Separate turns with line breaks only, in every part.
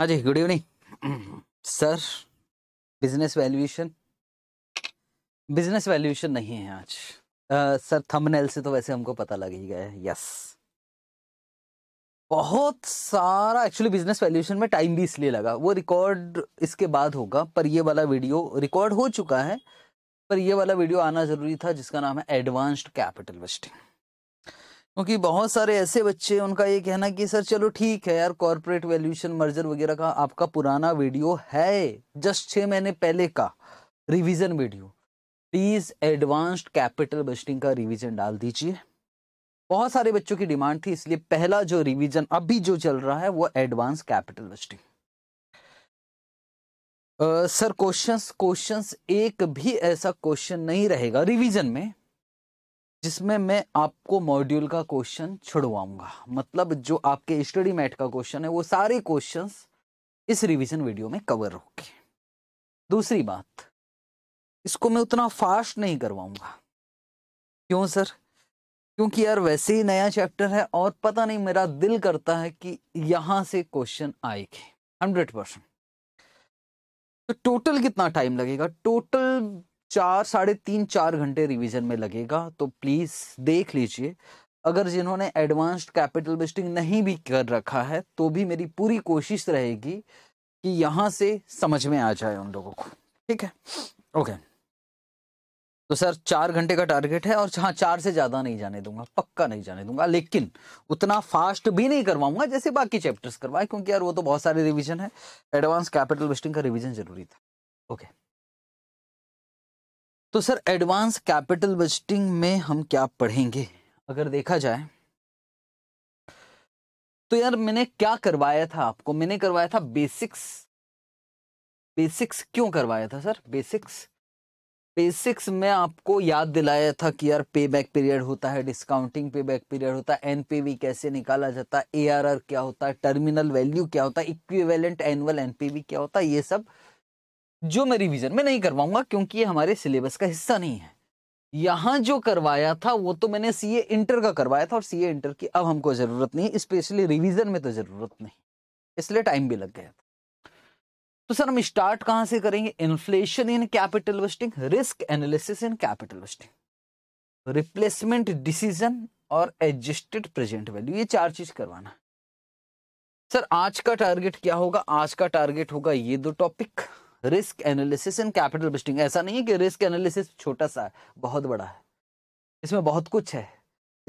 हाँ जी good evening sir business valuation business valuation नहीं है आज आ, सर थंबनेल से तो वैसे हमको पता लग ही गया है यस बहुत सारा एक्चुअली बिजनेस वैल्यूएशन में टाइम भी इसलिए लगा वो रिकॉर्ड इसके बाद होगा पर ये वाला वीडियो रिकॉर्ड हो चुका है पर ये वाला वीडियो आना जरूरी था जिसका नाम है एडवांस्ड कैपिटल वेस्टिंग क्योंकि बहुत सारे ऐसे बच्चे उनका ये कहना कि सर चलो ठीक है यार कॉरपोरेट वैल्यूशन मर्जर वगैरह का आपका पुराना वीडियो है जस्ट छः महीने पहले का revision video please advanced capital budgeting का रिवीजन डाल दीजिए बहुत सारे बच्चों की डिमांड थी इसलिए पहला जो रिवीजन अभी जो चल रहा है वो advance capital budgeting sir questions questions एक भी ऐसा क्वेश्चन नहीं रहेगा रिवीजन में जिसमें मैं आपको मॉड्यूल का क्वेश्चन छुड़वाऊंगा मतलब जो आपके स्टडी मैट का क्वेश्चन है वो सारे क्वेश्चंस इस रिवीजन वीडियो में कवर होंगे दूसरी बात इसको मैं उतना फास्ट नहीं करवाऊंगा क्यों सर क्योंकि यार वैसे ही नया चैप्टर है और पता नहीं मेरा दिल करता है कि यहां से क्वेश्चन आएंगे हंड्रेड परसेंट तो टोटल कितना टाइम लगेगा टोटल चार साढ़े तीन चार घंटे रिवीजन में लगेगा तो प्लीज़ देख लीजिए अगर जिन्होंने एडवांस्ड कैपिटल बिस्टिंग नहीं भी कर रखा है तो भी मेरी पूरी कोशिश रहेगी कि यहाँ से समझ में आ जाए उन लोगों को ठीक है ओके तो सर चार घंटे का टारगेट है और हाँ चार से ज़्यादा नहीं जाने दूंगा पक्का नहीं जाने दूंगा लेकिन उतना फास्ट भी नहीं करवाऊंगा जैसे बाकी चैप्टर्स करवाए क्योंकि यार वो तो बहुत सारे रिवीजन है एडवांस कैपिटल बिस्टिंग का रिवीजन जरूरी था ओके तो सर एडवांस कैपिटल बजटिंग में हम क्या पढ़ेंगे अगर देखा जाए तो यार मैंने क्या करवाया था आपको मैंने करवाया था बेसिक्स बेसिक्स क्यों करवाया था सर बेसिक्स बेसिक्स में आपको याद दिलाया था कि यार पे बैक पीरियड होता है डिस्काउंटिंग पे बैक पीरियड होता है एनपीवी कैसे निकाला जाता है एआरआर क्या होता है टर्मिनल वैल्यू क्या होता है इक्विवेलेंट एनुअल एनपीवी क्या होता है ये सब जो मैं रिवीजन में नहीं करवाऊंगा क्योंकि ये हमारे सिलेबस का हिस्सा नहीं है यहां जो करवाया था वो तो मैंने सीए इंटर का करवाया था और सीए इंटर की अब हमको ज़रूरत नहीं स्पेशली रिवीजन में तो ज़रूरत नहीं इसलिए टाइम भी लग गया था तो सर हम स्टार्ट कहां से करेंगे inflation in capital vesting risk analysis in capital vesting replacement decision और एडजस्टेड प्रेजेंट वैल्यू ये चार चीज़ करवाना सर आज का टारगेट क्या होगा आज का टारगेट होगा ये दो topic risk analysis and capital vesting ऐसा नहीं है कि रिस्क एनालिसिस छोटा सा है बहुत बड़ा है इसमें बहुत कुछ है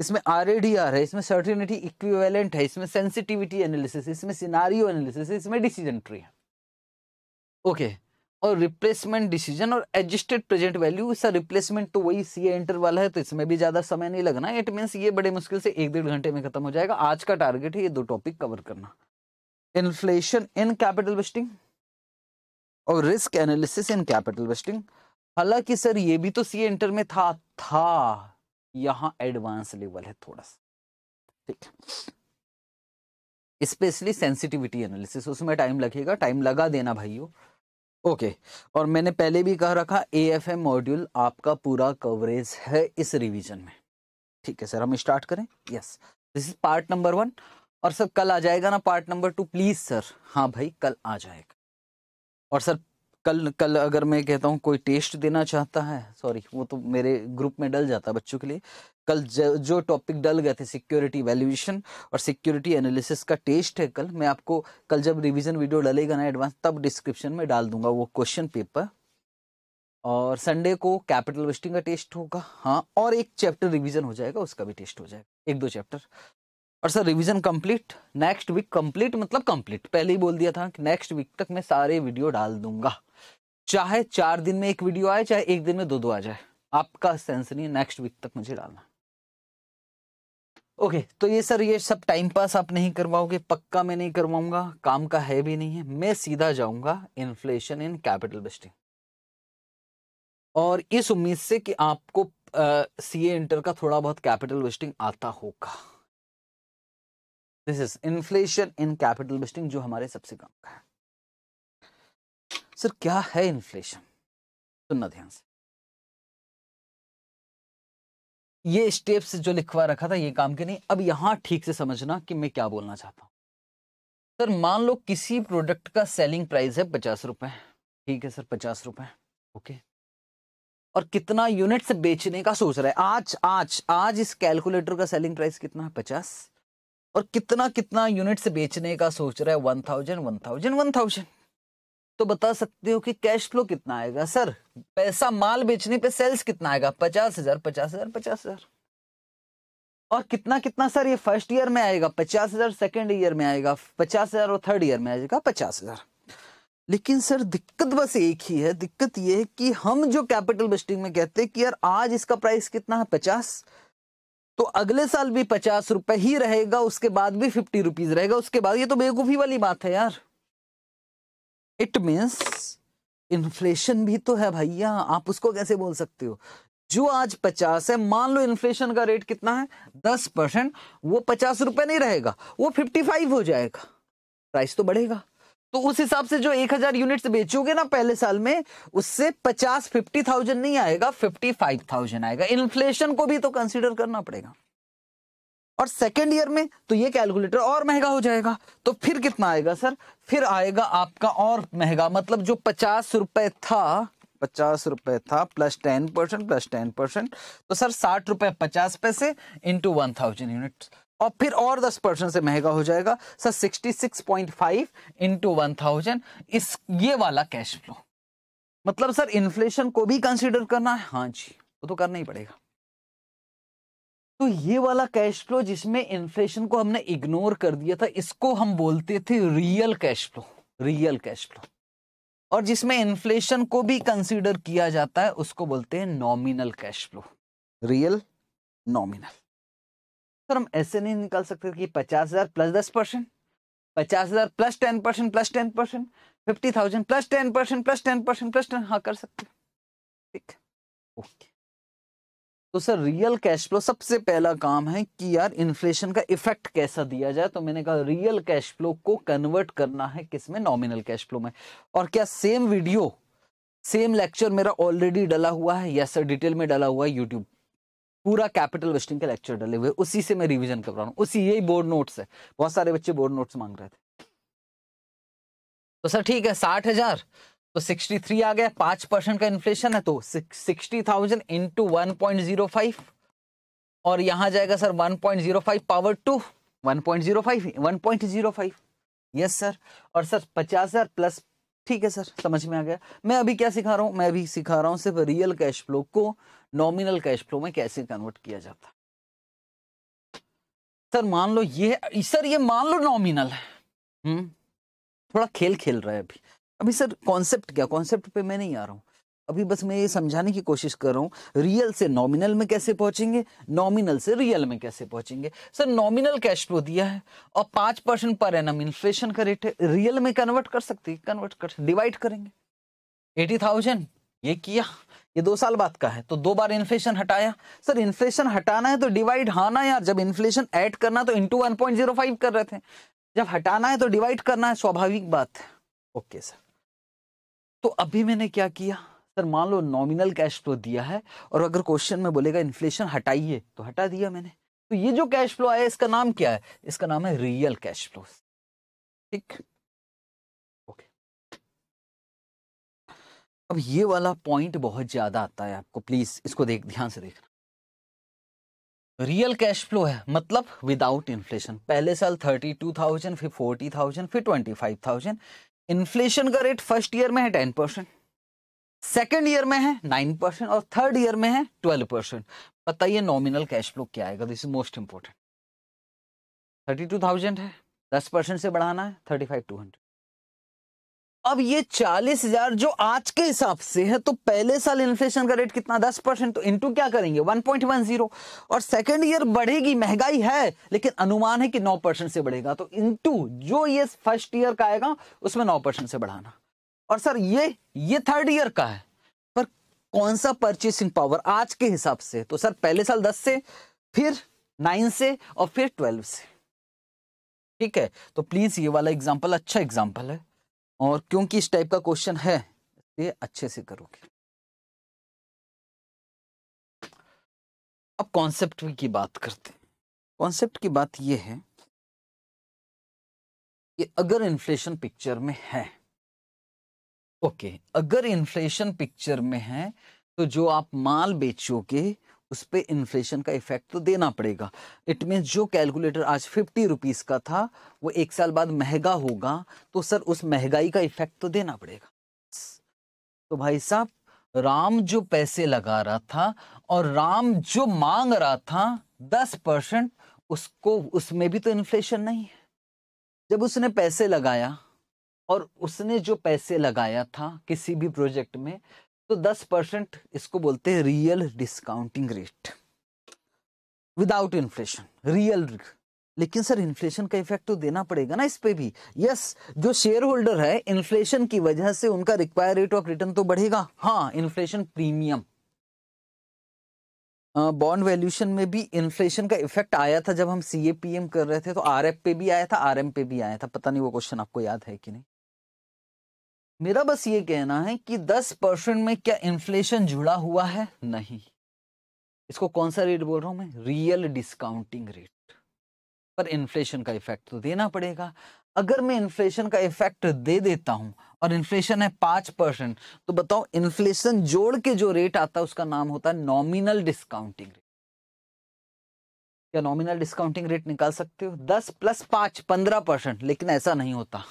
इसमें आर है इसमें सर्टिनिटी इक्विवेलेंट है इसमें सेंसिटिविटी एनालिसिस इसमें सिनारियो एनालिसिस इसमें डिसीजन ट्री है ओके okay. और रिप्लेसमेंट डिसीजन और एडजस्टेड प्रेजेंट वैल्यू इसका रिप्लेसमेंट तो वही सी एंटर वाला है तो इसमें भी ज़्यादा समय नहीं लगना इट मीन्स ये बड़े मुश्किल से एक डेढ़ घंटे में खत्म हो जाएगा आज का टारगेट है ये दो टॉपिक कवर करना इन्फ्लेशन इन कैपिटल बिस्टिंग और risk analysis in capital budgeting हालांकि सर ये भी तो सी इंटर में था था यहां एडवांस लेवल है थोड़ा सा ठीक है स्पेशली सेंसिटिविटी एनालिसिस उसमें टाइम लगेगा टाइम लगा देना भाइयों ओके okay. और मैंने पहले भी कह रखा ए एफ एम मॉड्यूल आपका पूरा कवरेज है इस रिवीजन में ठीक है सर हम स्टार्ट करें yes this is part number one और सर कल आ जाएगा ना part number two please sir हाँ भाई कल आ जाएगा और सर कल कल अगर मैं कहता हूँ कोई टेस्ट देना चाहता है सॉरी वो तो मेरे ग्रुप में डल जाता है बच्चों के लिए कल जो टॉपिक डल गए थे सिक्योरिटी वैल्यूएशन और सिक्योरिटी एनालिसिस का टेस्ट है कल मैं आपको कल जब रिवीजन वीडियो डलेगा ना एडवांस तब डिस्क्रिप्शन में डाल दूंगा वो क्वेश्चन पेपर और संडे को कैपिटल वेस्टिंग का टेस्ट होगा हाँ और एक चैप्टर रिवीजन हो जाएगा उसका भी टेस्ट हो जाएगा एक दो चैप्टर और sir revision complete next week complete मतलब कंप्लीट पहले ही बोल दिया था कि नेक्स्ट वीक तक मैं सारे वीडियो डाल दूंगा चाहे चार दिन में एक वीडियो आए चाहे एक दिन में दो दो आ जाए आपका सेंस नहीं नेक्स्ट वीक तक मुझे डालना ओके तो ये सर ये सब टाइम पास आप नहीं करवाओगे पक्का मैं नहीं करवाऊंगा काम का है भी नहीं है मैं सीधा जाऊंगा इन्फ्लेशन इन कैपिटल बेस्टिंग और इस उम्मीद से कि आपको सी ए इंटर का थोड़ा बहुत कैपिटल वेस्टिंग आता होगा this is inflation in
capital budgeting जो हमारे सबसे कम का है सर क्या है इन्फ्लेशन सुनना ध्यान से ये स्टेप्स जो लिखवा रखा था ये काम के नहीं अब यहां ठीक से समझना कि मैं क्या बोलना चाहता हूँ
सर मान लो किसी प्रोडक्ट का सेलिंग प्राइस है पचास रुपए ठीक है सर पचास रुपए ओके और कितना यूनिट से बेचने का सोच रहा है आज आज आज इस कैलकुलेटर का सेलिंग प्राइस कितना है पचास और कितना कितना यूनिट्स बेचने का सोच रहा है one thousand one thousand one thousand तो बता सकते हो कि कैश फ्लो कितना आएगा सर पैसा माल बेचने पे सेल्स कितना आएगा पचास हजार पचास हजार पचास हजार और कितना कितना सर ये फर्स्ट ईयर में आएगा पचास हजार सेकेंड ईयर में आएगा पचास हजार और थर्ड ईयर में आएगा पचास हजार लेकिन सर दिक्कत बस एक ही है दिक्कत ये है कि हम जो कैपिटल बस्टिंग में कहते हैं कि यार आज इसका प्राइस कितना है पचास तो अगले साल भी पचास रुपए ही रहेगा उसके बाद भी फिफ्टी रुपीज रहेगा उसके बाद ये तो बेवकूफी वाली बात है यार इट मीन्स इन्फ्लेशन भी तो है भैया आप उसको कैसे बोल सकते हो जो आज पचास है मान लो इन्फ्लेशन का रेट कितना है दस परसेंट वो पचास रुपए नहीं रहेगा वो फिफ्टी फाइव हो जाएगा प्राइस तो बढ़ेगा तो उस हिसाब से जो एक हजार यूनिट बेचोगे ना पहले साल में उससे पचास फिफ्टी थाउजेंड नहीं आएगा फिफ्टी फाइव थाउजेंड आएगा इन्फ्लेशन को भी तो कंसिडर करना पड़ेगा और सेकेंड ईयर में तो ये कैलकुलेटर और महंगा हो जाएगा तो फिर कितना आएगा सर फिर आएगा आपका और महंगा मतलब जो पचास रुपए था पचास रुपए था plus ten percent plus ten percent तो सर साठ रुपए पचास पैसे इंटू वन थाउजेंड यूनिट और फिर और दस परसेंट से महंगा हो जाएगा sir sixty six point five into one thousand इस ये वाला कैश फ्लो मतलब सर इन्फ्लेशन को भी कंसिडर करना है हाँ जी वो तो करना ही पड़ेगा तो ये वाला कैश फ्लो जिसमें इन्फ्लेशन को हमने इग्नोर कर दिया था इसको हम बोलते थे real cash flow real cash flow और जिसमें इन्फ्लेशन को भी कंसीडर किया जाता है उसको बोलते हैं nominal cash flow real nominal sir हम ऐसे नहीं निकाल सकते कि पचास हजार प्लस दस परसेंट पचास हजार plus ten percent plus ten percent fifty thousand plus ten percent plus ten percent plus ten हाँ कर सकते ठीक ओके तो सर रियल कैश फ्लो सबसे पहला काम है कि यार इन्फ्लेशन का इफेक्ट कैसा दिया जाए तो मैंने कहा रियल कैश फ्लो को कन्वर्ट करना है किस में नॉमिनल कैश फ्लो में और क्या सेम वीडियो सेम लेक्चर मेरा ऑलरेडी डला हुआ है या सर डिटेल में डला हुआ है यूट्यूब पूरा कैपिटल वेस्टिंग के लेक्चर डले हुए उसी से मैं रिवीजन कर रहा हूँ उसी यही बोर्ड नोट्स है बहुत सारे बच्चे बोर्ड नोट्स मांग रहे थे तो सर ठीक है साठ हजार तो सिक्सटी थ्री आ गया पांच परसेंट का इन्फ्लेशन है तो sixty thousand into one point zero five और यहां जाएगा sir one point zero five power two one point zero five one point zero five yes sir और सर पचास हजार प्लस ठीक है सर समझ में आ गया मैं अभी क्या सिखा रहा हूँ मैं अभी सिखा रहा हूँ सिर्फ रियल कैश फ्लो को नॉमिनल कैश फ्लो में कैसे कन्वर्ट किया जाता सर मान लो ये सर ये मान लो नॉमिनल है हम्म थोड़ा खेल खेल रहा है अभी अभी सर कॉन्सेप्ट क्या कॉन्सेप्ट पे मैं नहीं आ रहा हूं अभी बस मैं ये समझाने की कोशिश कर रहा हूँ रियल से नॉमिनल में कैसे पहुंचेंगे नॉमिनल से रियल में कैसे पहुंचेंगे सर नॉमिनल कैश फ्लो दिया है और पांच परसेंट पर एन इन्फ्लेशन का रेट है रियल में कन्वर्ट कर सकते कन्वर्ट कर डिवाइड करेंगे एटी थाउजेंड ये किया ये दो साल बाद का है तो दो बार इन्फ्लेशन हटाया सर इन्फ्लेशन हटाना है तो डिवाइड हाना यार जब इन्फ्लेशन ऐड करना तो into one point zero five कर रहे थे जब हटाना है तो डिवाइड करना है स्वाभाविक बात है ओके सर तो अभी मैंने क्या किया सर मान लो नॉमिनल कैश फ्लो दिया है और अगर क्वेश्चन में बोलेगा इन्फ्लेशन हटाइए तो हटा दिया मैंने तो ये जो कैश फ्लो आया इसका नाम क्या है इसका नाम है रियल कैश फ्लो
ठीक अब ये वाला पॉइंट बहुत ज्यादा आता है आपको प्लीज इसको देख ध्यान से देखना
रियल कैश फ्लो है मतलब विदाउट इन्फ्लेशन पहले साल थर्टी टू थाउजेंड फिर फोर्टी थाउजेंड फिर ट्वेंटी फाइव थाउजेंड इन्फ्लेशन का रेट फर्स्ट ईयर में है टेन परसेंट सेकेंड ईयर में है नाइन परसेंट और थर्ड ईयर में है ट्वेल्व परसेंट बताइए नॉमिनल कैश फ्लो क्या आएगा this is most important thirty two thousand है दस परसेंट से बढ़ाना है थर्टी फाइव टू हंड्रेड अब ये चालीस हजार जो आज के हिसाब से है तो पहले साल इन्फ्लेशन का रेट कितना दस परसेंट तो इंटू क्या करेंगे वन पॉइंट वन जीरो और सेकेंड ईयर बढ़ेगी महंगाई है लेकिन अनुमान है कि नौ परसेंट से बढ़ेगा तो इंटू जो ये फर्स्ट ईयर का आएगा उसमें नौ परसेंट से बढ़ाना और सर ये ये थर्ड ईयर का है पर कौन सा परचेसिंग पावर आज के हिसाब से तो सर पहले साल दस से फिर नाइन से और फिर ट्वेल्व से ठीक है तो प्लीज ये वाला एग्जाम्पल अच्छा एग्जाम्पल है और क्योंकि इस टाइप का क्वेश्चन है इसलिए अच्छे से
करोगे अब कॉन्सेप्ट की बात करते कॉन्सेप्ट की बात यह है
कि अगर इन्फ्लेशन पिक्चर में है ओके अगर इन्फ्लेशन पिक्चर में है तो जो आप माल बेचोगे उस पर इन्फ्लेशन का इफेक्ट तो देना पड़ेगा इट मीन्स जो कैलकुलेटर आज फिफ्टी रुपीज़ का था वो एक साल बाद महंगा होगा तो सर उस महंगाई का इफेक्ट तो देना पड़ेगा तो भाई साहब राम जो पैसे लगा रहा था और राम जो मांग रहा था दस परसेंट उसको उसमें भी तो इन्फ्लेशन नहीं है जब उसने पैसे लगाया और उसने जो पैसे लगाया था किसी भी प्रोजेक्ट में तो 10 परसेंट इसको बोलते हैं real discounting rate without inflation real लेकिन सर इन्फ्लेशन का इफेक्ट तो देना पड़ेगा ना इस पे भी यस yes, जो शेयर होल्डर है इन्फ्लेशन की वजह से उनका रिक्वायर रेट ऑफ रिटर्न तो बढ़ेगा हाँ इन्फ्लेशन प्रीमियम बॉन्ड वैल्यूशन में भी इन्फ्लेशन का इफेक्ट आया था जब हम सी कर रहे थे तो आर पे भी आया था आर पे भी आया था पता नहीं वो क्वेश्चन आपको याद है कि नहीं मेरा बस ये कहना है कि 10 परसेंट में क्या इन्फ्लेशन जुड़ा हुआ है नहीं इसको कौन सा रेट बोल रहा हूं मैं रियल डिस्काउंटिंग रेट पर इन्फ्लेशन का इफेक्ट तो देना पड़ेगा अगर मैं इन्फ्लेशन का इफेक्ट दे देता हूं और इन्फ्लेशन है पांच परसेंट तो बताओ इन्फ्लेशन जोड़ के जो रेट आता है उसका नाम होता है नॉमिनल डिस्काउंटिंग रेट क्या नॉमिनल डिस्काउंटिंग रेट निकाल सकते हो दस प्लस पांच पंद्रह परसेंट लेकिन ऐसा नहीं होता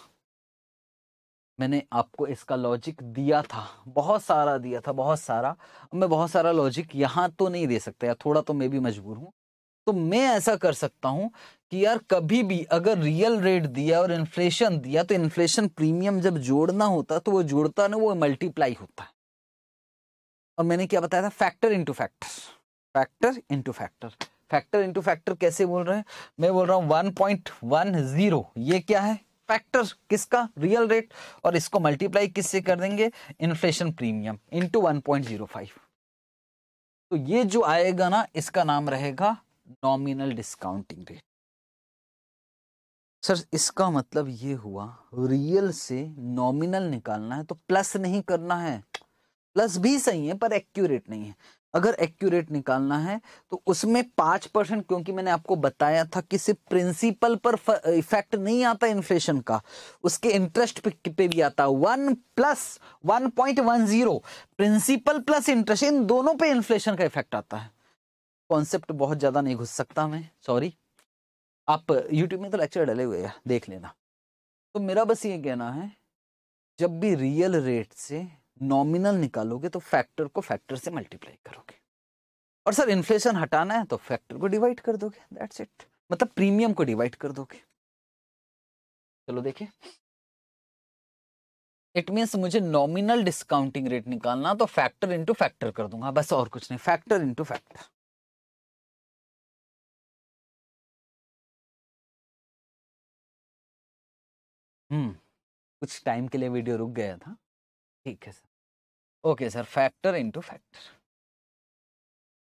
मैंने आपको इसका लॉजिक दिया था बहुत सारा दिया था बहुत सारा मैं बहुत सारा लॉजिक यहाँ तो नहीं दे सकता या थोड़ा तो मैं भी मजबूर हूँ तो मैं ऐसा कर सकता हूँ कि यार कभी भी अगर रियल रेट दिया और इन्फ्लेशन दिया तो इन्फ्लेशन प्रीमियम जब जोड़ना होता तो वो जोड़ता ना वो मल्टीप्लाई होता है और मैंने क्या बताया था factor into factor factor into factor factor into factor कैसे बोल रहे हैं मैं बोल रहा हूँ वन पॉइंट वन जीरो ये क्या है फैक्टर किसका रियल रेट और इसको मल्टीप्लाई किससे कर देंगे inflation premium into one point zero five तो ये जो आएगा ना इसका नाम रहेगा नॉमिनल डिस्काउंटिंग रेट सर इसका मतलब ये हुआ रियल से नॉमिनल निकालना है तो प्लस नहीं करना है प्लस भी सही है पर एक्यूरेट नहीं है अगर एक्यूरेट निकालना है तो उसमें पांच परसेंट क्योंकि मैंने आपको बताया था कि सिर्फ प्रिंसिपल पर इफेक्ट नहीं आता इन्फ्लेशन का उसके इंटरेस्ट पे, पे भी आता one plus one point one zero principal plus interest इन दोनों पे इन्फ्लेशन का इफेक्ट आता है कॉन्सेप्ट बहुत ज़्यादा नहीं घुस सकता मैं सॉरी आप यूट्यूब में तो लेक्चर डले हुए हैं देख लेना तो मेरा बस ये कहना है जब भी रियल रेट से नॉमिनल निकालोगे तो फैक्टर को फैक्टर से मल्टीप्लाई करोगे और सर इन्फ्लेशन हटाना है तो फैक्टर को डिवाइड कर दोगे दैट्स इट मतलब प्रीमियम को डिवाइड कर दोगे चलो देखिए इट मीन्स मुझे नॉमिनल डिस्काउंटिंग रेट निकालना
तो फैक्टर इंटू फैक्टर कर दूंगा बस और कुछ नहीं फैक्टर इंटू फैक्टर हम्म कुछ टाइम के लिए वीडियो रुक गया था ठीक है sir okay
sir factor into factor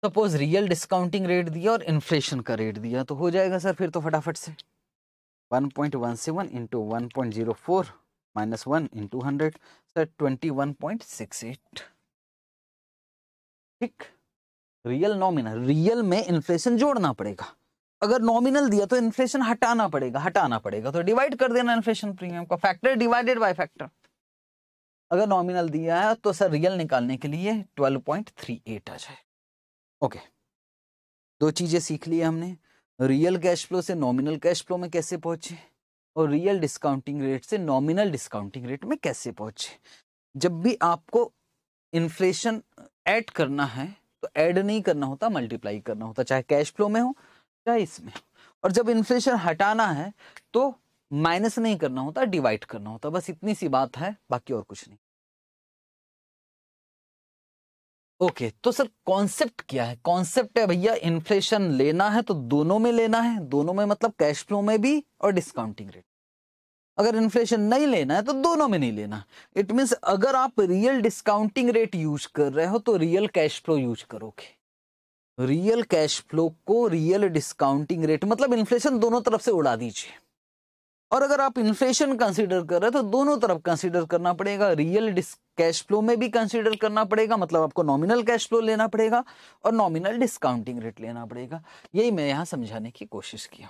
suppose real discounting rate दिया और इन्फ्लेशन का रेट दिया तो हो जाएगा सर फिर तो फटाफट से 1.17 point one seven into one point zero four minus one into hundred sir twenty one point six eight ठीक रियल नॉमिनल रियल में इन्फ्लेशन जोड़ना पड़ेगा अगर नॉमिनल दिया तो इन्फ्लेशन हटाना पड़ेगा हटाना पड़ेगा तो डिवाइड कर देना इन्फ्लेशन प्रीमियम का फैक्टर डिवाइडेड बाय फैक्टर अगर नॉमिनल दिया है तो सर रियल निकालने के लिए 12.38 आ जाए ओके दो चीज़ें सीख ली हमने रियल कैश फ्लो से नॉमिनल कैश फ्लो में कैसे पहुंचे और रियल डिस्काउंटिंग रेट से नॉमिनल डिस्काउंटिंग रेट में कैसे पहुंचे जब भी आपको इन्फ्लेशन ऐड करना है तो ऐड नहीं करना होता मल्टीप्लाई करना होता चाहे कैश फ्लो में हो चाहे इसमें और जब इन्फ्लेशन हटाना है तो माइनस नहीं करना होता डिवाइड करना होता बस इतनी सी बात है बाकी और कुछ नहीं ओके okay, तो सर कॉन्सेप्ट क्या है कॉन्सेप्ट है भैया इन्फ्लेशन लेना है तो दोनों में लेना है दोनों में मतलब कैश फ्लो में भी और डिस्काउंटिंग रेट अगर इन्फ्लेशन नहीं लेना है तो दोनों में नहीं लेना इट मीन्स अगर आप रियल डिस्काउंटिंग रेट यूज कर रहे हो तो रियल कैश फ्लो यूज करोगे रियल कैश फ्लो को रियल डिस्काउंटिंग रेट मतलब इन्फ्लेशन दोनों तरफ से उड़ा दीजिए और अगर आप इन्फ्लेशन कंसीडर कर रहे हो तो दोनों तरफ कंसीडर करना पड़ेगा रियल कैश फ्लो में भी कंसीडर करना पड़ेगा मतलब आपको नॉमिनल कैश फ्लो लेना पड़ेगा और नॉमिनल डिस्काउंटिंग रेट लेना पड़ेगा यही मैं यहाँ समझाने की कोशिश किया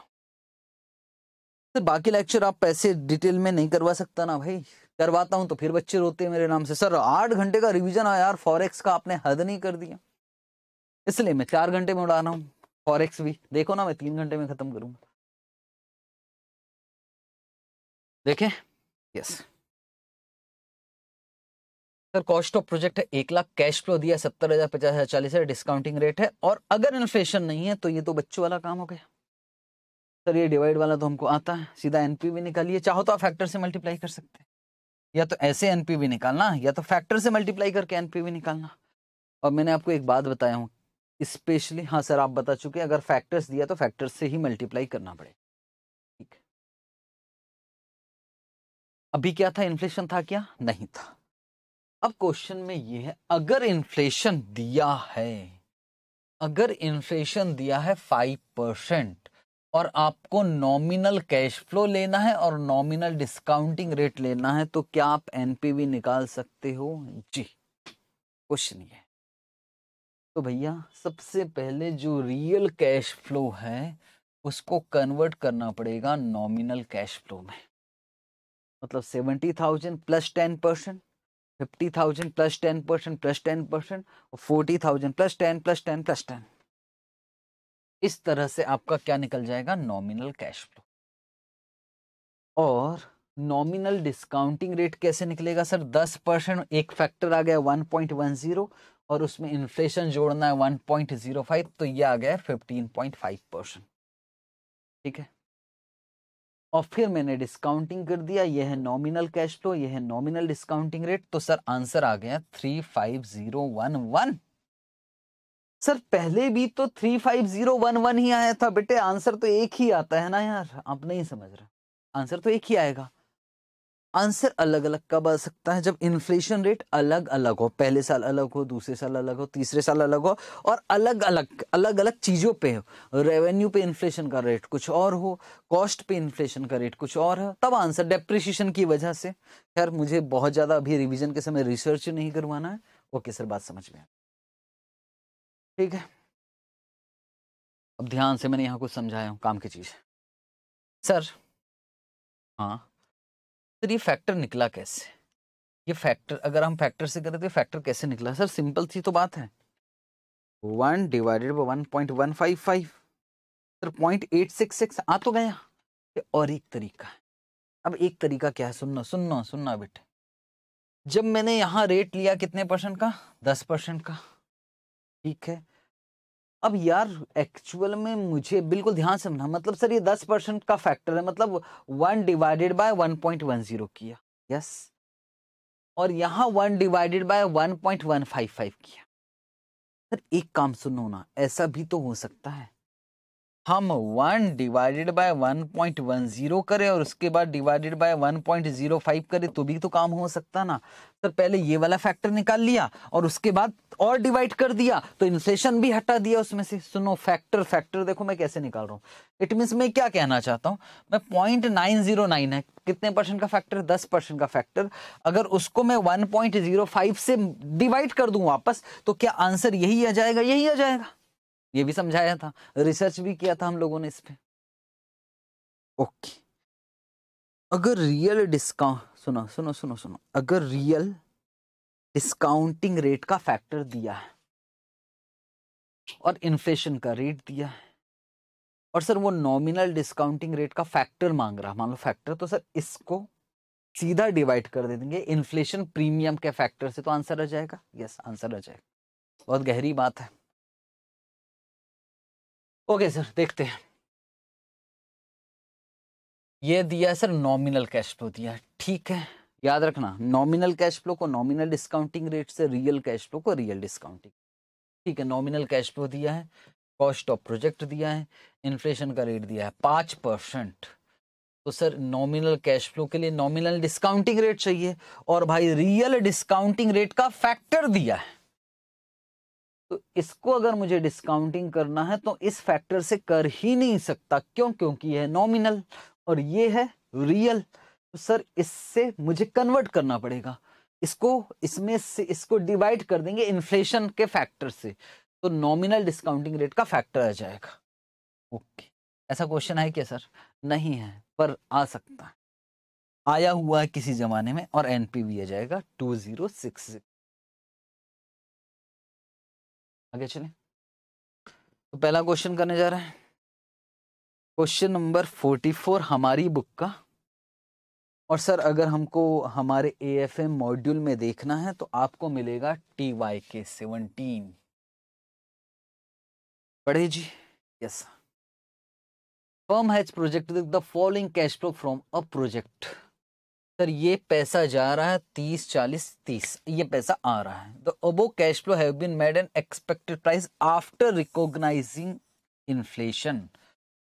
सर तो बाकी लेक्चर आप पैसे डिटेल में नहीं करवा सकता ना भाई करवाता हूँ तो फिर बच्चे रोते हैं मेरे नाम से सर आठ घंटे का रिविजन आया यार फॉरेक्स का आपने हद नहीं कर दिया इसलिए मैं चार घंटे में उड़ा रहा हूँ फॉरेक्स भी
देखो ना मैं तीन घंटे में खत्म करूंगा देखें yes sir cost of project है एक
लाख कैश फ्लो दिया सत्तर हजार पचास हजार चालीस हजार डिस्काउंटिंग रेट है और अगर इन्फ्लेशन नहीं है तो ये तो बच्चों वाला काम हो गया सर ये डिवाइड वाला तो हमको आता है सीधा एनपी भी निकालिए चाहो तो आप फैक्टर से मल्टीप्लाई कर सकते हैं या तो ऐसे भी निकालना या तो फैक्टर से मल्टीप्लाई करके भी निकालना और मैंने आपको एक बात बताया हूँ स्पेशली हाँ सर आप बता चुके अगर फैक्टर्स दिया तो फैक्टर्स से ही मल्टीप्लाई करना पड़ेगा अभी क्या था इन्फ्लेशन था क्या नहीं था अब क्वेश्चन में ये है अगर इन्फ्लेशन दिया है अगर इन्फ्लेशन दिया है फाइव परसेंट और आपको नॉमिनल कैश फ्लो लेना है और नॉमिनल डिस्काउंटिंग रेट लेना है तो क्या आप एनपीवी निकाल सकते हो जी कुछ नहीं है तो भैया सबसे पहले जो रियल कैश फ्लो है उसको कन्वर्ट करना पड़ेगा नॉमिनल कैश फ्लो में मतलब seventy thousand plus ten percent fifty thousand plus ten percent plus ten percent और forty thousand plus ten plus ten plus ten इस तरह से आपका क्या निकल जाएगा नॉमिनल कैश फ्लो और नॉमिनल डिस्काउंटिंग रेट कैसे निकलेगा सर दस परसेंट एक फैक्टर आ गया वन पॉइंट वन जीरो और उसमें इन्फ्लेशन जोड़ना है वन पॉइंट जीरो फाइव तो ये आ गया फिफ्टीन पॉइंट फाइव परसेंट ठीक है और फिर मैंने डिस्काउंटिंग कर दिया यह है नॉमिनल कैश फ्लो यह है नॉमिनल डिस्काउंटिंग रेट तो सर आंसर आ गया three five zero one one sir पहले भी तो three five zero one one ही आया था बेटे आंसर तो एक ही आता है ना यार आप नहीं समझ रहे आंसर तो एक ही आएगा आंसर अलग अलग कब आ सकता है जब इन्फ्लेशन रेट अलग अलग हो पहले साल अलग हो दूसरे साल अलग हो तीसरे साल अलग हो और अलग अलग अलग अलग चीज़ों पे हो रेवेन्यू पे इन्फ्लेशन का रेट कुछ और हो कॉस्ट पे इन्फ्लेशन का रेट कुछ और है तब आंसर डेप्रिसिएशन की वजह से खैर मुझे बहुत ज़्यादा अभी रिविजन के समय रिसर्च नहीं करवाना है ओके
सर बात समझ में ठीक है अब ध्यान से मैंने यहाँ कुछ समझाया हूँ काम की चीज़ सर हाँ
सर ये फैक्टर निकला कैसे ये फैक्टर अगर हम फैक्टर से करें तो ये फैक्टर कैसे निकला सर सिंपल सी तो बात है one divided by one point one five five sir point eight six six आ तो गया ये और एक तरीका है अब एक तरीका क्या है सुनना सुनना सुनना बेटे जब मैंने यहाँ रेट लिया कितने परसेंट का दस परसेंट का ठीक है अब यार एक्चुअल में मुझे बिल्कुल ध्यान से समझना मतलब सर ये दस परसेंट का फैक्टर है मतलब one divided by one point one zero किया यस और यहाँ one divided by one point one five five किया सर एक काम सुनो ना ऐसा भी तो हो सकता है हम one divided by one point one zero करें और उसके बाद divided by one point zero five करें तो भी तो काम हो सकता ना सर पहले ये वाला फैक्टर निकाल लिया और उसके बाद और डिवाइड कर दिया तो इन्फ्लेशन भी हटा दिया उसमें से सुनो फैक्टर फैक्टर देखो मैं कैसे निकाल रहा हूँ इट मीन्स मैं क्या कहना चाहता हूँ मैं पॉइंट नाइन जीरो नाइन है कितने परसेंट का फैक्टर दस परसेंट का फैक्टर अगर उसको मैं वन पॉइंट जीरो फाइव से डिवाइड कर दूँ वापस तो क्या आंसर यही आ जाएगा यही आ जाएगा ये भी समझाया था रिसर्च भी किया था हम लोगों ने इस पर ओके अगर रियल डिस्काउंट सुनो सुनो सुनो सुनो अगर रियल डिस्काउंटिंग रेट का फैक्टर दिया है और इन्फ्लेशन का रेट दिया है और सर वो नॉमिनल डिस्काउंटिंग रेट का फैक्टर मांग रहा मान लो फैक्टर तो सर इसको सीधा डिवाइड कर दे देंगे इन्फ्लेशन प्रीमियम के फैक्टर से तो आंसर आ जाएगा यस
आंसर आ जाएगा बहुत गहरी बात है ओके सर देखते हैं ये दिया है सर नॉमिनल कैश फ्लो
दिया ठीक है याद रखना नॉमिनल कैश फ्लो को नॉमिनल डिस्काउंटिंग रेट से रियल कैश फ्लो को रियल डिस्काउंटिंग ठीक है नॉमिनल कैश फ्लो दिया है कॉस्ट ऑफ प्रोजेक्ट दिया है इन्फ्लेशन का रेट दिया है पाँच परसेंट तो सर नॉमिनल कैश फ्लो के लिए नॉमिनल डिस्काउंटिंग रेट चाहिए और भाई रियल डिस्काउंटिंग रेट का फैक्टर दिया है तो इसको अगर मुझे डिस्काउंटिंग करना है तो इस फैक्टर से कर ही नहीं सकता क्यों क्योंकि यह नॉमिनल और ये है रियल तो सर इससे मुझे कन्वर्ट करना पड़ेगा इसको इसमें से इसको डिवाइड कर देंगे इन्फ्लेशन के फैक्टर से तो नॉमिनल डिस्काउंटिंग रेट का फैक्टर आ जाएगा ओके ऐसा क्वेश्चन है क्या सर नहीं है पर आ सकता है आया हुआ है किसी ज़माने में और एनपीवी आ जाएगा टू जीरो सिक्स सिक्स
आगे चले तो पहला क्वेश्चन करने जा रहे हैं क्वेश्चन नंबर फोर्टी फोर हमारी बुक का
और सर अगर हमको हमारे ए एफ एम मॉड्यूल में देखना है तो आपको मिलेगा टी वाई के सेवनटीन पढ़े जी yes firm has project the following cash flow from a project sir ये पैसा जा रहा है तीस चालीस तीस ये पैसा आ रहा है तो above cash flow have been made an expected price after recognising inflation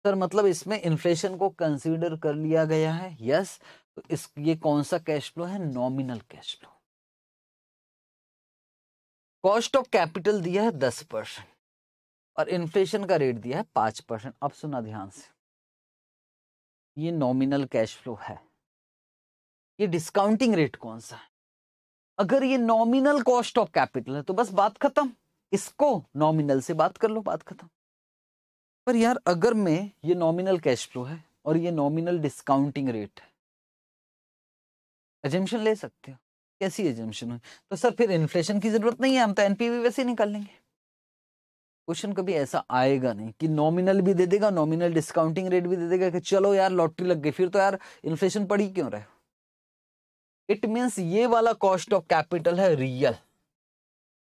sir मतलब इसमें इन्फ्लेशन को कंसीडर कर लिया गया है यस तो इस ये कौन सा कैश फ्लो है nominal cash flow cost of capital दिया है दस परसेंट और इन्फ्लेशन का रेट दिया है पांच परसेंट अब सुना ध्यान से ये नॉमिनल कैश फ्लो है ये डिस्काउंटिंग रेट कौन सा है अगर ये नॉमिनल कॉस्ट ऑफ कैपिटल है तो बस बात खत्म इसको नॉमिनल से बात कर लो बात खत्म पर यार अगर मैं ये नॉमिनल कैश फ्लो है और ये नॉमिनल डिस्काउंटिंग रेट है एजेंशन ले सकते हो कैसी एजेंशन है तो सर फिर इन्फ्लेशन की जरूरत नहीं है हम तो एनपीवी वैसे ही निकाल लेंगे क्वेश्चन कभी ऐसा आएगा नहीं कि नॉमिनल भी दे देगा नॉमिनल डिस्काउंटिंग रेट भी दे देगा कि चलो यार लॉटरी लग गई फिर तो यार इन्फ्लेशन पड़ी क्यों रहे इट मीन्स ये वाला कॉस्ट ऑफ कैपिटल है रियल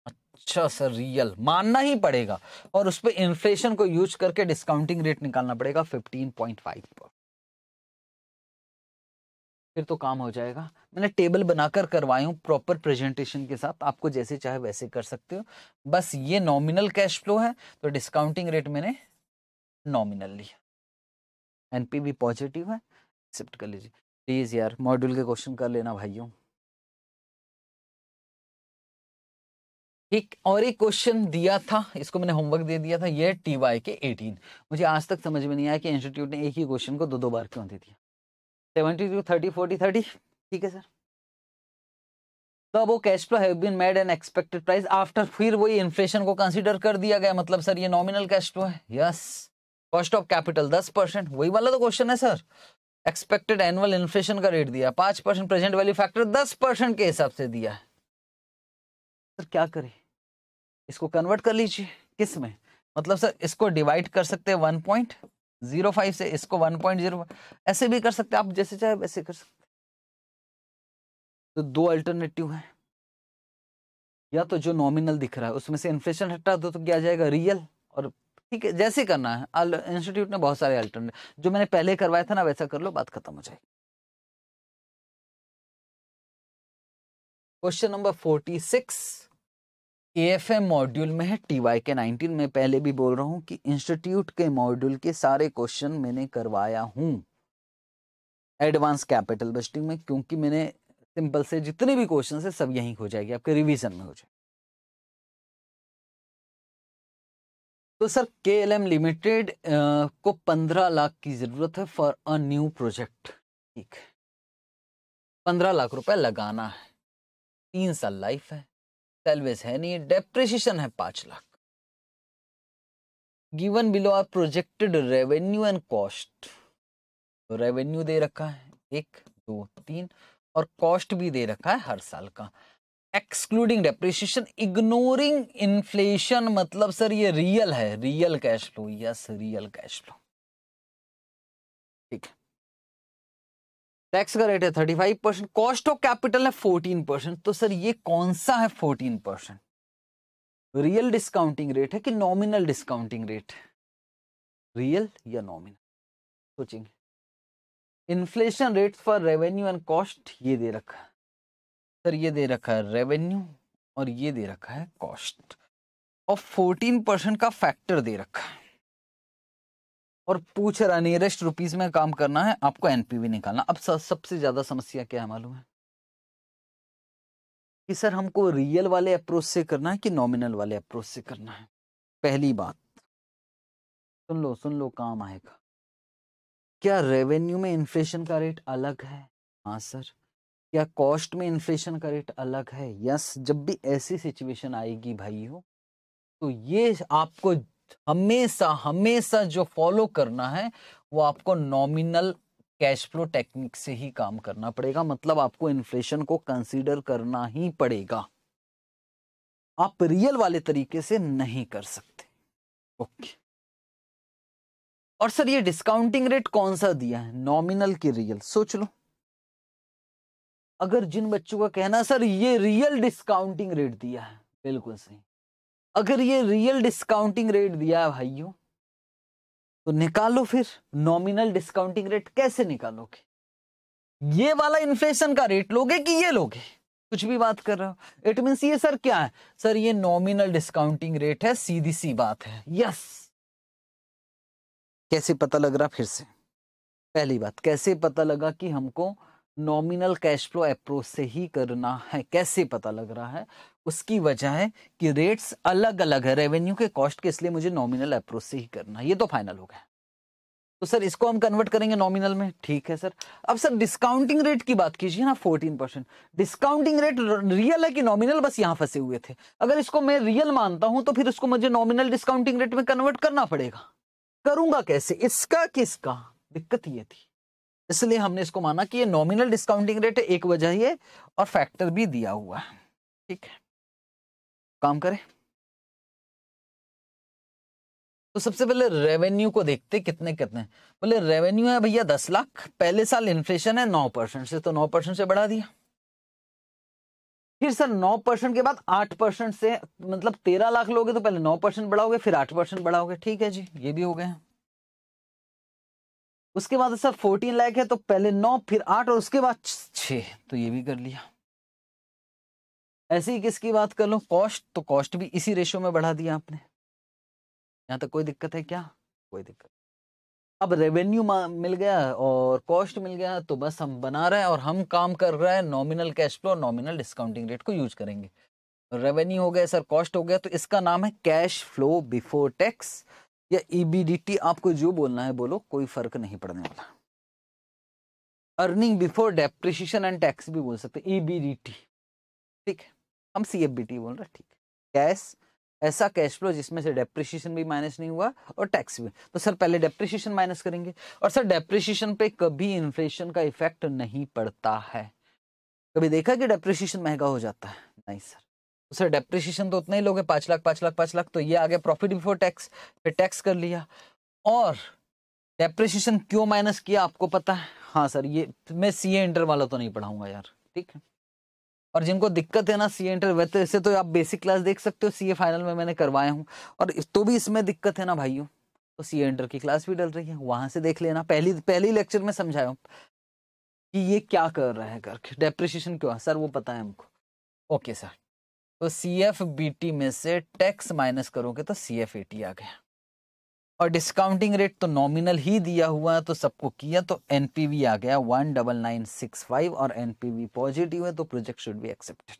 अच्छा सर रियल मानना ही पड़ेगा और उस पर इन्फ्लेशन को यूज करके डिस्काउंटिंग रेट निकालना पड़ेगा 15.5 पर फिर तो काम हो जाएगा मैंने टेबल बनाकर करवाई हूँ प्रॉपर प्रेजेंटेशन के साथ आपको जैसे चाहे वैसे कर सकते हो बस ये नॉमिनल कैश फ्लो है तो डिस्काउंटिंग रेट मैंने
नॉमिनल लिया एनपीवी पॉजिटिव है एक्सेप्ट कर लीजिए प्लीज़ यार मॉड्यूल के क्वेश्चन कर लेना भाइयों
एक और एक क्वेश्चन दिया था इसको मैंने होमवर्क दे दिया था ये टी वाई के एटीन मुझे आज तक समझ में नहीं आया कि इंस्टीट्यूट ने एक ही क्वेश्चन को दो दो बार क्यों दे दिया seventy two thirty forty thirty ठीक है सर तब तो वो cash flow have been made an expected price after फिर वही इन्फ्लेशन को कंसिडर कर दिया गया मतलब सर ये नॉमिनल कैश फ्लो है यस कॉस्ट ऑफ कैपिटल दस परसेंट वही वाला तो क्वेश्चन है सर एक्सपेक्टेड एनुअल इन्फ्लेशन का रेट दिया पांच परसेंट प्रेजेंट वैल्यू फैक्टर दस परसेंट के हिसाब से दिया है सर क्या करें इसको कन्वर्ट कर लीजिए किस में मतलब सर इसको डिवाइड कर सकते हैं वन पॉइंट जीरो फाइव से इसको वन पॉइंट जीरो ऐसे भी कर सकते हैं आप जैसे चाहे वैसे कर सकते तो दो अल्टरनेटिव हैं या तो जो नॉमिनल दिख रहा है उसमें से इन्फ्लेशन हटा दो तो क्या जाएगा रियल और ठीक है जैसे करना है इंस्टीट्यूट ने बहुत सारे अल्टरनेट जो मैंने पहले करवाया था ना वैसा कर लो बात खत्म हो जाएगी question number forty six A F M module में है टी वाई के नाइनटीन में पहले भी बोल रहा हूं कि इंस्टीट्यूट के मॉड्यूल के सारे क्वेश्चन मैंने करवाया हूं एडवांस कैपिटल बस्टिंग में क्योंकि मैंने सिंपल से जितने भी क्वेश्चन है सब यहीं हो जाएगी आपके रिविजन में हो जाएगी तो सर के एल एम लिमिटेड को पंद्रह लाख की ज़रूरत है फॉर अ न्यू प्रोजेक्ट ठीक है पंद्रह लाख रुपए लगाना है तीन साल लाइफ है सेलवेज है नहीं डेप्रिसिएशन है पांच lakh given below are projected revenue and cost तो रेवेन्यू दे रखा है एक दो तीन और कॉस्ट भी दे रखा है हर साल का एक्सक्लूडिंग डेप्रिसिएशन इग्नोरिंग इन्फ्लेशन मतलब सर ये रियल है real cash flow yes real cash flow ठीक है टैक्स का रेट है thirty five percent cost of capital है फोर्टीन परसेंट तो सर ये कौन सा है fourteen percent real discounting rate है कि नॉमिनल डिस्काउंटिंग रेट रियल या नॉमिनल सोचेंगे inflation rate for revenue and cost ये दे रखा है सर ये दे रखा है रेवेन्यू और ये दे रखा है कॉस्ट और फोर्टीन परसेंट का फैक्टर दे रखा है और पूछ रहा नियरेस्ट रुपीज में काम करना है आपको एनपीवी निकालना अब सबसे ज्यादा समस्या क्या है मालूम है कि सर हमको रियल वाले अप्रोच से करना है कि नॉमिनल वाले अप्रोच से करना है पहली बात सुन लो सुन लो काम आएगा क्या रेवेन्यू में इन्फ्लेशन का रेट अलग है हाँ सर क्या कॉस्ट में इन्फ्लेशन का रेट अलग है यस जब भी ऐसी सिचुएशन आएगी भाई हो तो ये आपको हमेशा हमेशा जो फॉलो करना है वो आपको नॉमिनल कैश फ्लो टेक्निक से ही काम करना पड़ेगा मतलब आपको इन्फ्लेशन को कंसीडर करना ही पड़ेगा आप रियल वाले तरीके से नहीं कर सकते ओके और सर ये डिस्काउंटिंग रेट कौन सा दिया है नॉमिनल की रियल सोच लो अगर जिन बच्चों का कहना सर ये रियल डिस्काउंटिंग रेट दिया है बिल्कुल सही अगर ये रियल डिस्काउंटिंग रेट दिया है भाइयों तो निकालो फिर नॉमिनल डिस्काउंटिंग रेट कैसे निकालोगे ये वाला इन्फ्लेशन का रेट लोगे कि ये लोगे कुछ भी बात कर रहे हो इट मीन ये सर क्या है सर ये नॉमिनल डिस्काउंटिंग रेट है सीधी सी बात है यस कैसे पता लग रहा फिर से पहली बात कैसे पता लगा कि हमको नॉमिनल कैश फ्लो अप्रोच से ही करना है कैसे पता लग रहा है उसकी वजह है कि रेट्स अलग अलग है रेवेन्यू के कॉस्ट के इसलिए मुझे नॉमिनल अप्रोच से ही करना है ये तो फाइनल हो गया तो सर इसको हम कन्वर्ट करेंगे नॉमिनल में ठीक है सर अब सर डिस्काउंटिंग रेट की बात कीजिए ना fourteen percent discounting rate real है कि नॉमिनल बस यहाँ फंसे हुए थे अगर इसको मैं रियल मानता हूं तो फिर उसको मुझे नॉमिनल डिस्काउंटिंग रेट में कन्वर्ट करना पड़ेगा करूंगा कैसे इसका किसका दिक्कत ये थी इसलिए हमने इसको माना कि ये नॉमिनल डिस्काउंटिंग
रेट एक वजह है और फैक्टर भी दिया हुआ है ठीक है काम करें तो सबसे पहले रेवेन्यू को देखते
कितने कितने बोले रेवेन्यू है भैया दस लाख पहले साल इन्फ्लेशन है नौ परसेंट से तो नौ परसेंट से बढ़ा दिया फिर सर नौ परसेंट के बाद आठ परसेंट से मतलब तेरह लाख लोगे तो पहले नौ परसेंट बढ़ाओगे फिर आठ परसेंट बढ़ाओगे ठीक है जी ये भी हो गया उसके बाद सर फोर्टीन लैक है तो पहले नौ फिर आठ और उसके बाद छ तो ये भी कर लिया ऐसे ही किसकी बात कर लो कॉस्ट तो कॉस्ट भी इसी रेशो में बढ़ा दिया आपने यहाँ तक कोई दिक्कत है क्या कोई दिक्कत अब रेवेन्यू मिल गया और कॉस्ट मिल गया तो बस हम बना रहे हैं और हम काम कर रहे हैं nominal cash flow nominal discounting rate को यूज करेंगे रेवेन्यू हो गया सर कॉस्ट हो गया तो इसका नाम है कैश फ्लो बिफोर टैक्स या ईबीडीटी e आपको जो बोलना है बोलो कोई फर्क नहीं पड़ने वाला earning before depreciation and tax भी बोल सकते ईबीडीटी e ठीक है हम सीएफबीटी बोल रहे हैं ठीक कैश ऐसा कैश फ्लो जिसमें से डेप्रिशिएशन भी माइनस नहीं हुआ और टैक्स भी तो सर पहले डेप्रिशिएशन माइनस करेंगे और सर डेप्रिशिएशन पे कभी इन्फ्लेशन का इफेक्ट नहीं पड़ता है कभी देखा कि डेप्रिशिएशन महंगा हो जाता है नहीं सर सर डेप्रिशिएशन तो उतना ही लोगे पाँच लाख पाँच लाख पाँच लाख तो ये आ गया प्रॉफिट बिफोर टैक्स फिर टैक्स कर लिया और डेप्रिशिएशन क्यों माइनस किया आपको पता है हाँ सर ये मैं सी ए इंटर वाला तो नहीं पढ़ाऊंगा यार ठीक है और जिनको दिक्कत है ना सी इंटर वैसे तो आप बेसिक क्लास देख सकते हो सी ए फाइनल में मैंने करवाया हूँ और तो भी इसमें दिक्कत है ना भाइयों तो सी इंटर की क्लास भी डल रही है वहाँ से देख लेना पहली पहली लेक्चर में समझाया हूँ कि ये क्या कर रहा है करके डेप्रिशिएशन क्यों है सर वो पता है हमको ओके सर तो सी एफ बी टी में से टैक्स माइनस करोगे तो सी एफ ए टी आ गया और डिस्काउंटिंग रेट तो नॉमिनल ही दिया हुआ है तो सबको किया तो एनपीवी आ गया one double nine six five और
एनपीवी पॉजिटिव है तो प्रोजेक्ट शुड बी एक्सेप्टेड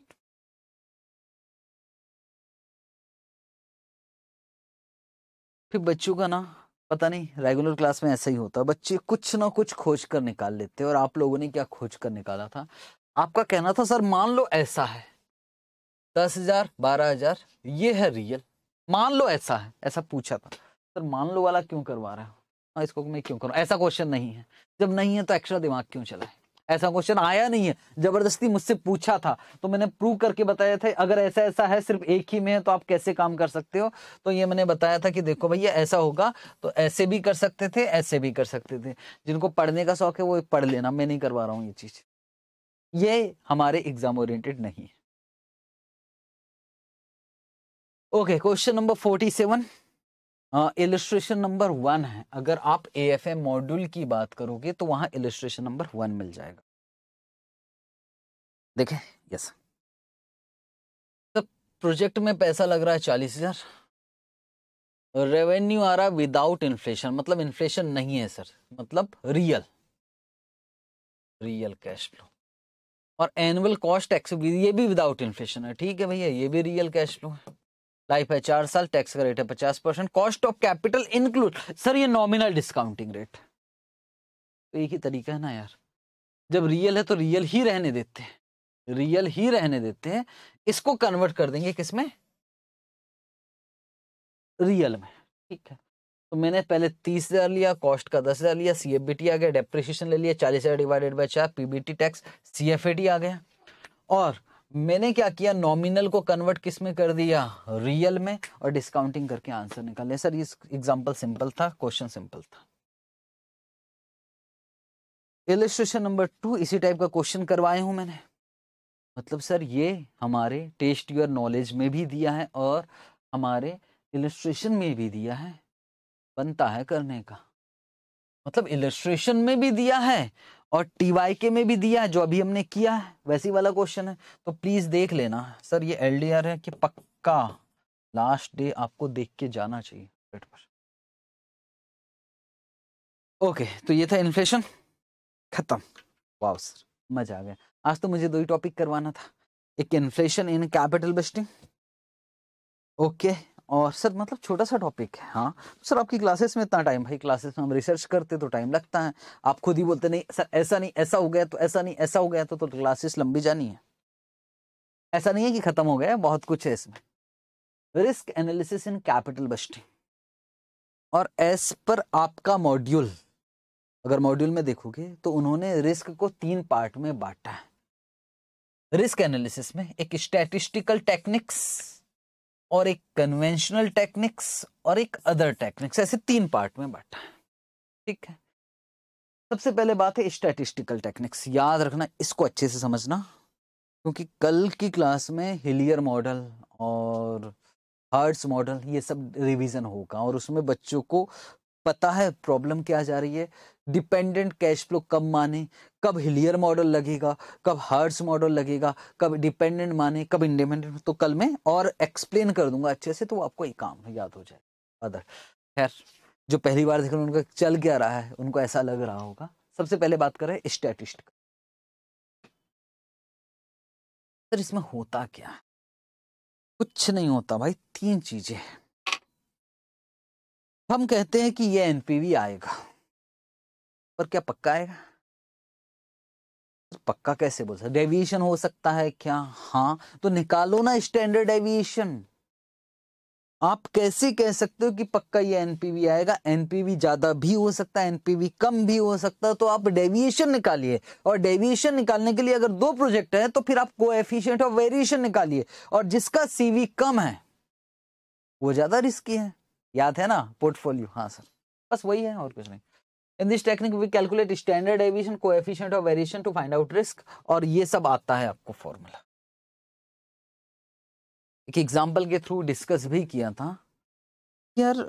फिर बच्चों का ना पता नहीं
रेगुलर क्लास में ऐसा ही होता है बच्चे कुछ ना कुछ खोज कर निकाल लेते हैं और आप लोगों ने क्या खोज कर निकाला था आपका कहना था सर मान लो ऐसा है दस हजार बारह हजार ये है रियल मान लो ऐसा है ऐसा पूछा था सर मान लो वाला क्यों करवा रहा है हाँ, इसको मैं क्यों करूँ ऐसा क्वेश्चन नहीं है जब नहीं है तो एक्स्ट्रा दिमाग क्यों चला है ऐसा क्वेश्चन आया नहीं है जबरदस्ती मुझसे पूछा था तो मैंने प्रूव करके बताया था अगर ऐसा ऐसा है सिर्फ एक ही में है तो आप कैसे काम कर सकते हो तो ये मैंने बताया था कि देखो भैया ऐसा होगा तो ऐसे भी कर सकते थे ऐसे भी कर सकते थे जिनको पढ़ने का शौक है वो पढ़ लेना मैं नहीं करवा रहा हूँ ये चीज़ ये हमारे एग्जाम ओरिएंटेड नहीं है okay question number forty seven illustration number one है अगर आप ए एफ एम मॉड्यूल की बात करोगे तो वहां इलिस्ट्रेशन नंबर वन मिल जाएगा देखें यस प्रोजेक्ट में पैसा लग रहा है चालीस हजार रेवेन्यू आ रहा है विदाउट इन्फ्लेशन मतलब इन्फ्लेशन नहीं है सर मतलब रियल रियल कैश फ्लो और एनुअल कॉस्ट एक्स ये भी विदाउट इन्फ्लेशन है ठीक है भैया ये भी रियल कैश फ्लो है लाइफ है चार साल टैक्स का रेट है पचास परसेंट cost of capital include sir ये नॉमिनल डिस्काउंटिंग रेट तो एक ही तरीका है ना यार जब रियल है तो रियल ही रहने देते हैं रियल ही रहने देते हैं इसको कन्वर्ट कर देंगे किसमें रियल में ठीक है तो मैंने पहले तीस हज़ार लिया कॉस्ट का दस हज़ार लिया सी आ गया डेप्रिशिएशन ले लिया चालीस हज़ार डिवाइडेड बाय चार पीबीटी टैक्स सीएफएटी आ गया और मैंने क्या किया नॉमिनल को कन्वर्ट किस में कर दिया रियल में और डिस्काउंटिंग करके आंसर निकाल लिया सर ये एग्जांपल सिंपल था क्वेश्चन सिंपल था इलिस्ट्रेशन नंबर टू इसी टाइप का क्वेश्चन करवाए हूं मैंने मतलब सर ये हमारे टेस्ट योर नॉलेज में भी दिया है और हमारे इलिस्ट्रेशन में भी दिया है बनता है करने का मतलब इलिस्ट्रेशन में भी दिया है और टी में भी दिया है जो अभी हमने किया है वैसी वाला क्वेश्चन है तो प्लीज़ देख लेना सर ये एल है कि पक्का लास्ट डे आपको देख के जाना चाहिए ओके तो ये था इन्फ्लेशन खत्म वाव सर मजा आ गया आज तो मुझे दो ही टॉपिक करवाना था एक inflation in capital budgeting okay और सर मतलब छोटा सा टॉपिक है हाँ सर आपकी क्लासेस में इतना टाइम भाई क्लासेस में हम रिसर्च करते तो टाइम लगता है आप खुद ही बोलते नहीं सर ऐसा नहीं ऐसा हो गया तो ऐसा नहीं ऐसा हो गया तो, तो क्लासेस लंबी जानी है ऐसा नहीं है कि खत्म हो गया बहुत कुछ है इसमें risk analysis in capital budgeting और एस पर आपका मॉड्यूल अगर मॉड्यूल में देखोगे तो उन्होंने रिस्क को तीन पार्ट में बांटा है रिस्क एनालिसिस में एक स्टैटिस्टिकल टेक्निक्स और एक कन्वेंशनल टेक्निक्स और एक अदर टेक्निक्स ऐसे तीन पार्ट में बांटा है ठीक है सबसे पहले बात है स्टैटिस्टिकल टेक्निक्स याद रखना इसको अच्छे से समझना क्योंकि कल की क्लास में हिलियर मॉडल और हर्ट्स मॉडल ये सब रिवीजन होगा और उसमें बच्चों को पता है प्रॉब्लम क्या जा रही है डिपेंडेंट कैश फ्लो कब माने कब हिलियर मॉडल लगेगा कब हार्स मॉडल लगेगा कब डिपेंडेंट माने कब इंडिपेंडेंट तो कल मैं और एक्सप्लेन कर दूंगा अच्छे से तो आपको एक काम याद हो जाए अदर खैर जो पहली बार देख रहे हैं उनका चल क्या रहा है उनको ऐसा लग रहा होगा सबसे पहले बात करें स्टैटिस्ट का
सर इसमें होता क्या है कुछ नहीं होता भाई तीन चीजें हम कहते हैं कि ये एनपीवी आएगा पर क्या पक्का आएगा पक्का कैसे
बोल सकते डेविएशन हो सकता है क्या हाँ तो निकालो ना स्टैंडर्ड डेविएशन आप कैसे कह सकते हो कि पक्का ये एनपीवी आएगा एनपीवी ज्यादा भी हो सकता है एनपीवी कम भी हो सकता है तो आप डेविएशन निकालिए और डेविएशन निकालने के लिए अगर दो प्रोजेक्ट है तो फिर आप एफिशियंट और वेरिएशन निकालिए और जिसका सीवी कम है वो ज्यादा रिस्की है याद है ना पोर्टफोलियो हाँ सर बस वही है और कुछ नहीं in this technique we calculate standard deviation coefficient of variation to find out risk और ये सब आता है आपको फॉर्मूला एक एग्जांपल के थ्रू डिस्कस भी किया था यार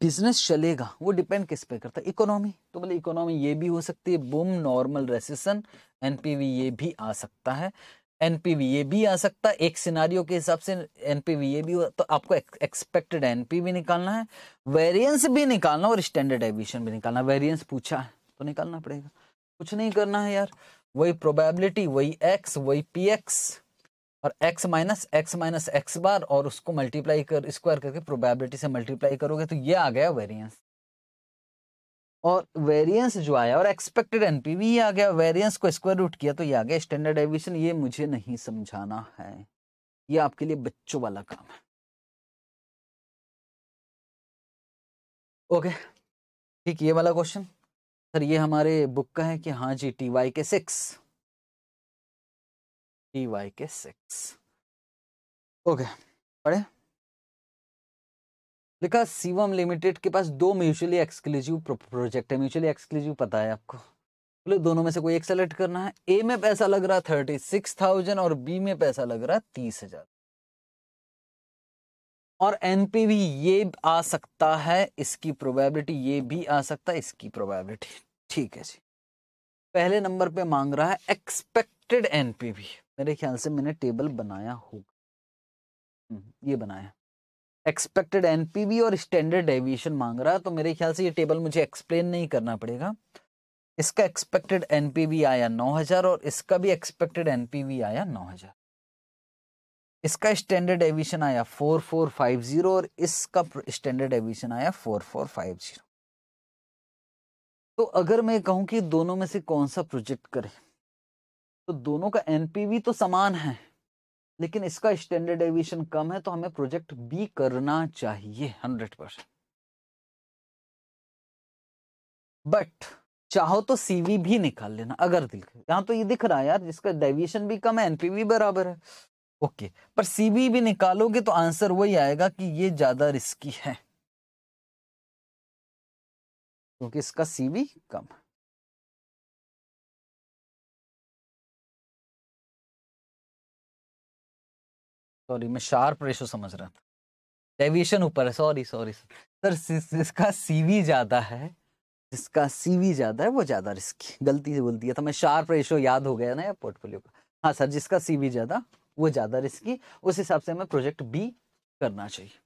बिजनेस चलेगा वो डिपेंड किस पे करता है इकोनॉमी तो बोले इकोनॉमी ये भी हो सकती है बूम नॉर्मल रेसिशन एनपीवी ये भी आ सकता है एनपीवीए भी आ सकता है एक सिनारियो के हिसाब से एनपीवीए भी तो आपको एक्सपेक्टेड एनपी भी निकालना है वेरिएंस भी निकालना और स्टैंडर्ड एविशन भी निकालना वेरिएंस पूछा है तो निकालना पड़ेगा कुछ नहीं करना है यार वही प्रोबेबिलिटी वही एक्स वही पी एक्स और X minus X minus X bar और उसको मल्टीप्लाई कर स्क्वायर करके प्रोबेबिलिटी से मल्टीप्लाई करोगे तो ये आ गया वेरिएंस और वेरिएंस जो आया और एक्सपेक्टेड एनपीवी आ गया वेरिएंस को स्क्वायर रूट किया तो ये आ गया स्टैंडर्ड एविएशन ये मुझे नहीं समझाना है ये आपके लिए बच्चों वाला
काम है ओके ठीक ये वाला क्वेश्चन सर ये हमारे बुक का है कि हाँ जी T Y K six T Y K six okay पढ़े लिखा सीवम लिमिटेड के पास दो म्यूचुअली
एक्सक्लूसिव प्रोजेक्ट है म्यूचुअली एक्सक्लूसिव पता है आपको बोले दोनों में से कोई एक सेलेक्ट करना है ए में पैसा लग रहा है थर्टी सिक्स थाउजेंड और बी में पैसा लग रहा है तीस हजार और पी भी ये आ सकता है इसकी प्रोबेबिलिटी ये भी आ सकता है इसकी प्रोबेबिलिटी ठीक है जी पहले नंबर पे मांग रहा है एक्सपेक्टेड एनपीवी मेरे ख्याल से मैंने टेबल बनाया होगा हम्म, ये बनाया एक्सपेक्टेड एनपीवी और स्टैंडर्ड डेविएशन मांग रहा है तो मेरे ख्याल से ये टेबल मुझे एक्सप्लेन नहीं करना पड़ेगा इसका एक्सपेक्टेड एनपीवी आया 9000 और इसका भी एक्सपेक्टेड एनपीवी आया 9000 इसका स्टैंडर्ड एविशन आया 4450 और इसका स्टैंडर्ड एविशन आया 4450 तो अगर मैं कहूं कि दोनों में से कौन सा प्रोजेक्ट करें तो दोनों का एनपीवी तो समान है लेकिन इसका स्टैंडर्ड एविएशन कम है तो हमें प्रोजेक्ट बी करना चाहिए हंड्रेड परसेंट बट चाहो तो सीवी भी निकाल लेना अगर दिल यहां तो ये दिख रहा है यार जिसका डेविएशन भी कम है एनपीवी बराबर है ओके okay. पर सीवी भी निकालोगे
तो आंसर वही आएगा कि ये ज्यादा रिस्की है क्योंकि इसका सीवी कम है सॉरी मैं शार्प रेशो समझ रहा था डेविएशन ऊपर है सॉरी सॉरी सर जिसका सीवी ज़्यादा
है जिसका सीवी ज़्यादा है वो ज़्यादा रिस्की गलती से बोल दिया था मैं शार्प रेशो याद हो गया ना यार पोर्टफोलियो का हाँ सर जिसका सीवी ज़्यादा वो ज़्यादा रिस्की उस हिसाब से हमें प्रोजेक्ट बी करना चाहिए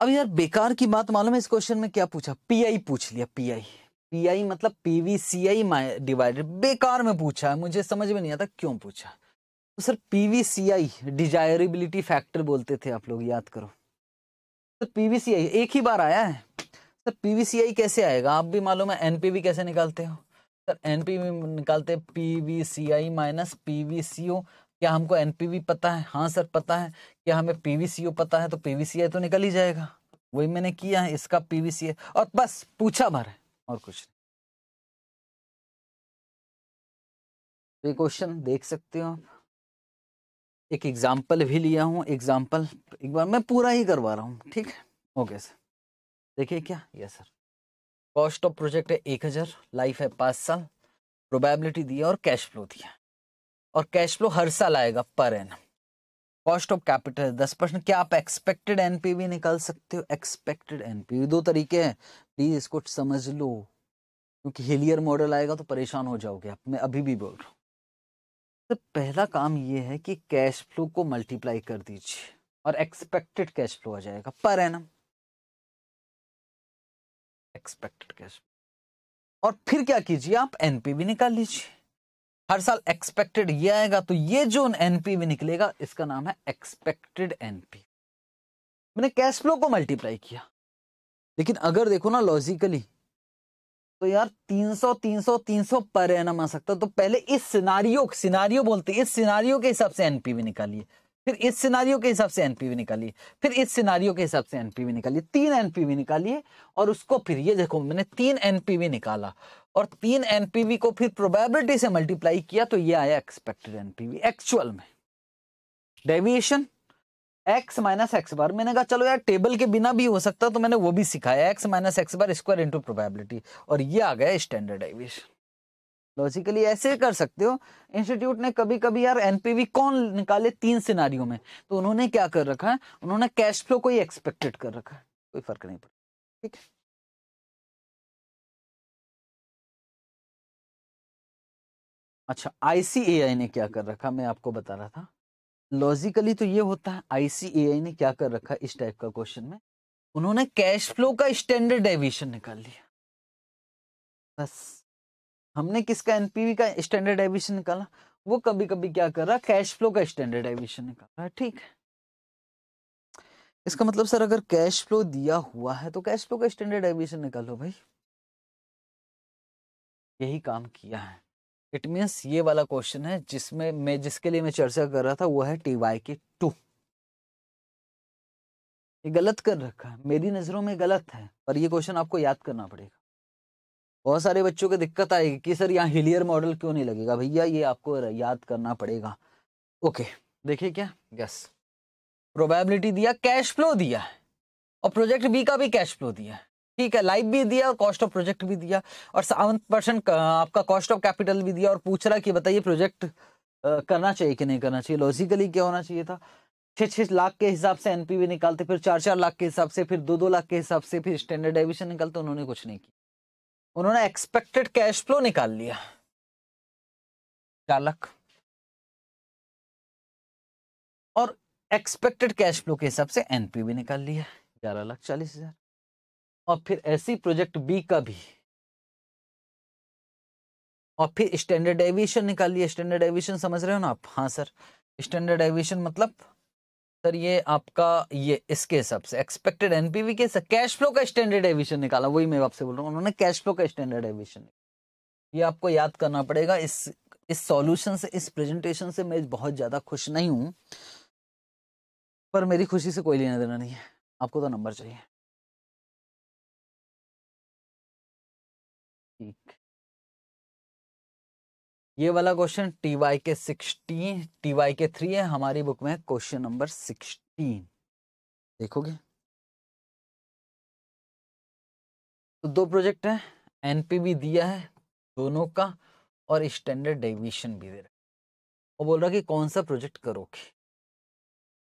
अब यार बेकार की बात मालूम है इस क्वेश्चन में क्या पूछा पीआई पूछ लिया पीआई पीआई मतलब पीवीसीआई डिवाइडेड बेकार में पूछा है मुझे समझ में नहीं आता क्यों पूछा तो सर पीवीसीआई डिजायरेबिलिटी फैक्टर बोलते थे आप लोग याद करो सर तो पीवीसीआई एक ही बार आया है सर पीवीसीआई कैसे आएगा आप भी मालूम है एनपीवी कैसे निकालते हो सर एनपीवी निकालते हैं पीवीसीआई माइनस पीवीसीओ क्या हमको एनपीवी पता है हाँ सर पता है क्या हमें पीवीसीओ पता है तो पीवीसीआई तो निकल ही जाएगा वही मैंने किया है इसका
पीवीसीआई और बस पूछा भर है और कुछ नहीं क्वेश्चन देख सकते हो आप एक एग्ज़ाम्पल
भी लिया हूँ एग्ज़ाम्पल एक बार मैं पूरा ही करवा रहा हूँ ठीक है ओके सर देखिए क्या yes sir cost of project है एक हज़ार लाइफ है पाँच साल प्रोबेबिलिटी दी है और कैश फ्लो दिया और कैश फ्लो हर साल आएगा पर एन कॉस्ट ऑफ कैपिटल दस परसेंट क्या आप एक्सपेक्टेड एन निकाल सकते हो एक्सपेक्टेड एन दो तरीके हैं प्लीज़ इसको समझ लो क्योंकि हिलियर मॉडल आएगा तो परेशान हो जाओगे आप मैं अभी भी बोल रहा हूँ तो पहला काम ये है कि कैश फ्लो को मल्टीप्लाई कर दीजिए और एक्सपेक्टेड कैश फ्लो आ जाएगा पर एनम एक्सपेक्टेड कैश और फिर क्या कीजिए आप एनपीवी निकाल लीजिए हर साल एक्सपेक्टेड ये आएगा तो ये जो एनपीवी निकलेगा इसका नाम है एक्सपेक्टेड एनपी मैंने कैश फ्लो को मल्टीप्लाई किया लेकिन अगर देखो ना लॉजिकली तो यार 300 300 300 पर एनम आ सकता तो पहले इस सिनारियो सिनारियो बोलते इस सिनारियो के हिसाब से एनपीवी निकालिए फिर इस सिनारियो के हिसाब से एनपीवी निकालिए फिर इस सिनारियो के हिसाब से एनपीवी निकालिए तीन एनपीवी निकालिए और उसको फिर ये देखो मैंने तीन एनपीवी निकाला और तीन एनपीवी को फिर प्रोबेबिलिटी से मल्टीप्लाई किया तो ये आया एक्सपेक्टेड एनपीवी एक्चुअल में deviation X minus X bar मैंने कहा चलो यार टेबल के बिना भी हो सकता तो मैंने वो भी सिखाया X minus X bar square into probability और ये आ गया स्टैंडर्ड डेविएशन लॉजिकली ऐसे कर सकते हो इंस्टीट्यूट ने कभी कभी यार एनपीवी कौन निकाले तीन सिनारियों
में तो उन्होंने क्या कर रखा है उन्होंने कैश फ्लो को ही एक्सपेक्टेड कर रखा है कोई फर्क नहीं पड़ता ठीक है अच्छा आईसीएआई ने क्या कर रखा मैं आपको बता रहा था लॉजिकली
तो ये होता है आईसीएआई ने क्या कर रखा है इस टाइप का क्वेश्चन में उन्होंने कैश फ्लो का स्टैंडर्ड डेविएशन निकाल लिया बस हमने किसका एनपीवी का स्टैंडर्ड डेविएशन निकाला वो कभी कभी क्या कर रहा कैश फ्लो का स्टैंडर्ड डेविएशन निकाल रहा ठीक है इसका मतलब सर अगर कैश फ्लो दिया हुआ है तो कैश फ्लो का स्टैंडर्ड डेविएशन निकालो भाई यही काम किया है इट मीन्स ये वाला क्वेश्चन है जिसमें मैं जिसके लिए मैं चर्चा कर रहा था वो है टी वाई के टू ये गलत कर रखा है मेरी नज़रों में गलत है पर ये क्वेश्चन आपको याद करना पड़ेगा बहुत सारे बच्चों को दिक्कत आएगी कि सर यहाँ हिलियर मॉडल क्यों नहीं लगेगा भैया ये आपको याद करना पड़ेगा ओके देखिए क्या यस प्रोबेबिलिटी दिया कैश फ्लो दिया है और प्रोजेक्ट बी का भी कैश फ्लो दिया है ठीक है लाइफ भी दिया और कॉस्ट ऑफ प्रोजेक्ट भी दिया और सेवन परसेंट आपका कॉस्ट ऑफ कैपिटल भी दिया और पूछ रहा कि बताइए प्रोजेक्ट करना चाहिए कि नहीं करना चाहिए लॉजिकली क्या होना चाहिए था छः छः लाख के हिसाब से एनपीवी निकालते फिर चार चार लाख के हिसाब से फिर दो दो लाख के हिसाब से फिर
स्टैंडर्ड एविशन निकालते उन्होंने कुछ नहीं किया उन्होंने एक्सपेक्टेड कैश फ्लो निकाल लिया चार लाख और एक्सपेक्टेड कैश फ्लो के हिसाब से एनपीवी निकाल लिया ग्यारह लाख चालीस हजार
और फिर ऐसी प्रोजेक्ट बी का भी और फिर स्टैंडर्ड एविएशन निकालिए स्टैंडर्ड एविएशन समझ रहे हो ना आप हाँ सर स्टैंडर्ड एविएशन मतलब सर ये आपका ये इसके हिसाब से एक्सपेक्टेड एनपीवी के कैश फ्लो का स्टैंडर्ड एविएशन निकाला वही मैं आपसे बोल रहा हूँ उन्होंने कैश फ्लो का स्टैंडर्ड एविएशन ये आपको याद करना पड़ेगा इस इस सॉल्यूशन से इस प्रेजेंटेशन से मैं बहुत ज़्यादा खुश नहीं हूँ
पर मेरी खुशी से कोई लेना देना नहीं है आपको तो नंबर चाहिए ये वाला question T Y K sixteen T Y K three है हमारी बुक में क्वेश्चन नंबर सिक्सटीन देखोगे तो दो प्रोजेक्ट हैं एनपी दिया है दोनों का
और स्टैंडर्ड डेविएशन भी दे रहा है और बोल रहा कि कौन सा प्रोजेक्ट करोगे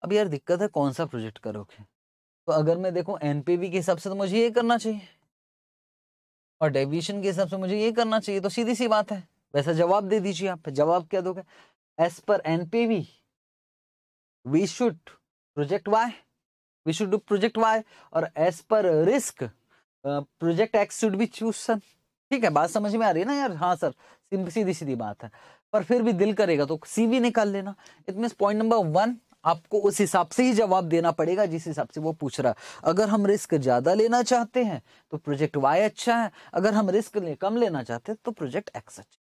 अब यार दिक्कत है कौन सा प्रोजेक्ट करोगे तो अगर मैं देखूँ एनपीवी के हिसाब से तो मुझे ये करना चाहिए और डेविएशन के हिसाब से मुझे ये करना चाहिए तो सीधी सी बात है वैसा जवाब दे दीजिए आप जवाब क्या दोगे as per NPV we should project Y we should do project Y और as per risk project X should be choose sir ठीक है बात समझ में आ रही है ना यार हाँ सर सीधी सीधी बात है पर फिर भी दिल करेगा तो सीवी निकाल लेना it mean point number one आपको उस हिसाब से ही जवाब देना पड़ेगा जिस हिसाब से वो पूछ रहा है अगर हम रिस्क ज़्यादा लेना चाहते हैं तो प्रोजेक्ट वाई अच्छा है अगर हम रिस्क ले, कम लेना चाहते हैं तो प्रोजेक्ट एक्स अच्छा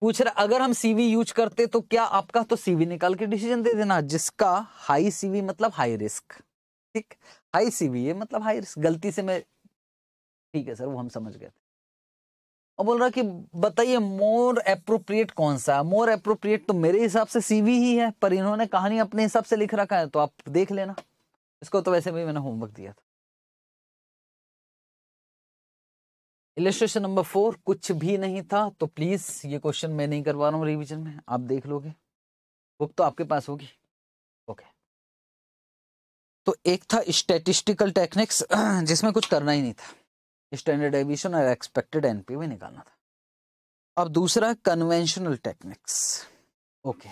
पूछ रहा अगर हम सीवी यूज करते तो क्या आपका तो सीवी निकाल के डिसीजन दे देना जिसका हाई सीवी मतलब हाई रिस्क ठीक हाई सीवी है मतलब हाई रिस्क गलती से मैं ठीक है सर वो हम समझ गए थे और बोल रहा कि बताइए मोर अप्रोप्रिएट कौन सा है मोर अप्रोप्रिएट तो मेरे हिसाब से सीवी ही है पर इन्होंने कहानी अपने हिसाब से लिख रखा है तो आप देख लेना इसको तो वैसे भी मैंने होमवर्क दिया था इलेस्ट्रेशन नंबर फोर कुछ भी नहीं था तो प्लीज ये क्वेश्चन मैं नहीं करवा रहा हूँ रिविजन में आप देख लोगे बुक तो आपके पास होगी ओके तो एक था स्टेटिस्टिकल टेक्निक्स जिसमें कुछ करना ही नहीं था स्टैंडर्ड एविशन और एक्सपेक्टेड भी निकालना था अब दूसरा conventional techniques okay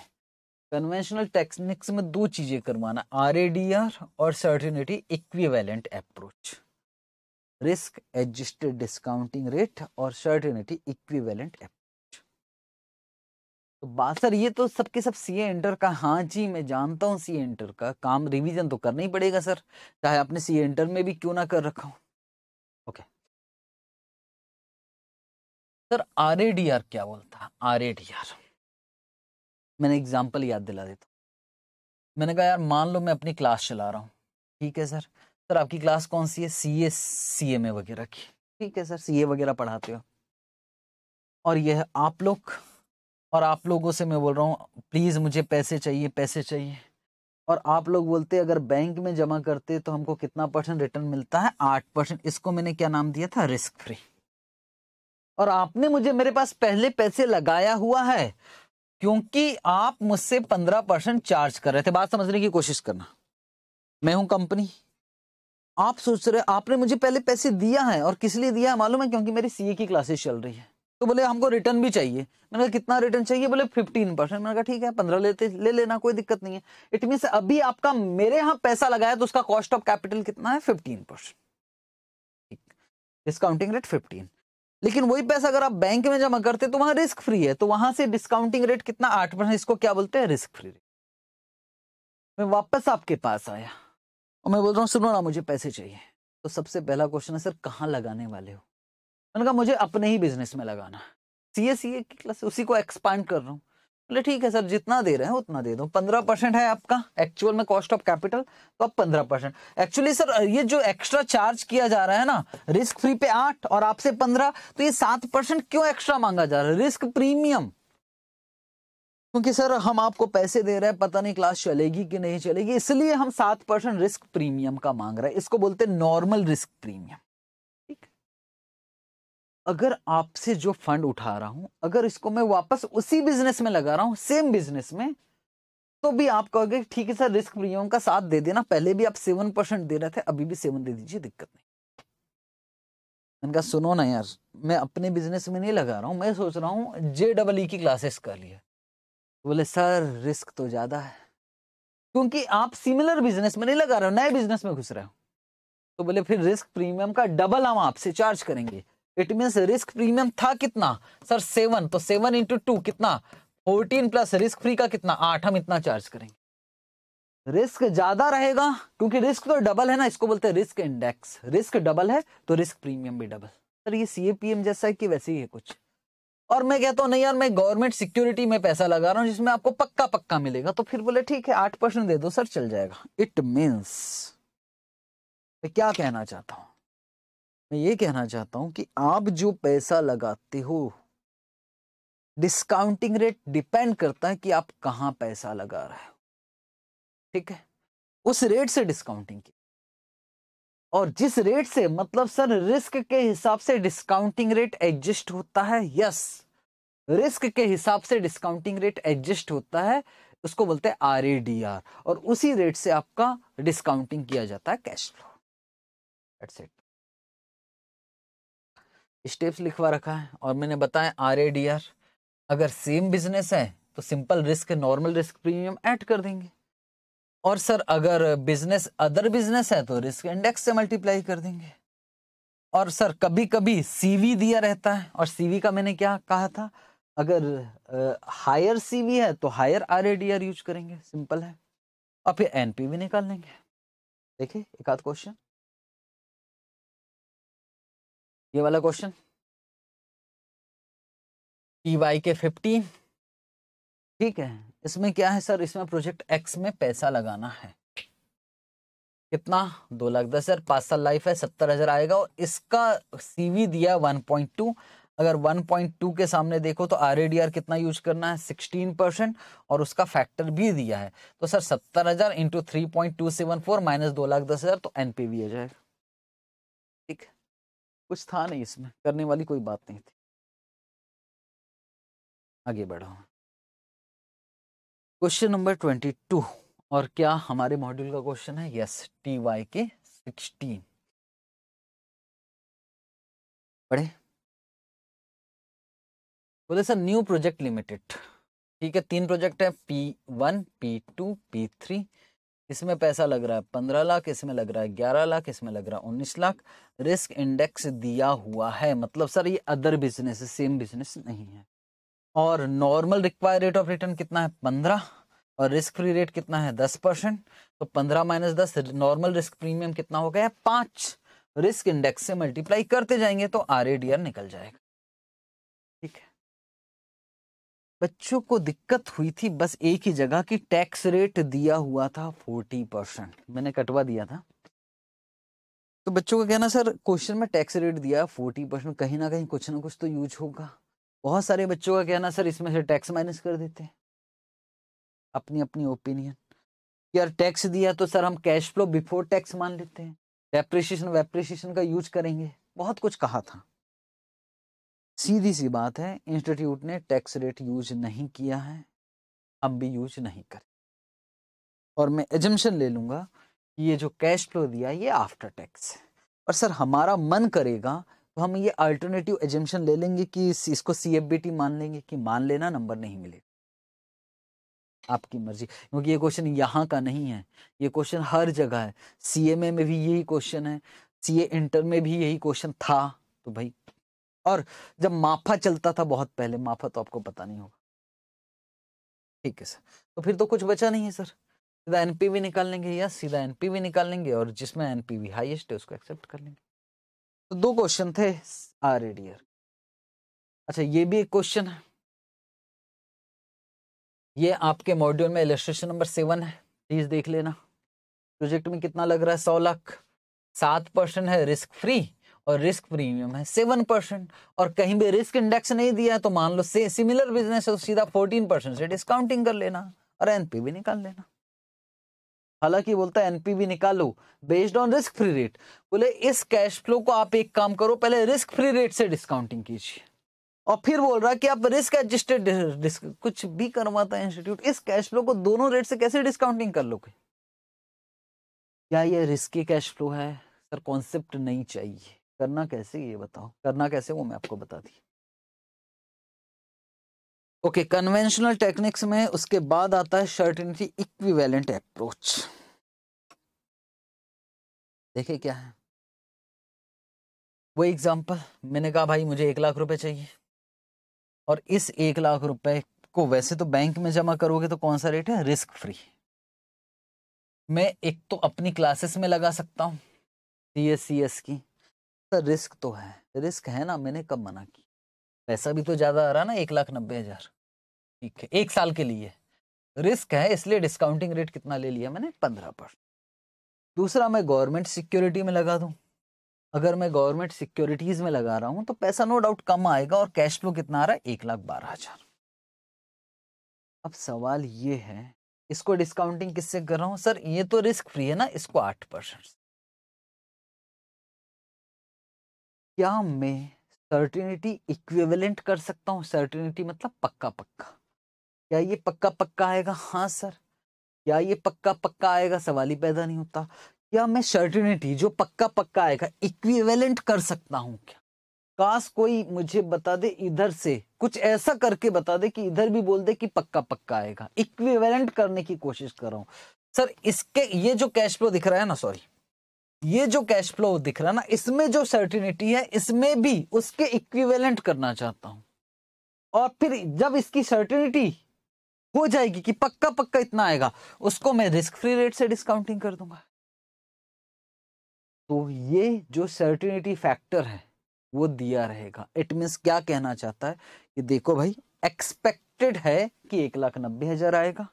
conventional techniques में दो चीजें करवाना आर और certainty equivalent approach risk adjusted discounting rate और certainty इक्विवेलेंट अप्रोच तो बात सर ये तो सबके सब सी एंटर का हाँ जी मैं जानता हूँ सीए एंटर का काम रिवीजन तो करना ही पड़ेगा सर चाहे आपने सीए एंटर में भी
क्यों ना कर रखा हो okay sir R A D R क्या बोलता आर ए डी आर मैंने एग्जाम्पल याद दिला देता
मैंने कहा यार मान लो मैं अपनी क्लास चला रहा हूँ ठीक है सर सर आपकी क्लास कौन सी है सी ए सी एम ए वगैरह की ठीक है सर सी ए वगैरह पढ़ाते हो और यह आप लोग और आप लोगों से मैं बोल रहा हूँ प्लीज़ मुझे पैसे चाहिए पैसे चाहिए और आप लोग बोलते अगर बैंक में जमा करते तो हमको कितना परसेंट रिटर्न मिलता है आठ परसेंट इसको मैंने क्या नाम दिया था रिस्क फ्री और आपने मुझे मेरे पास पहले पैसे लगाया हुआ है क्योंकि आप मुझसे पंद्रह परसेंट चार्ज कर रहे थे बात समझने की कोशिश करना मैं हूं कंपनी आप सोच रहे आपने मुझे पहले पैसे दिया है और किस लिए दिया है मालूम है क्योंकि मेरी सीए की क्लासेस चल रही है तो बोले हमको रिटर्न भी चाहिए मैंने कहा कितना रिटर्न चाहिए बोले फिफ्टीन परसेंट मैंने कहा ठीक है पंद्रह लेते ले लेना कोई दिक्कत नहीं है इट मीन अभी आपका मेरे यहाँ पैसा लगाया तो उसका कॉस्ट ऑफ कैपिटल कितना है fifteen percent discounting rate fifteen लेकिन वही पैसा अगर आप बैंक में जमा करते तो वहां रिस्क फ्री है तो वहां से डिस्काउंटिंग रेट कितना आठ परसेंट इसको क्या बोलते हैं रिस्क फ्री रेट मैं वापस आपके पास आया और मैं बोल रहा हूँ सुनो ना मुझे पैसे चाहिए तो सबसे पहला क्वेश्चन है सर कहाँ लगाने वाले हो मैंने कहा मुझे अपने ही बिजनेस में लगाना सी ए सी ए की क्लास उसी को एक्सपांड कर रहा हूँ बोले ठीक है सर जितना दे रहे हैं उतना दे दो पंद्रह परसेंट है आपका एक्चुअल में कॉस्ट ऑफ कैपिटल तो आप पंद्रह परसेंट एक्चुअली सर ये जो एक्स्ट्रा चार्ज किया जा रहा है ना रिस्क फ्री पे आठ और आपसे पंद्रह तो ये सात परसेंट क्यों एक्स्ट्रा मांगा जा रहा है रिस्क प्रीमियम क्योंकि सर हम आपको पैसे दे रहे हैं पता नहीं क्लास चलेगी कि नहीं चलेगी इसलिए हम सात परसेंट रिस्क प्रीमियम का मांग रहे हैं इसको बोलते हैं नॉर्मल रिस्क प्रीमियम ठीक अगर आपसे जो फंड उठा रहा हूं अगर इसको मैं वापस उसी बिजनेस में लगा रहा हूं सेम बिजनेस में तो भी आप कहोगे ठीक है सर रिस्क प्रीमियम का साथ दे देना पहले भी आप सेवन परसेंट दे रहे थे अभी भी सेवन दे दीजिए दिक्कत नहीं इनका सुनो ना यार मैं अपने बिजनेस में नहीं लगा रहा हूँ मैं सोच रहा हूँ जे डबल ई की क्लासेस कर लिया बोले सर रिस्क तो ज़्यादा है क्योंकि आप सिमिलर बिजनेस में नहीं लगा रहे हो नए बिजनेस में घुस रहे हो तो बोले फिर रिस्क प्रीमियम का डबल हम आपसे चार्ज करेंगे इट मीन्स रिस्क प्रीमियम था कितना सर सेवन तो सेवन इंटू टू कितना फोर्टीन प्लस रिस्क फ्री का कितना आठ हम इतना चार्ज करेंगे रिस्क ज्यादा रहेगा क्योंकि रिस्क तो डबल है ना इसको बोलते हैं रिस्क इंडेक्स रिस्क डबल है तो रिस्क प्रीमियम भी डबल सर ये सी जैसा है कि वैसे ही है कुछ और मैं कहता हूँ नहीं यार मैं गवर्नमेंट सिक्योरिटी में पैसा लगा रहा हूँ जिसमें आपको पक्का पक्का मिलेगा तो फिर बोले ठीक है आठ परसेंट दे दो सर चल जाएगा इट मीन्स मैं क्या कहना चाहता हूँ मैं ये कहना चाहता हूँ कि आप जो पैसा लगाते हो डिस्काउंटिंग रेट डिपेंड करता है कि आप कहाँ पैसा लगा रहे हो ठीक है उस रेट से डिस्काउंटिंग की और जिस रेट से मतलब सर रिस्क के हिसाब से डिस्काउंटिंग रेट एडजस्ट होता है यस रिस्क के हिसाब से डिस्काउंटिंग रेट एडजस्ट होता है उसको बोलते हैं आर और उसी रेट से आपका डिस्काउंटिंग किया जाता है cash flow that's it steps लिखवा रखा है और मैंने बताया आर ए डी आर अगर सेम बिजनेस है तो simple risk normal risk premium add कर देंगे और सर अगर बिजनेस अदर बिजनेस है तो रिस्क इंडेक्स से मल्टीप्लाई कर देंगे और सर कभी कभी सीवी दिया रहता है और सीवी का मैंने क्या कहा था अगर हायर सीवी है तो हायर आर यूज करेंगे
सिंपल है और फिर एनपीवी निकाल लेंगे देखिए एक आध क्वेश्चन ये वाला question T Y K fifteen ठीक है इसमें क्या है सर इसमें प्रोजेक्ट
एक्स में पैसा लगाना है कितना दो लाख दस हजार पांच साल लाइफ है सत्तर हजार आएगा और इसका सीवी दिया वन पॉइंट टू अगर टू के सामने देखो तो आर कितना यूज करना है सिक्सटीन परसेंट और उसका फैक्टर भी दिया है तो सर सत्तर हजार into three point two seven four minus दो लाख दस हजार तो एनपीवी आ जाएगा
ठीक है कुछ था नहीं इसमें करने वाली कोई बात नहीं थी आगे बढ़ाओ क्वेश्चन नंबर ट्वेंटी टू और क्या हमारे मॉड्यूल का क्वेश्चन है yes T Y K sixteen पढ़े बोले सर न्यू प्रोजेक्ट लिमिटेड ठीक है तीन प्रोजेक्ट है P one P
two P three इसमें पैसा लग रहा है पंद्रह लाख इसमें लग रहा है ग्यारह लाख इसमें लग रहा है उन्नीस लाख रिस्क इंडेक्स दिया हुआ है मतलब सर ये अदर बिजनेस सेम बिजनेस नहीं है और normal require rate of return कितना है पंद्रह और रिस्क फ्री रेट कितना है दस परसेंट तो पंद्रह माइनस दस नॉर्मल रिस्क प्रीमियम कितना हो गया पांच रिस्क इंडेक्स से मल्टीप्लाई करते जाएंगे तो आर निकल जाएगा ठीक है बच्चों को दिक्कत हुई थी बस एक ही जगह की टैक्स रेट दिया हुआ था फोर्टी परसेंट मैंने कटवा दिया था तो बच्चों का कहना सर क्वेश्चन में टैक्स रेट दिया फोर्टी परसेंट कहीं ना कहीं कुछ ना कुछ तो यूज होगा बहुत सारे बच्चों का कहना सर इसमें से टैक्स माइनस कर देते हैं अपनी अपनी ओपिनियन यार टैक्स दिया तो सर हम कैश फ्लो बिफोर टैक्स मान लेते हैं डेप्रिशिएशन वेप्रिशिएशन का यूज करेंगे बहुत कुछ कहा था सीधी सी बात है इंस्टीट्यूट ने टैक्स रेट यूज नहीं किया है अब भी यूज नहीं करें और मैं एजम्पन ले लूंगा ये जो कैश फ्लो दिया ये आफ्टर टैक्स है और सर हमारा मन करेगा तो हम ये अल्टरनेटिव एजेंशन ले लेंगे कि इसको सी मान लेंगे कि मान लेना नंबर नहीं मिलेगा आपकी मर्जी क्योंकि ये क्वेश्चन यहाँ का नहीं है ये क्वेश्चन हर जगह है सी में भी यही क्वेश्चन है सी इंटर में भी यही क्वेश्चन था तो भाई और जब माफा चलता था बहुत पहले माफा तो आपको पता नहीं होगा ठीक है सर तो फिर तो कुछ बचा नहीं है सर सीधा एनपीवी निकाल लेंगे या सीधा एनपीवी निकाल लेंगे और जिसमें एनपीवी हाईएस्ट है उसको एक्सेप्ट
कर लेंगे तो दो क्वेश्चन थे आर एडियर अच्छा ये भी एक क्वेश्चन है ये आपके मॉड्यूल में इलेस्ट्रेशन नंबर
सेवन है प्लीज देख लेना प्रोजेक्ट में कितना लग रहा है सौ लाख सात परसेंट है रिस्क फ्री और रिस्क प्रीमियम है सेवन परसेंट और कहीं भी रिस्क इंडेक्स नहीं दिया है तो मान लो से सिमिलर बिजनेस है तो सीधा फोर्टीन परसेंट से डिस्काउंटिंग कर लेना और एनपी भी निकाल लेना हालांकि बोलता है एनपीवी निकालो based on risk free rate बोले इस कैश फ्लो को आप एक काम करो पहले रिस्क फ्री रेट से डिस्काउंटिंग कीजिए और फिर बोल रहा कि आप रिस्क एडजस्टेड कुछ भी करवाता है इंस्टीट्यूट इस कैश फ्लो को दोनों रेट से कैसे डिस्काउंटिंग कर लोगे क्या ये रिस्की कैश फ्लो है सर कॉन्सेप्ट नहीं चाहिए करना कैसे ये बताओ करना कैसे वो मैं आपको बता दी ओके कन्वेंशनल टेक्निक्स में उसके बाद आता है सर्टिनिटी
इक्विवेलेंट अप्रोच देखिए क्या है वो एग्जांपल मैंने कहा भाई मुझे एक लाख रुपए चाहिए
और इस एक लाख रुपए को वैसे तो बैंक में जमा करोगे तो कौन सा रेट है रिस्क फ्री मैं एक तो अपनी क्लासेस में लगा सकता हूँ सी एस सी एस की सर तो रिस्क तो है रिस्क है ना मैंने कब मना की पैसा भी तो ज़्यादा आ रहा ना एक लाख नब्बे हज़ार ठीक है एक साल के लिए रिस्क है इसलिए डिस्काउंटिंग रेट कितना ले लिया मैंने पंद्रह परसेंट दूसरा मैं गवर्नमेंट सिक्योरिटी में लगा दूँ अगर मैं गवर्नमेंट सिक्योरिटीज़ में लगा रहा हूँ तो पैसा नो डाउट कम आएगा और कैश फ्लो कितना आ रहा है एक लाख बारह हज़ार अब सवाल ये है इसको डिस्काउंटिंग किससे कर रहा हूँ सर ये तो रिस्क फ्री है ना इसको आठ परसेंट क्या मैं सर्टिनिटी इक्विवेलेंट कर सकता हूँ सर्टिनिटी मतलब पक्का पक्का क्या ये पक्का पक्का आएगा हाँ सर क्या ये पक्का पक्का आएगा सवाल ही पैदा नहीं होता क्या मैं सर्टिनिटी जो पक्का पक्का आएगा इक्विवेलेंट कर सकता हूँ क्या काश कोई मुझे बता दे इधर से कुछ ऐसा करके बता दे कि इधर भी बोल दे कि पक्का पक्का आएगा इक्विवेलेंट करने की कोशिश कर रहा हूँ सर इसके ये जो कैश फ्लो दिख रहा है ना सॉरी ये जो कैश फ्लो दिख रहा ना इसमें जो सर्टिनिटी है इसमें भी उसके इक्विवेलेंट करना चाहता हूं और फिर जब इसकी सर्टिनिटी हो जाएगी कि पक्का पक्का इतना आएगा उसको मैं रिस्क फ्री रेट से डिस्काउंटिंग कर दूंगा तो ये जो सर्टिनिटी फैक्टर है वो दिया रहेगा इट मीन क्या कहना चाहता है कि देखो भाई एक्सपेक्टेड है कि एक लाख नब्बे हजार आएगा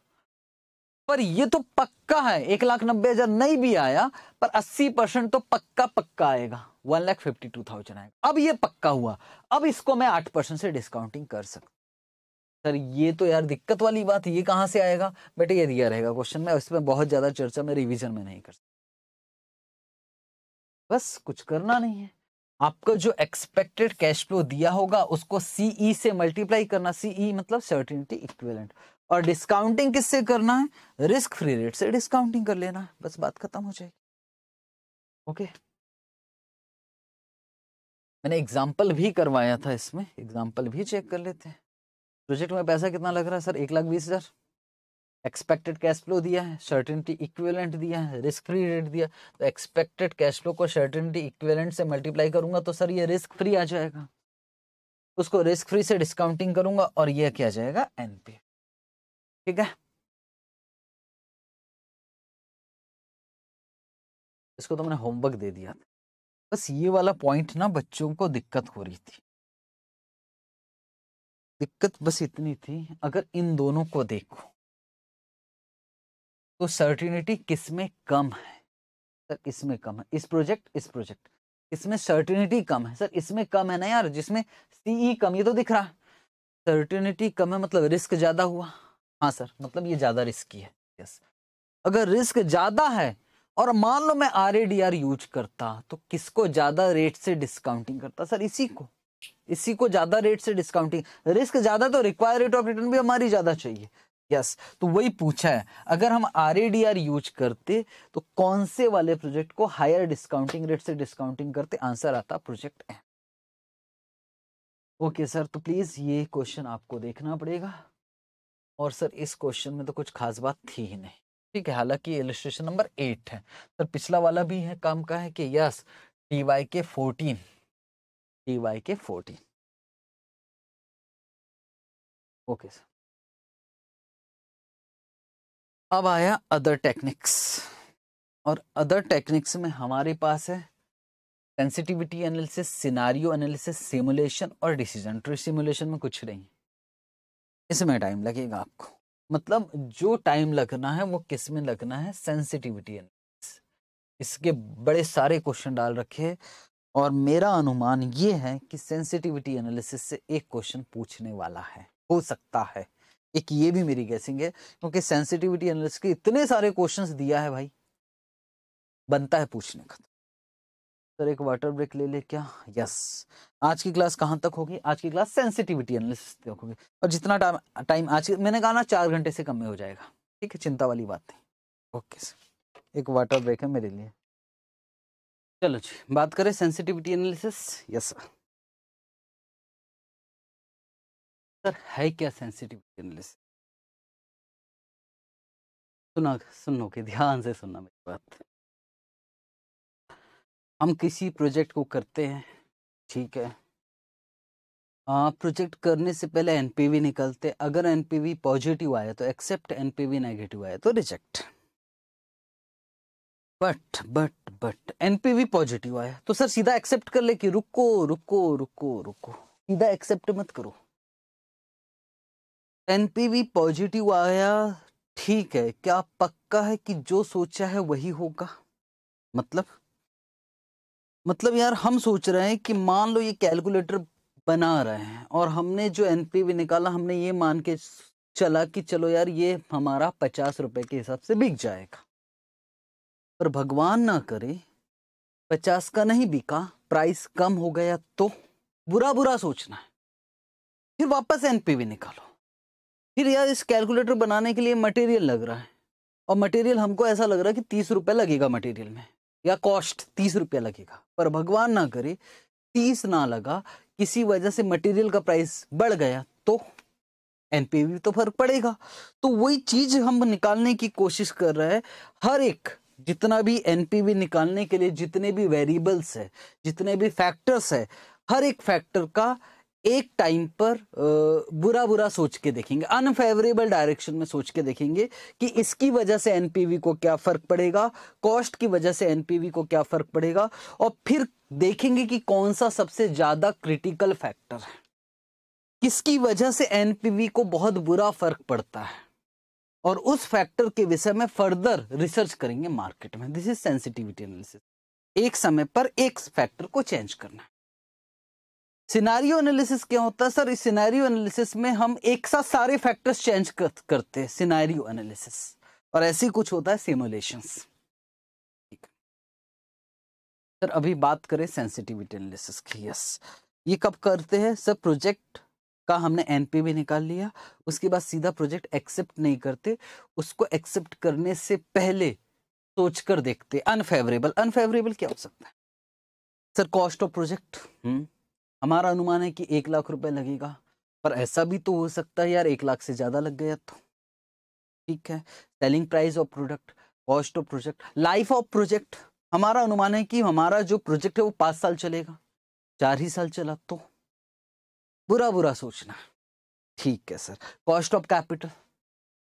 पर ये तो पक्का है एक लाख नब्बे हजार नहीं भी आया पर अस्सी परसेंट तो पक्का पक्का आएगा one lakh fifty two thousand आएगा अब ये पक्का हुआ अब इसको मैं आठ परसेंट से डिस्काउंटिंग कर सकता सर ये तो यार दिक्कत वाली बात ये कहां से आएगा बेटे ये दिया रहेगा क्वेश्चन में इसमें बहुत ज्यादा चर्चा में रिविजन में नहीं कर सकता बस कुछ करना नहीं है आपको जो एक्सपेक्टेड कैश फ्लो दिया होगा उसको सीई e से मल्टीप्लाई करना सीई e मतलब सर्टिनिटी इक्विवेलेंट और डिस्काउंटिंग किससे करना है रिस्क फ्री रेट से डिस्काउंटिंग कर लेना है बस बात खत्म हो जाएगी ओके मैंने एग्जाम्पल भी करवाया था इसमें एग्जाम्पल भी चेक कर लेते हैं प्रोजेक्ट में पैसा कितना लग रहा है सर एक लाख बीस हज़ार एक्सपेक्टेड कैश फ्लो दिया है सर्टेनिटी इक्विवेलेंट दिया है रिस्क फ्री रेट दिया तो एक्सपेक्टेड कैश फ्लो को सर्टेनिटी इक्विवेलेंट से मल्टीप्लाई करूंगा तो सर ये रिस्क फ्री आ जाएगा उसको रिस्क फ्री से
डिस्काउंटिंग करूंगा और ये क्या जाएगा एनपी ठीक है इसको मैंने होमवर्क दे दिया था बस ये वाला पॉइंट ना बच्चों को दिक्कत हो रही थी दिक्कत बस इतनी थी अगर इन दोनों को देखो
तो सर्टिनिटी किसमें कम है सर इसमें कम है इस प्रोजेक्ट इस प्रोजेक्ट इसमें सर्टिनिटी कम है सर इसमें कम है ना यार जिसमें सीई e कम ये तो दिख रहा सर्टिनिटी कम है मतलब रिस्क ज्यादा हुआ हाँ सर मतलब ये ज़्यादा रिस्की है यस अगर रिस्क ज़्यादा है और मान लो मैं आर यूज करता तो किसको ज़्यादा रेट से डिस्काउंटिंग करता सर इसी को इसी को ज़्यादा रेट से डिस्काउंटिंग रिस्क ज़्यादा तो रिक्वायर रेट ऑफ रिटर्न भी हमारी ज़्यादा चाहिए यस तो वही पूछा है अगर हम आर यूज करते तो कौन से वाले प्रोजेक्ट को हायर डिस्काउंटिंग रेट से डिस्काउंटिंग करते आंसर आता प्रोजेक्ट एम ओके सर तो प्लीज़ ये क्वेश्चन आपको देखना पड़ेगा और सर इस क्वेश्चन में तो कुछ खास बात थी ही नहीं ठीक है हालांकि इलिस्ट्रेशन नंबर एट है सर पिछला वाला भी है काम का है कि yes
T Y K fourteen T Y K fourteen okay sir अब आया अदर टेक्निक्स और अदर टेक्निक्स में हमारे पास है
sensitivity analysis scenario analysis simulation और डिसीजन ट्री सिमुलेशन में कुछ नहीं इसमें टाइम लगेगा आपको मतलब जो टाइम लगना है वो किस में लगना है सेंसिटिविटी इसके बड़े सारे क्वेश्चन डाल रखे और मेरा अनुमान ये है कि सेंसिटिविटी एनालिसिस से एक क्वेश्चन पूछने वाला है हो सकता है एक ये भी मेरी गैसिंग है क्योंकि सेंसिटिविटी एनालिसिस के इतने सारे क्वेश्चंस दिया है भाई बनता है पूछने का सर एक वाटर ब्रेक ले ले क्या यस आज की क्लास कहाँ तक होगी आज की क्लास सेंसिटिविटी एनालिसिस तक होगी और जितना टाइम टाइम आज मैंने कहा ना चार घंटे से कम में हो जाएगा ठीक है चिंता वाली बात नहीं
ओके सर एक वाटर ब्रेक है मेरे लिए चलो जी बात करें sensitivity analysis yes sir sir है क्या सेंसिटिविटी एनालिसिस सुना के ध्यान से सुनना मेरी बात हम किसी
प्रोजेक्ट को करते हैं ठीक है प्रोजेक्ट करने से पहले एनपीवी निकलते अगर एनपीवी पॉजिटिव आया तो एक्सेप्ट एनपीवी नेगेटिव आया तो reject but but but NPV positive आया तो सर सीधा एक्सेप्ट कर ले कि रुको रुको रुको रुको सीधा एक्सेप्ट मत करो एनपीवी पॉजिटिव आया ठीक है क्या पक्का है कि जो सोचा है वही होगा मतलब मतलब यार हम सोच रहे हैं कि मान लो ये कैलकुलेटर बना रहे हैं और हमने जो एन निकाला हमने ये मान के चला कि चलो यार ये हमारा पचास रुपए के हिसाब से बिक जाएगा पर भगवान ना करे पचास का नहीं बिका प्राइस कम हो गया तो बुरा बुरा सोचना है फिर वापस एन निकालो फिर यार इस कैलकुलेटर बनाने के लिए मटेरियल लग रहा है और मटेरियल हमको ऐसा लग रहा है कि तीस रुपये लगेगा मटेरियल में या कॉस्ट तीस रुपया लगेगा पर भगवान ना करे तीस ना लगा किसी वजह से मटेरियल का प्राइस बढ़ गया तो एनपीवी तो फर्क पड़ेगा तो वही चीज हम निकालने की कोशिश कर रहे हैं हर एक जितना भी एनपीवी निकालने के लिए जितने भी वेरिएबल्स है जितने भी फैक्टर्स है हर एक फैक्टर का एक टाइम पर बुरा बुरा सोच के देखेंगे अनफेवरेबल डायरेक्शन में सोच के देखेंगे कि इसकी वजह से एनपीवी को क्या फ़र्क पड़ेगा कॉस्ट की वजह से एनपीवी को क्या फ़र्क पड़ेगा और फिर देखेंगे कि कौन सा सबसे ज़्यादा क्रिटिकल फैक्टर है किसकी वजह से एनपीवी को बहुत बुरा फ़र्क पड़ता है और उस फैक्टर के विषय में फर्दर रिसर्च करेंगे मार्केट में दिस इज सेंसिटिविटी एनालिसिस एक समय पर एक फैक्टर को चेंज करना सिनारियो एनालिसिस क्या होता है सर इस सिनारियो एनालिसिस में हम एक साथ सारे फैक्टर्स चेंज कर, करते हैं सिनारियो एनालिसिस और ऐसी कुछ होता है सिमुलेशंस ठीक सर अभी बात करें सेंसिटिविटी एनालिसिस की यस ये कब करते हैं सर प्रोजेक्ट का हमने भी निकाल लिया उसके बाद सीधा प्रोजेक्ट एक्सेप्ट नहीं करते उसको एक्सेप्ट करने से पहले सोच कर देखते अनफेवरेबल अनफेवरेबल क्या हो सकता है सर कॉस्ट ऑफ प्रोजेक्ट हमारा अनुमान है कि एक लाख रुपए लगेगा पर ऐसा भी तो हो सकता है यार एक लाख से ज़्यादा लग गया तो ठीक है selling price of product cost of project life of project हमारा अनुमान है कि हमारा जो प्रोजेक्ट है वो पाँच साल चलेगा चार ही साल चला तो बुरा बुरा सोचना ठीक है सर कॉस्ट ऑफ कैपिटल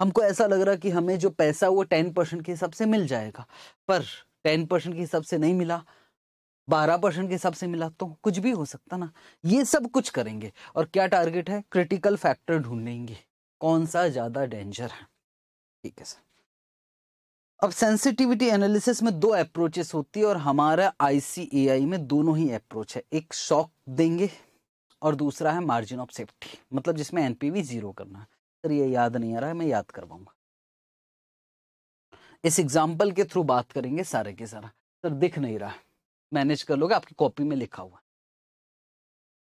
हमको ऐसा लग रहा कि हमें जो पैसा वो टेन परसेंट के हिसाब से मिल जाएगा पर टेन परसेंट के हिसाब से नहीं मिला बारह परसेंट के हिसाब से मिला तो कुछ भी हो सकता ना ये सब कुछ करेंगे और क्या टारगेट है क्रिटिकल फैक्टर ढूंढेंगे कौन सा ज़्यादा डेंजर है ठीक है सर अब सेंसिटिविटी एनालिसिस में दो अप्रोचेस होती है और हमारा आईसीएआई में दोनों ही अप्रोच है एक शॉक देंगे और दूसरा है मार्जिन ऑफ सेफ्टी मतलब जिसमें एनपीवी जीरो करना है सर ये याद नहीं आ रहा है मैं याद करवाऊंगा इस एग्जाम्पल के थ्रू बात करेंगे सारे के सारा सर दिख नहीं रहा मैनेज कर लोगे आपकी कॉपी में लिखा हुआ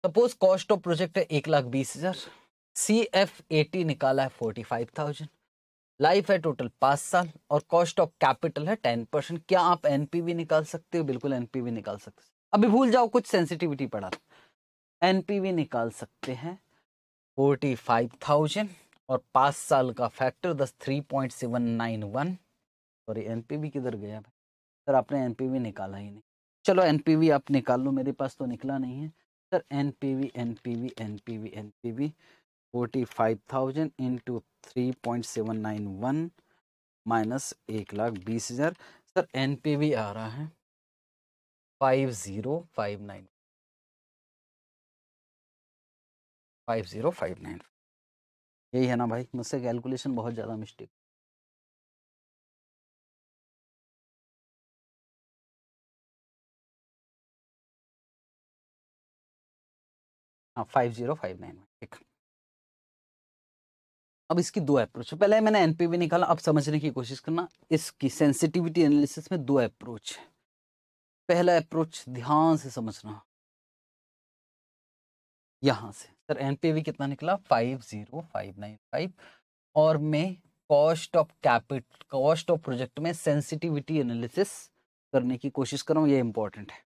सपोज कॉस्ट ऑफ प्रोजेक्ट है एक लाख बीस हजार सी एफ एटी निकाला है फोर्टी फाइव थाउजेंड लाइफ है टोटल पाँच साल और कॉस्ट ऑफ कैपिटल है टेन परसेंट क्या आप एनपीवी निकाल सकते हो बिल्कुल एनपीवी निकाल सकते हो अभी भूल जाओ कुछ सेंसिटिविटी पड़ा था एनपीवी निकाल सकते हैं फोर्टी फाइव थाउजेंड और पाँच साल का फैक्टर दस three point seven nine one sorry N किधर गया भाई सर आपने एन निकाला ही नहीं चलो एनपीवी आप निकाल लो मेरे पास तो निकला नहीं है sir N P V N P V N P V N P V forty five thousand into three point seven nine one minus
एक लाख बीस हज़ार सर एन पी वी आ रहा है five zero five nine five zero five nine यही है ना भाई मुझसे कैलकुलेशन बहुत ज़्यादा मिस्टेक फाइव हाँ, ठीक अब इसकी दो अप्रोच पहले मैंने एनपीवी निकाला अब समझने की कोशिश करना
इसकी सेंसिटिविटी एनालिसिस में दो अप्रोच है पहला अप्रोच ध्यान से समझना यहां से सर एनपीवी कितना निकला five zero five nine five और मैं cost of capital cost of project में सेंसिटिविटी एनालिसिस करने की कोशिश कर रहा हूँ ये इंपॉर्टेंट है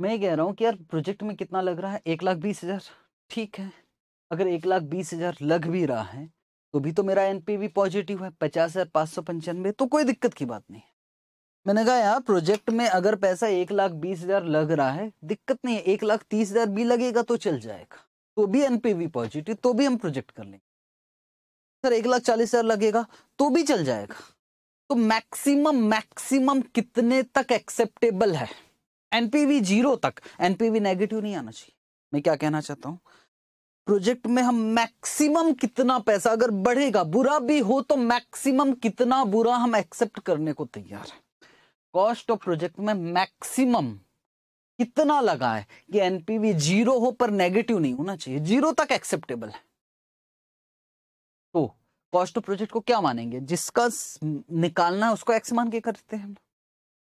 मैं कह रहा हूँ कि यार प्रोजेक्ट में कितना लग रहा है एक लाख बीस हज़ार ठीक है अगर एक लाख बीस हज़ार लग भी रहा है तो भी तो मेरा एन भी पॉजिटिव है पचास हज़ार पाँच सौ पंचानवे तो कोई दिक्कत की बात नहीं है मैंने कहा यार प्रोजेक्ट में अगर पैसा एक लाख बीस हज़ार लग रहा है दिक्कत नहीं है एक लाख तीस हज़ार भी लगेगा तो चल जाएगा तो भी एन पॉजिटिव तो भी हम प्रोजेक्ट कर लेंगे सर एक लाख चालीस हज़ार लगेगा तो भी चल जाएगा तो मैक्सिमम मैक्सिमम कितने तक एक्सेप्टेबल है एनपीवी जीरो तक एनपीवी नेगेटिव नहीं आना चाहिए मैं क्या कहना चाहता हूँ प्रोजेक्ट में हम मैक्सिमम कितना पैसा अगर बढ़ेगा बुरा भी हो तो मैक्सिमम कितना बुरा हम एक्सेप्ट करने को तैयार है कॉस्ट ऑफ प्रोजेक्ट में मैक्सिमम कितना लगा है कि एनपीवी जीरो हो पर नेगेटिव नहीं होना चाहिए जीरो तक एक्सेप्टेबल है तो कॉस्ट ऑफ प्रोजेक्ट को क्या मानेंगे जिसका निकालना है उसको एक्स मान के करते हैं हम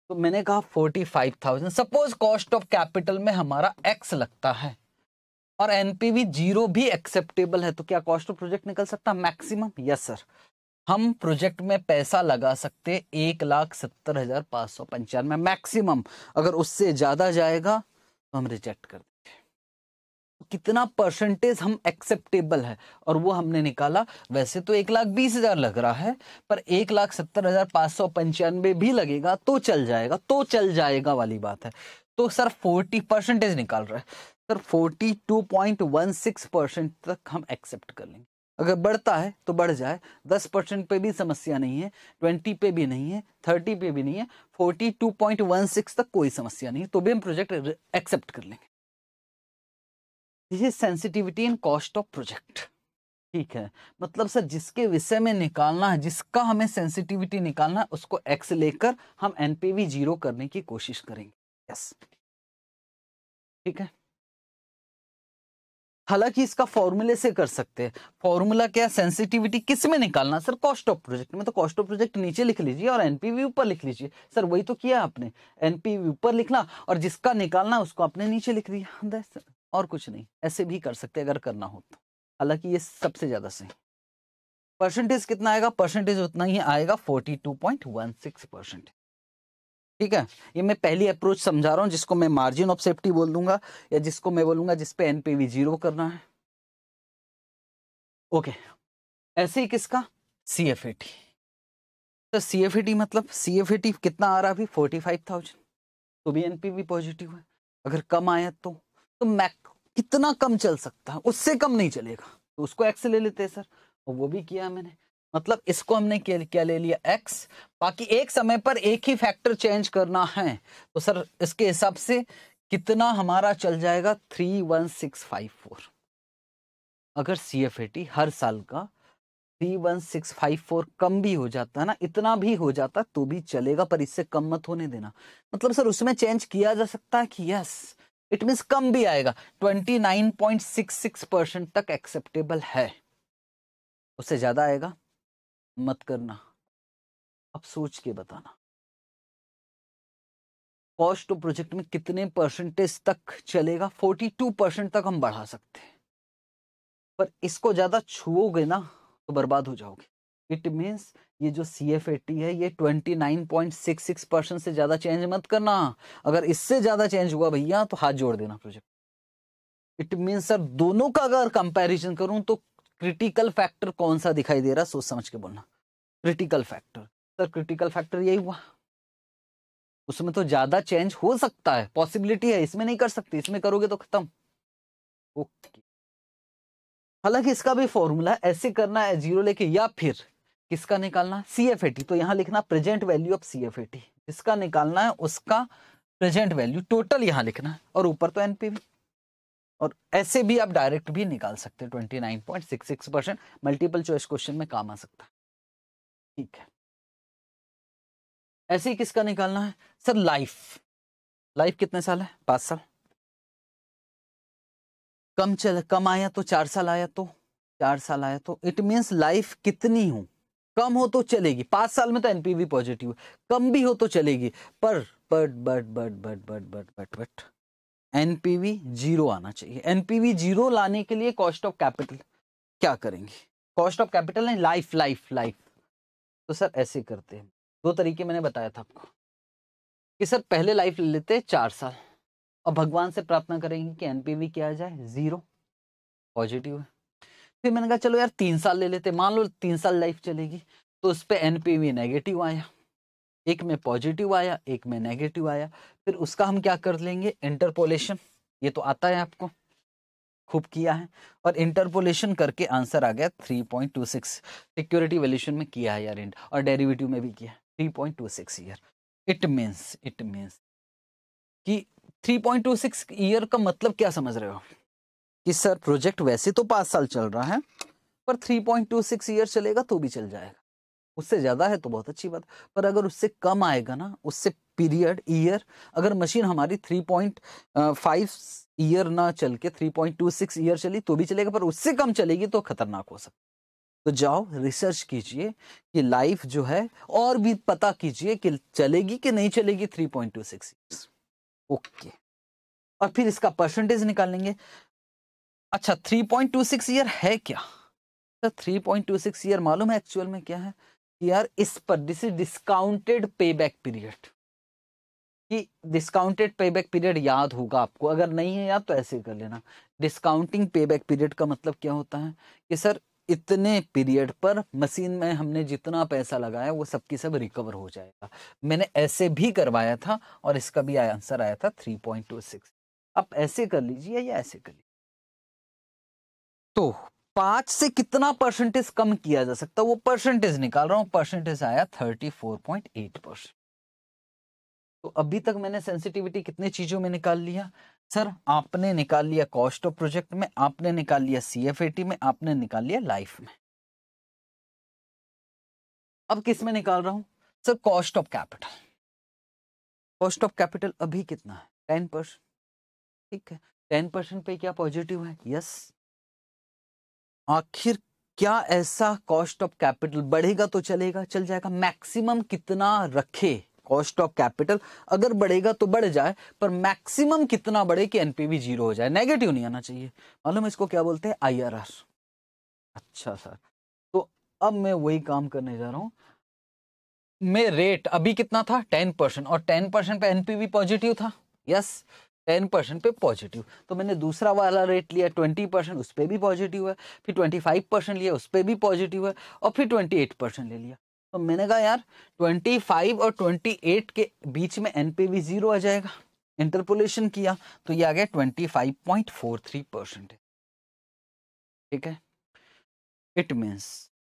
तो मैंने कहा forty five thousand suppose cost of capital में हमारा एक्स लगता है और एनपीवी जीरो भी एक्सेप्टेबल है तो क्या कॉस्ट ऑफ प्रोजेक्ट निकल सकता मैक्सिमम यस सर हम प्रोजेक्ट में पैसा लगा सकते एक लाख सत्तर हजार पाँच सौ पंचानवे मैक्सिमम अगर उससे ज़्यादा जाएगा तो हम रिजेक्ट कर कितना परसेंटेज हम एक्सेप्टेबल है और वो हमने निकाला वैसे तो एक लाख बीस हज़ार लग रहा है पर एक लाख सत्तर हज़ार पाँच सौ पंचानवे भी लगेगा तो चल जाएगा तो चल जाएगा वाली बात है तो सर फोर्टी परसेंटेज निकाल रहा है sir forty two point one six percent तक हम एक्सेप्ट कर लेंगे अगर बढ़ता है तो बढ़ जाए दस परसेंट पे भी समस्या नहीं है ट्वेंटी पे भी नहीं है थर्टी पे भी नहीं है forty two point one six तक कोई समस्या नहीं है तो भी हम प्रोजेक्ट एक्सेप्ट कर लेंगे ये sensitivity and cost of project ठीक है मतलब सर जिसके विषय में निकालना है जिसका हमें सेंसिटिविटी निकालना है उसको एक्स लेकर हम एनपीवी जीरो करने की कोशिश करेंगे यस ठीक है हालांकि इसका फॉर्मूले से कर सकते हैं फॉर्मूला क्या सेंसिटिविटी किस में निकालना सर कॉस्ट ऑफ प्रोजेक्ट में तो कॉस्ट ऑफ प्रोजेक्ट नीचे लिख लीजिए और एनपीवी ऊपर लिख लीजिए सर वही तो किया आपने एनपीवी ऊपर लिखना और जिसका निकालना उसको आपने नीचे लिख दिया और कुछ नहीं ऐसे भी कर सकते अगर करना हो तो हालांकि ये सबसे ज़्यादा सही परसेंटेज कितना आएगा परसेंटेज उतना ही आएगा 42.16 परसेंट ठीक है ये मैं पहली अप्रोच समझा रहा हूं जिसको मैं मार्जिन ऑफ सेफ्टी बोल दूंगा या जिसको मैं बोलूंगा जिसपे एनपीवी जीरो करना है ओके ऐसे ही किसका सी एफ ए तो सी एफ ए मतलब सी एफ ए कितना आ रहा अभी फोर्टी फाइव थाउजेंड तो भी एनपीवी पॉजिटिव है अगर कम आया तो तो मैक कितना कम चल सकता है उससे कम नहीं चलेगा तो उसको एक्स ले लेते हैं सर और वो भी किया मैंने मतलब इसको हमने क्या ले लिया एक्स बाकी एक समय पर एक ही फैक्टर चेंज करना है तो सर इसके हिसाब से कितना हमारा चल जाएगा three one six five four अगर सी एफ ए टी हर साल का three one six five four कम भी हो जाता है ना इतना भी हो जाता तो भी चलेगा पर इससे कम मत होने देना मतलब सर उसमें चेंज किया जा सकता है कि यस इट मीन्स कम भी आएगा 29.66 परसेंट तक
एक्सेप्टेबल है उससे ज़्यादा आएगा मत करना अब सोच के बताना कॉस्ट ऑफ प्रोजेक्ट में
कितने परसेंटेज तक चलेगा 42 परसेंट तक हम बढ़ा सकते हैं पर इसको ज़्यादा छुओगे ना तो बर्बाद हो जाओगे इट मीन्स ये जो सी एफ एटी है ये twenty nine point six six percent से ज़्यादा चेंज मत करना अगर इससे ज़्यादा चेंज हुआ भैया तो हाथ जोड़ देना प्रोजेक्ट इट मीन्स सर दोनों का अगर कंपेरिजन करूं तो क्रिटिकल फैक्टर कौन सा दिखाई दे रहा सोच समझ के बोलना critical factor sir critical factor यही हुआ उसमें तो ज्यादा चेंज हो सकता है पॉसिबिलिटी है इसमें नहीं कर सकते इसमें करोगे तो खत्म ओके हालांकि इसका भी फॉर्मूला ऐसे करना है जीरो लेके या फिर किसका निकालना सी एफ एटी तो यहां लिखना present value of C F AT जिसका निकालना है उसका प्रेजेंट वैल्यू टोटल यहां लिखना है और ऊपर तो एनपीवी और ऐसे भी आप डायरेक्ट भी निकाल सकते हैं 29.66% मल्टीपल चॉइस क्वेश्चन में काम आ सकता है ठीक है
ऐसे ही किसका निकालना है सर लाइफ लाइफ कितने साल है पांच साल कम चल कम आया तो चार साल आया
तो चार साल आया तो इट मींस लाइफ कितनी हूं कम हो तो चलेगी पांच साल में तो एनपीवी पॉजिटिव है कम भी हो तो चलेगी पर but but but but but but but but NPV zero आना चाहिए एनपीवी जीरो लाने के लिए कॉस्ट ऑफ कैपिटल क्या करेंगे कॉस्ट ऑफ कैपिटल नहीं लाइफ लाइफ लाइफ तो सर ऐसे करते हैं दो तरीके मैंने बताया था आपको कि सर पहले लाइफ ले लेते हैं चार साल और भगवान से प्रार्थना करेंगे कि एनपीवी क्या आ जाए जीरो पॉजिटिव है फिर मैंने कहा चलो यार तीन साल ले लेते मान लो तीन साल लाइफ चलेगी तो उस पर एन नेगेटिव आया एक में पॉजिटिव आया एक में नेगेटिव आया फिर उसका हम क्या कर लेंगे इंटरपोलेशन ये तो आता है आपको खूब किया है और इंटरपोलेशन करके आंसर आ गया 3.26 सिक्योरिटी वैल्यूशन में किया है यार और डेरिवेटिव में भी किया है 3.26 year it means it means कि 3.26 ईयर का मतलब क्या समझ रहे हो कि सर प्रोजेक्ट वैसे तो पाँच साल चल रहा है पर three point two six year चलेगा तो भी चल जाएगा उससे ज़्यादा है तो बहुत अच्छी बात पर अगर उससे कम आएगा ना उससे पीरियड ईयर अगर मशीन हमारी थ्री पॉइंट फाइव ईयर ना चल के three point two six year चली तो भी चलेगा पर उससे कम चलेगी तो खतरनाक हो सकता तो जाओ रिसर्च कीजिए कि लाइफ जो है और भी पता कीजिए कि चलेगी कि नहीं चलेगी three point two six okay और फिर इसका परसेंटेज निकालेंगे अच्छा 3.26 ईयर है क्या सर 3.26 ईयर मालूम है एक्चुअल में क्या है यार इस पर this is discounted pay back period कि डिस्काउंटेड पे बैक पीरियड याद होगा आपको अगर नहीं है याद तो ऐसे कर लेना डिस्काउंटिंग पे बैक पीरियड का मतलब क्या होता है कि सर इतने पीरियड पर मशीन में हमने जितना पैसा लगाया वो सबकी सब रिकवर हो जाएगा मैंने ऐसे भी करवाया था और इसका भी आंसर आया था 3.26 आप ऐसे कर लीजिए या ऐसे कर लीजिए तो पांच से कितना परसेंटेज कम किया जा सकता है वो परसेंटेज निकाल रहा हूं परसेंटेज आया thirty four point eight percent तो अभी तक मैंने सेंसिटिविटी कितने चीजों में निकाल लिया सर आपने निकाल लिया कॉस्ट ऑफ प्रोजेक्ट में आपने निकाल लिया सी में आपने निकाल लिया लाइफ में अब किस में निकाल रहा हूं sir cost of capital cost of capital अभी कितना है टेन परसेंट ठीक है टेन परसेंट पे क्या पॉजिटिव है यस आखिर क्या ऐसा कॉस्ट ऑफ कैपिटल बढ़ेगा तो चलेगा चल जाएगा मैक्सिमम कितना रखे कॉस्ट ऑफ कैपिटल अगर बढ़ेगा तो बढ़ जाए पर मैक्सिमम कितना बढ़े कि एनपीवी जीरो हो जाए नेगेटिव नहीं आना चाहिए मालूम इसको क्या बोलते हैं आईआरआर अच्छा सर तो अब मैं वही काम करने जा रहा हूँ में रेट अभी कितना था टेन परसेंट और टेन परसेंट पर एनपीवी पॉजिटिव था यस टेन परसेंट पे पॉजिटिव तो मैंने दूसरा वाला रेट लिया ट्वेंटी परसेंट उस पर भी पॉजिटिव है फिर ट्वेंटी फाइव परसेंट लिया उस पर भी पॉजिटिव है और फिर ट्वेंटी एट परसेंट ले लिया तो मैंने कहा यार ट्वेंटी फाइव और ट्वेंटी एट के बीच में एन पे भी जीरो आ जाएगा इंटरपोलेशन किया तो ये आ गया twenty five point four three percent ठीक है इट मीन्स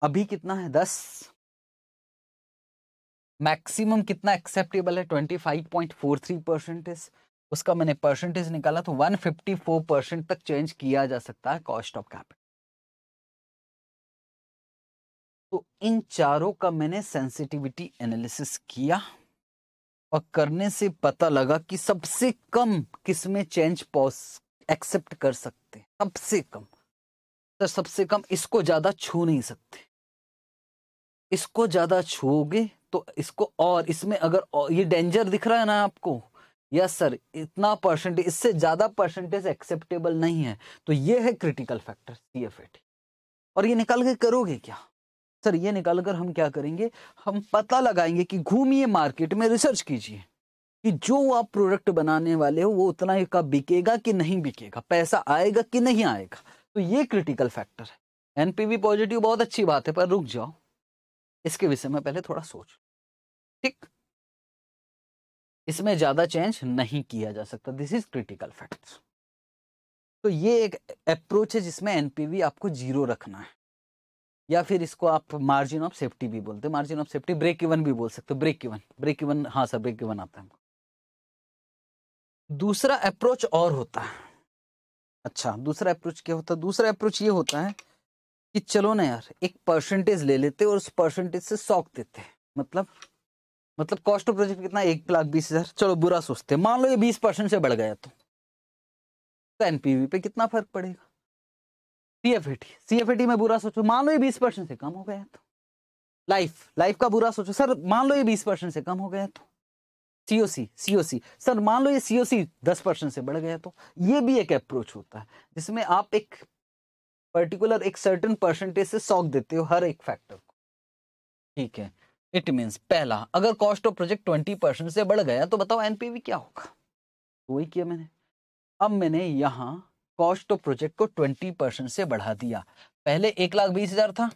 अभी कितना है दस मैक्सिमम कितना एक्सेप्टेबल है twenty five point four three percentage उसका मैंने परसेंटेज निकाला तो 154 परसेंट तक चेंज किया जा सकता है कॉस्ट ऑफ कैपिटल तो इन चारों का मैंने सेंसिटिविटी एनालिसिस किया और करने से पता लगा कि सबसे कम किसमें चेंज पॉस एक्सेप्ट कर सकते सबसे कम तो सबसे कम इसको ज्यादा छू नहीं सकते इसको ज्यादा छूओगे तो इसको और इसमें अगर और ये डेंजर दिख रहा है ना आपको यस सर इतना परसेंटेज इससे ज़्यादा परसेंटेज एक्सेप्टेबल नहीं है तो ये है critical factor C F AT और ये निकाल के करोगे क्या सर ये निकाल कर हम क्या करेंगे हम पता लगाएंगे कि घूमिए मार्केट में रिसर्च कीजिए कि जो आप प्रोडक्ट बनाने वाले हो वो उतना का बिकेगा कि नहीं बिकेगा पैसा आएगा कि नहीं आएगा तो ये क्रिटिकल फैक्टर है एनपीवी पॉजिटिव बहुत अच्छी बात है पर रुक जाओ इसके विषय में पहले थोड़ा सोच ठीक इसमें ज्यादा चेंज नहीं किया जा सकता दिस इज क्रिटिकल फैक्ट तो ये एक अप्रोच है जिसमें एनपीवी आपको जीरो रखना है या फिर इसको आप मार्जिन ऑफ सेफ्टी भी बोलते हैं margin of safety break even भी बोल सकते हो ब्रेक इवन ब्रेक इवन हाँ सर ब्रेक इवन आता है दूसरा अप्रोच और होता है अच्छा दूसरा अप्रोच क्या होता है दूसरा अप्रोच ये होता है कि चलो ना यार एक परसेंटेज ले लेते और उस परसेंटेज से सौंक देते मतलब मतलब कॉस्ट ऑफ प्रोजेक्ट कितना एक लाख बीस हजार चलो बुरा सोचते मान लो ये बीस परसेंट से बढ़ गया तो, एनपीवी तो पे कितना फर्क पड़ेगा सीएफएटी सीएफएटी में बुरा सोचो मान लो ये बीस परसेंट से कम हो गया तो लाइफ लाइफ का बुरा सोचो सर मान लो ये बीस परसेंट से कम हो गया तो सीओसी सीओसी सर मान लो ये सीओसी दस परसेंट से बढ़ गया तो ये भी एक अप्रोच होता है जिसमें आप एक पर्टिकुलर एक सर्टन परसेंटेज से सौंक देते हो हर एक फैक्टर को ठीक है इट मीन्स पहला अगर cost of project twenty percent से बढ़ गया तो बताओ एनपीवी क्या होगा तो वही किया मैंने अब मैंने यहाँ कॉस्ट ऑफ प्रोजेक्ट को ट्वेंटी परसेंट से बढ़ा दिया पहले एक लाख बीस हजार था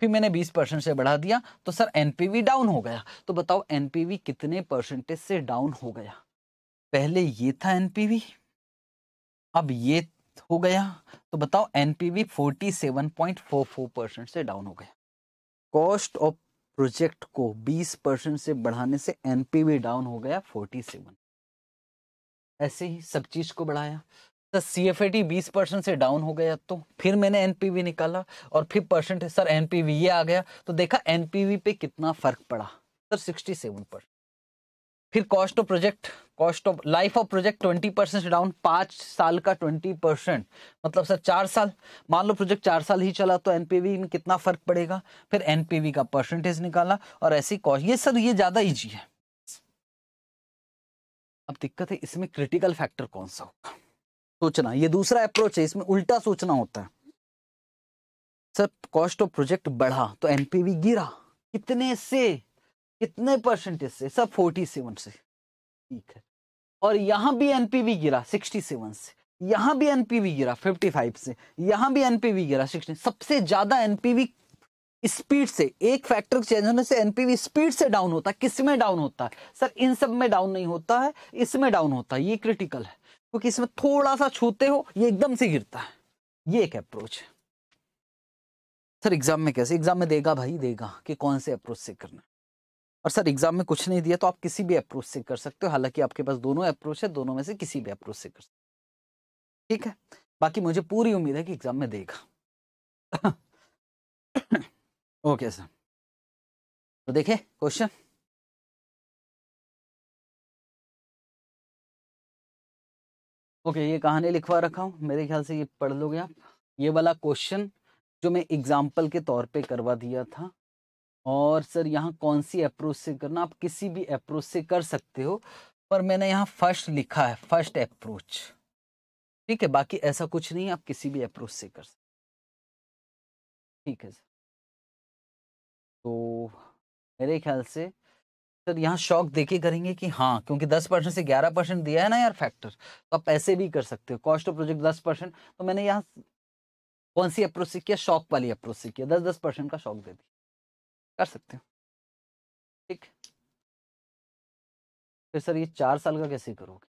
फिर मैंने बीस परसेंट से बढ़ा दिया तो सर एनपीवी डाउन हो गया तो बताओ एनपीवी कितने परसेंटेज से डाउन हो गया पहले ये था एनपीवी अब ये हो गया तो बताओ NPV forty seven point four four percent से डाउन हो गया कॉस्ट ऑफ प्रोजेक्ट को 20 परसेंट से बढ़ाने से एनपीवी डाउन हो गया 47 ऐसे ही सब चीज को बढ़ाया तो सी एफ बीस परसेंट से डाउन हो गया तो फिर मैंने एनपीवी निकाला और फिर परसेंट सर एनपीवी ये आ गया तो देखा एनपीवी पे कितना फर्क पड़ा सर सेवन परसेंट फिर cost of project cost of life of project twenty percent down पाँच साल का ट्वेंटी परसेंट मतलब सर चार साल मान लो प्रोजेक्ट चार साल ही चला तो एनपीवी में कितना फर्क पड़ेगा फिर एनपीवी का परसेंटेज निकाला और ऐसी कॉस्ट ये सर ये ज़्यादा ईजी है अब दिक्कत है इसमें क्रिटिकल फैक्टर कौन सा होगा सोचना ये दूसरा अप्रोच है इसमें उल्टा सोचना होता है सर कॉस्ट ऑफ प्रोजेक्ट बढ़ा तो एनपीवी गिरा कितने से कितने परसेंटेज से सब फोर्टी सेवन से ठीक है और यहां भी एनपीवी गिरा सिक्सटी सेवन से यहां भी एनपीवी गिरा फिफ्टी फाइव से यहां भी एनपीवी गिरा सिक्सटी सबसे ज्यादा एनपीवी स्पीड से एक फैक्टर चेंज होने से एनपीवी स्पीड से डाउन होता है किस में डाउन होता है सर इन सब में डाउन नहीं होता है इसमें डाउन होता है ये क्रिटिकल है क्योंकि इसमें थोड़ा सा छूते हो ये एकदम से गिरता है ये एक अप्रोच है सर एग्जाम में कैसे एग्जाम में देगा भाई देगा कि कौन से अप्रोच से करना और सर एग्जाम में कुछ नहीं दिया तो आप किसी भी अप्रोच से कर सकते हो हालांकि आपके पास दोनों अप्रोच है दोनों में से किसी भी अप्रोच से कर सकते ठीक है बाकी मुझे पूरी उम्मीद है कि एग्जाम में देगा
ओके सर तो देखे क्वेश्चन ओके ये कहानी लिखवा रखा हूँ मेरे ख्याल से ये पढ़ लोगे आप ये वाला
क्वेश्चन जो मैं एग्जाम्पल के तौर पे करवा दिया था और सर यहाँ कौन सी अप्रोच से करना आप किसी भी अप्रोच से कर सकते हो पर मैंने यहाँ फर्स्ट लिखा
है फर्स्ट अप्रोच ठीक है बाकी ऐसा कुछ नहीं आप किसी भी अप्रोच से कर सकते ठीक है सर तो
मेरे ख्याल से सर यहाँ शौक देखे करेंगे कि हाँ क्योंकि दस परसेंट से ग्यारह परसेंट दिया है ना यार फैक्टर तो आप ऐसे भी कर सकते हो कॉस्ट ऑफ प्रोजेक्ट दस परसेंट तो मैंने यहाँ कौन सी अप्रोच से किया शौक वाली अप्रोच से किया दस दस परसेंट का शौक दे दिया कर सकते हो ठीक फिर सर ये चार साल का कैसे करोगे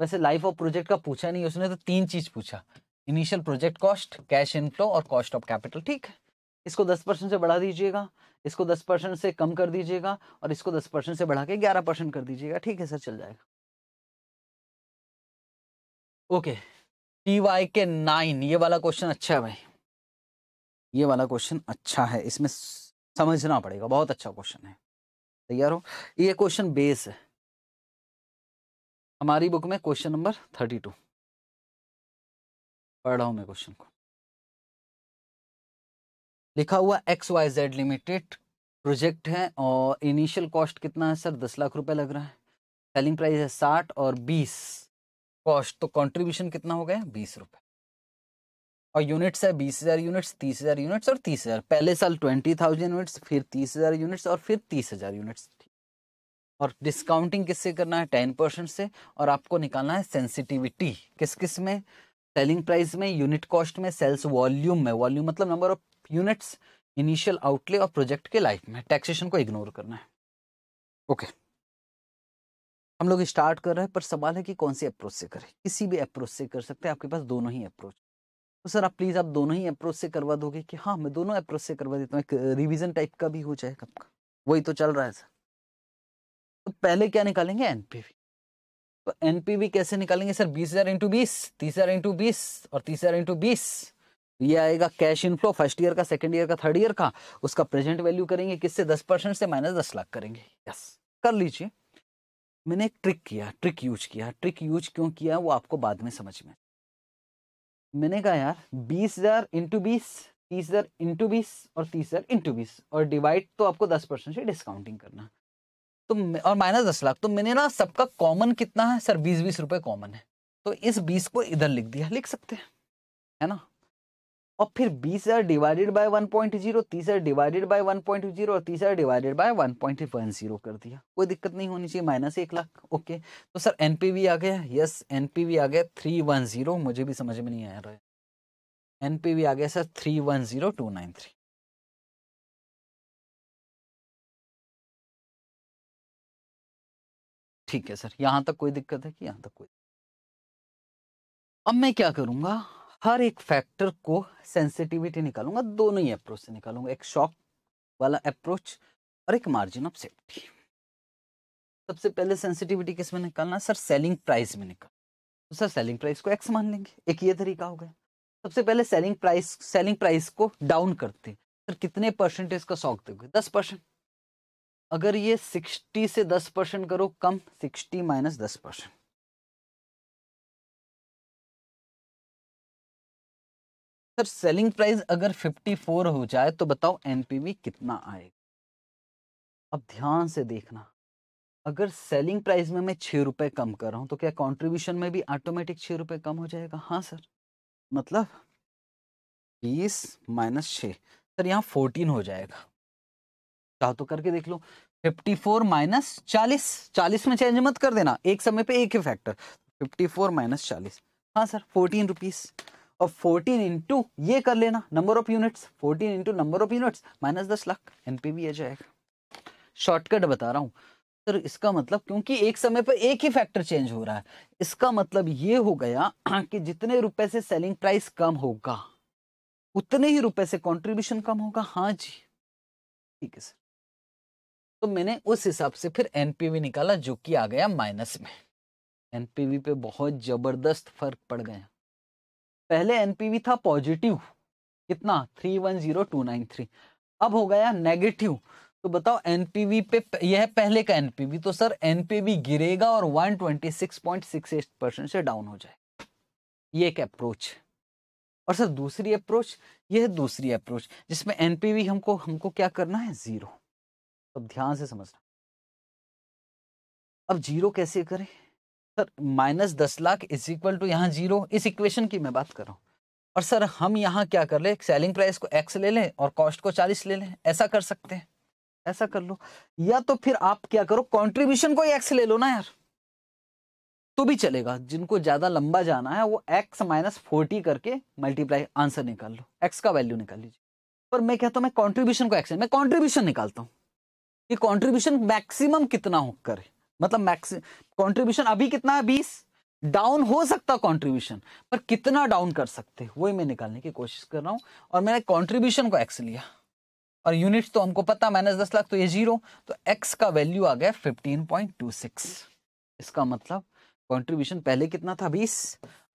वैसे लाइफ ऑफ प्रोजेक्ट का पूछा नहीं उसने तो तीन चीज पूछा initial project cost cash inflow और कॉस्ट ऑफ कैपिटल ठीक है इसको दस परसेंट से बढ़ा दीजिएगा इसको दस परसेंट से कम कर दीजिएगा और इसको दस परसेंट से बढ़ा के ग्यारह परसेंट कर दीजिएगा ठीक है सर चल जाएगा
okay T Y K nine ये वाला क्वेश्चन अच्छा है भाई
ये वाला क्वेश्चन अच्छा है इसमें समझना
पड़ेगा बहुत अच्छा क्वेश्चन है तैयार हो ये क्वेश्चन बेस है हमारी बुक में क्वेश्चन नंबर थर्टी टू पढ़ रहा हूं मैं क्वेश्चन को लिखा हुआ X Y Z limited
project है और इनिशियल कॉस्ट कितना है सर दस लाख रुपए लग रहा है सेलिंग प्राइस है साठ और बीस कॉस्ट तो कंट्रीब्यूशन कितना हो गया बीस रुपए और यूनिट्स है बीस हज़ार यूनिट्स तीस हज़ार यूनिट्स और तीस हज़ार पहले साल ट्वेंटी थाउजेंड यूनिट्स फिर तीस हज़ार यूनिट्स और फिर तीस हज़ार यूनिट्स और डिस्काउंटिंग किससे करना है टेन परसेंट से और आपको निकालना है सेंसिटिविटी किस किस में सेलिंग प्राइस में यूनिट कॉस्ट में सेल्स वॉल्यूम में वॉल्यूम मतलब number of units initial outlay और प्रोजेक्ट के लाइफ में टैक्सेशन को इग्नोर करना है ओके okay. हम लोग स्टार्ट कर रहे हैं पर सवाल है कि कौन सी अप्रोच से करें किसी भी अप्रोच से कर सकते हैं आपके पास दोनों ही अप्रोच तो सर आप प्लीज़ आप दोनों ही अप्रोच से करवा दोगे कि हाँ मैं दोनों अप्रोच से करवा देता हूँ एक रिविजन टाइप का भी हो जाएगा का वही तो चल रहा है सर तो पहले क्या निकालेंगे एनपीवी तो एनपीवी कैसे निकालेंगे सर बीस हजार इंटू बीस तीस हजार इंटू बीस और तीस हजार इंटू बीस ये आएगा कैश इनफ्लो फर्स्ट ईयर का सेकेंड ईयर का थर्ड ईयर का उसका प्रेजेंट वैल्यू करेंगे किससे दस परसेंट से माइनस दस लाख करेंगे यस कर लीजिए मैंने एक ट्रिक किया ट्रिक यूज किया ट्रिक यूज क्यों किया वो आपको बाद में समझ में मैंने कहा यार बीस हजार इंटू बीस तीस हजार इंटू बीस और तीस हजार इंटू बीस और डिवाइड तो आपको दस परसेंट से डिस्काउंटिंग करना तो और माइनस दस लाख तो मैंने ना सबका कॉमन कितना है सर बीस बीस रुपए कॉमन है तो इस बीस को इधर लिख दिया लिख सकते हैं है ना और फिर बीस हज़ार divided by one point zero तीस हज़ार divided by one point zero और तीस हज़ार divided by one point one zero कर दिया कोई दिक्कत नहीं होनी चाहिए माइनस एक लाख ओके तो सर एनपीवी आ गया यस एनपीवी आ गया थ्री वन जीरो मुझे भी समझ में नहीं आ रहा है
एनपीवी आ गया sir three one zero two nine three ठीक है सर यहां तक कोई दिक्कत है कि यहां तक कोई अब मैं क्या करूंगा हर एक
फैक्टर को सेंसिटिविटी निकालूंगा दोनों ही अप्रोच से निकालूंगा एक शॉक वाला अप्रोच और एक मार्जिन ऑफ सेफ्टी सबसे पहले सेंसिटिविटी किस में निकालना सर सेलिंग प्राइस में निकाल तो सर सेलिंग प्राइस को एक्स मान लेंगे एक ये तरीका हो गया सबसे पहले सेलिंग प्राइस सेलिंग प्राइस को डाउन करते हैं सर कितने परसेंटेज का शॉक दोगे दस
परसेंट अगर ये सिक्सटी से दस परसेंट करो कम सिक्सटी माइनस दस परसेंट सर सेलिंग प्राइस अगर 54 हो जाए तो बताओ एनपीवी कितना आएगा
अब ध्यान से देखना अगर सेलिंग प्राइस में मैं छः रुपये कम कर रहा हूँ तो क्या कंट्रीब्यूशन में भी ऑटोमेटिक छः रुपये कम हो जाएगा हाँ सर मतलब बीस माइनस छः सर यहाँ फोर्टीन हो जाएगा चाह तो करके देख लो फिफ्टी फोर माइनस चालीस चालीस में चेंज मत कर देना एक समय पे एक ही फैक्टर फिफ्टी फोर माइनस चालीस हाँ सर फोर्टीन रुपीज़ और 14 इंटू ये कर लेना number of units 14 into number of units minus दस लाख एनपीवी आ जाएगा शॉर्टकट बता रहा हूँ सर इसका मतलब क्योंकि एक समय पर एक ही फैक्टर चेंज हो रहा है इसका मतलब ये हो गया कि जितने रुपए से सेलिंग प्राइस कम होगा उतने ही रुपए से कंट्रीब्यूशन कम होगा हाँ जी ठीक है सर तो मैंने उस हिसाब से फिर एनपीवी निकाला जो कि आ गया माइनस में एनपीवी पे बहुत जबरदस्त फर्क पड़ गया पहले एनपीवी था पॉजिटिव कितना three one zero two nine three अब हो गया नेगेटिव तो बताओ एनपीवी पे यह पहले का एनपीवी तो सर एनपीवी गिरेगा और एट परसेंट से डाउन हो जाए ये एक अप्रोच और सर दूसरी अप्रोच यह दूसरी अप्रोच जिसमें एनपीवी हमको हमको क्या करना है जीरो अब ध्यान से समझना अब जीरो कैसे करें सर माइनस दस लाख इज इक्वल टू यहाँ जीरो इस इक्वेशन की मैं बात कर रहा हूँ और सर हम यहाँ क्या कर ले सेलिंग प्राइस को एक्स ले लें और कॉस्ट को चालीस ले लें ऐसा कर सकते हैं ऐसा कर लो या तो फिर आप क्या करो कॉन्ट्रीब्यूशन को एक्स ले लो ना यार तो भी चलेगा जिनको ज्यादा लंबा जाना है वो एक्स माइनस फोर्टी करके मल्टीप्लाई आंसर निकाल लो एक्स का वैल्यू निकाल लीजिए पर मैं कहता हूँ मैं कंट्रीब्यूशन को एक्स मैं कंट्रीब्यूशन निकालता हूँ कि कंट्रीब्यूशन मैक्सिमम कितना हो करे मतलब मैक्स कॉन्ट्रीब्यूशन अभी कितना है बीस डाउन हो सकता कंट्रीब्यूशन पर कितना डाउन कर सकते वही मैं निकालने की कोशिश कर रहा हूँ और मैंने कंट्रीब्यूशन को एक्स लिया और यूनिट्स तो हमको पता माइनस दस लाख तो ये जीरो तो एक्स का वैल्यू आ गया फिफ्टीन पॉइंट टू सिक्स इसका मतलब कंट्रीब्यूशन पहले कितना था बीस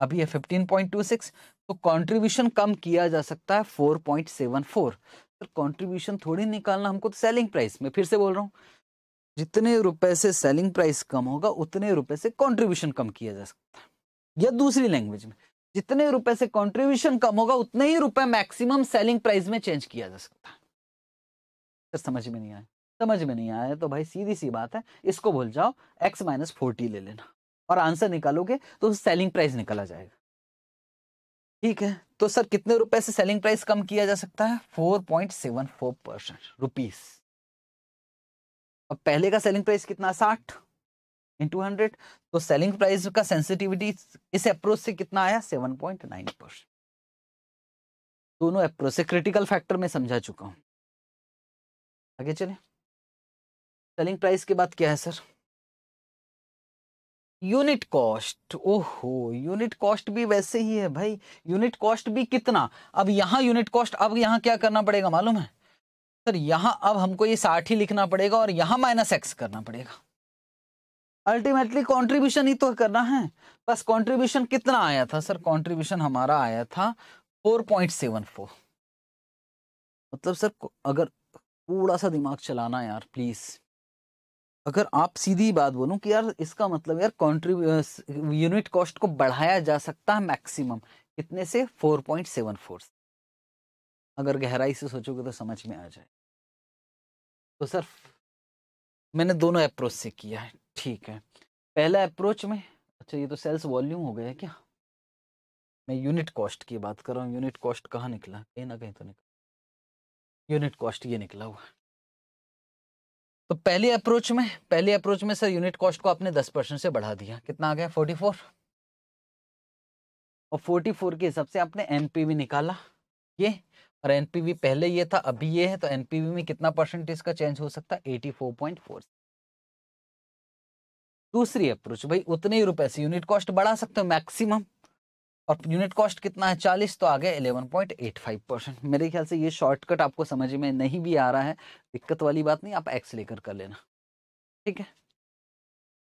अभी है फिफ्टीन पॉइंट टू सिक्स तो कॉन्ट्रीब्यूशन कम किया जा सकता है four point seven four sir थोड़ी निकालना हमको तो सेलिंग प्राइस में फिर से बोल रहा हूँ जितने रुपए से सेलिंग प्राइस कम होगा उतने रुपए से कंट्रीब्यूशन कम किया जा सकता है या दूसरी लैंग्वेज में जितने रुपए से कंट्रीब्यूशन कम होगा उतने ही रुपए मैक्सिमम सेलिंग प्राइस में चेंज किया जा सकता है तो समझ में नहीं आया समझ में नहीं आया तो भाई सीधी सी बात है इसको भूल जाओ एक्स माइनस फोर्टी ले लेना और आंसर निकालोगे तो सेलिंग प्राइस निकला जाएगा ठीक है तो सर कितने रुपए से सेलिंग प्राइस कम किया जा सकता है four point seven four percent rupees अब पहले का सेलिंग प्राइस कितना साठ इंटू हंड्रेड तो सेलिंग प्राइस का सेंसिटिविटी इस अप्रोच से कितना आया सेवन पॉइंट नाइन परसेंट
दोनों अप्रोच से क्रिटिकल फैक्टर में समझा चुका हूं आगे चले सेलिंग प्राइस के बाद क्या है सर
यूनिट कॉस्ट ओहो यूनिट कॉस्ट भी वैसे ही है भाई यूनिट कॉस्ट भी कितना अब यहां यूनिट कॉस्ट अब यहां क्या करना पड़ेगा मालूम है सर यहां अब हमको ये साठ ही लिखना पड़ेगा और यहां माइनस एक्स करना पड़ेगा अल्टीमेटली कंट्रीब्यूशन ही तो करना है बस कंट्रीब्यूशन कितना आया था सर कंट्रीब्यूशन हमारा आया था 4.74 मतलब सर अगर थोड़ा सा दिमाग चलाना यार प्लीज़ अगर आप सीधी बात बोलूं कि यार इसका मतलब यार कॉन्ट्रीब्यू यूनिट कॉस्ट को बढ़ाया जा सकता है मैक्सिमम कितने से 4.74 अगर गहराई से सोचोगे तो समझ में आ जाए तो सर मैंने दोनों अप्रोच से किया है ठीक है पहला अप्रोच में अच्छा ये तो सेल्स वॉल्यूम हो गया क्या मैं यूनिट कॉस्ट की बात कर रहा हूँ यूनिट कॉस्ट कहाँ निकला कहीं ना कहीं तो निकला यूनिट कॉस्ट ये निकला हुआ तो पहले अप्रोच में पहली अप्रोच में सर यूनिट कॉस्ट को आपने दस परसेंट से बढ़ा दिया कितना आ गया फोर्टी फोर और फोर्टी फोर के हिसाब से आपने एनपीवी निकाला ये और एनपीवी पहले ये था अभी ये है तो एनपीवी में कितना परसेंटेज का चेंज हो सकता है एटी फोर पॉइंट फोर दूसरी अप्रोच भाई उतने ही रुपए से यूनिट कॉस्ट बढ़ा सकते हो मैक्सिमम और यूनिट कॉस्ट कितना है चालीस तो आ गया eleven point eight five percent मेरे ख्याल से ये शॉर्टकट आपको समझ में नहीं भी आ रहा है दिक्कत वाली बात नहीं आप एक्स लेकर कर लेना
ठीक है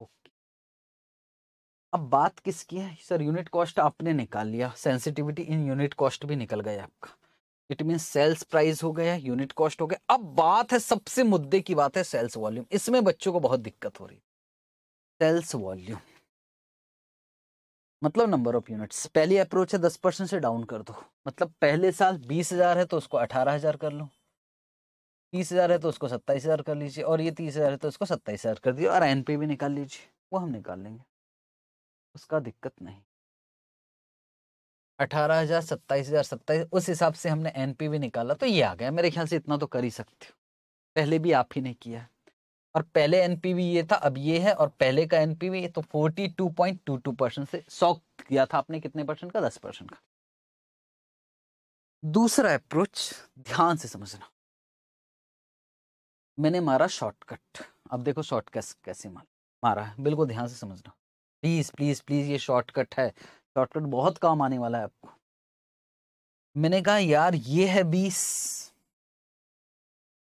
ओके
अब बात किसकी है सर यूनिट कॉस्ट आपने निकाल लिया सेंसिटिविटी इन यूनिट कॉस्ट भी निकल गया आपका इट मीन सेल्स प्राइस हो गया यूनिट कॉस्ट हो गया अब बात है सबसे मुद्दे की बात है सेल्स वॉल्यूम इसमें बच्चों को बहुत दिक्कत हो रही सेल्स वॉल्यूम मतलब नंबर ऑफ यूनिट्स पहली अप्रोच है दस परसेंट से डाउन कर दो मतलब पहले साल बीस हजार है तो उसको अठारह हजार कर लो तीस हजार है तो उसको सत्ताईस हजार कर लीजिए और ये तीस हजार है तो उसको सत्ताईस हजार कर दीजिए और एनपी भी निकाल लीजिए वो हम निकाल लेंगे उसका दिक्कत नहीं अठारह हज़ार सत्ताईस हज़ार सत्ताईस उस हिसाब से हमने एन निकाला तो ये आ गया मेरे ख्याल से इतना तो कर ही सकते हो पहले भी आप ही ने किया और पहले एन ये था अब ये है और पहले का एन पी तो forty two point two two percent से सौ किया था आपने कितने परसेंट का दस परसेंट का दूसरा अप्रोच ध्यान से समझना मैंने मारा शॉर्टकट अब देखो शॉर्टकट कैसे मारा है बिल्कुल ध्यान से समझना प्लीज प्लीज प्लीज ये शॉर्टकट है शॉर्टकट बहुत काम आने वाला है आपको मैंने कहा यार ये है बीस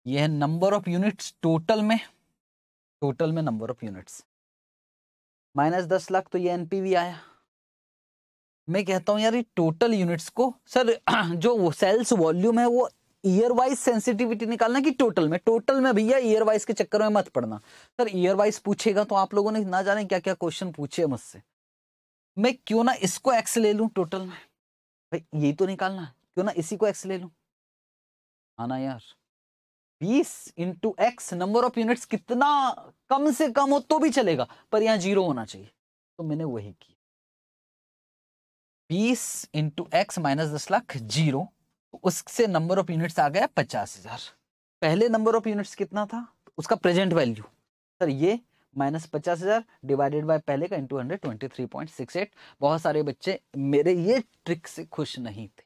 ये है नंबर ऑफ यूनिट्स टोटल में टोटल में नंबर ऑफ यूनिट्स माइनस दस लाख तो ये एनपीवी आया मैं कहता हूँ यार ये टोटल यूनिट्स को सर जो सेल्स वॉल्यूम है वो ईयर वाइज सेंसिटिविटी निकालना कि टोटल में टोटल में भैया ईयर वाइज के चक्कर में मत पड़ना सर ईयर वाइज पूछेगा तो आप लोगों ने ना जाने क्या क्या क्वेश्चन पूछे मुझसे मैं क्यों ना इसको एक्स ले लू टोटल में भाई यही तो निकालना है क्यों ना इसी को एक्स ले हाँ आना यार बीस into x number of units कितना कम से कम हो तो भी चलेगा पर यहां जीरो होना चाहिए तो मैंने वही किया बीस इंटू एक्स माइनस दस लाख जीरो तो उससे नंबर ऑफ यूनिट्स आ गया पचास हजार पहले नंबर ऑफ यूनिट्स कितना था उसका प्रेजेंट वैल्यू सर ये माइनस पचास हज़ार डिवाइडेड बाय पहले का into hundred twenty three point six eight बहुत सारे बच्चे मेरे ये ट्रिक से खुश नहीं थे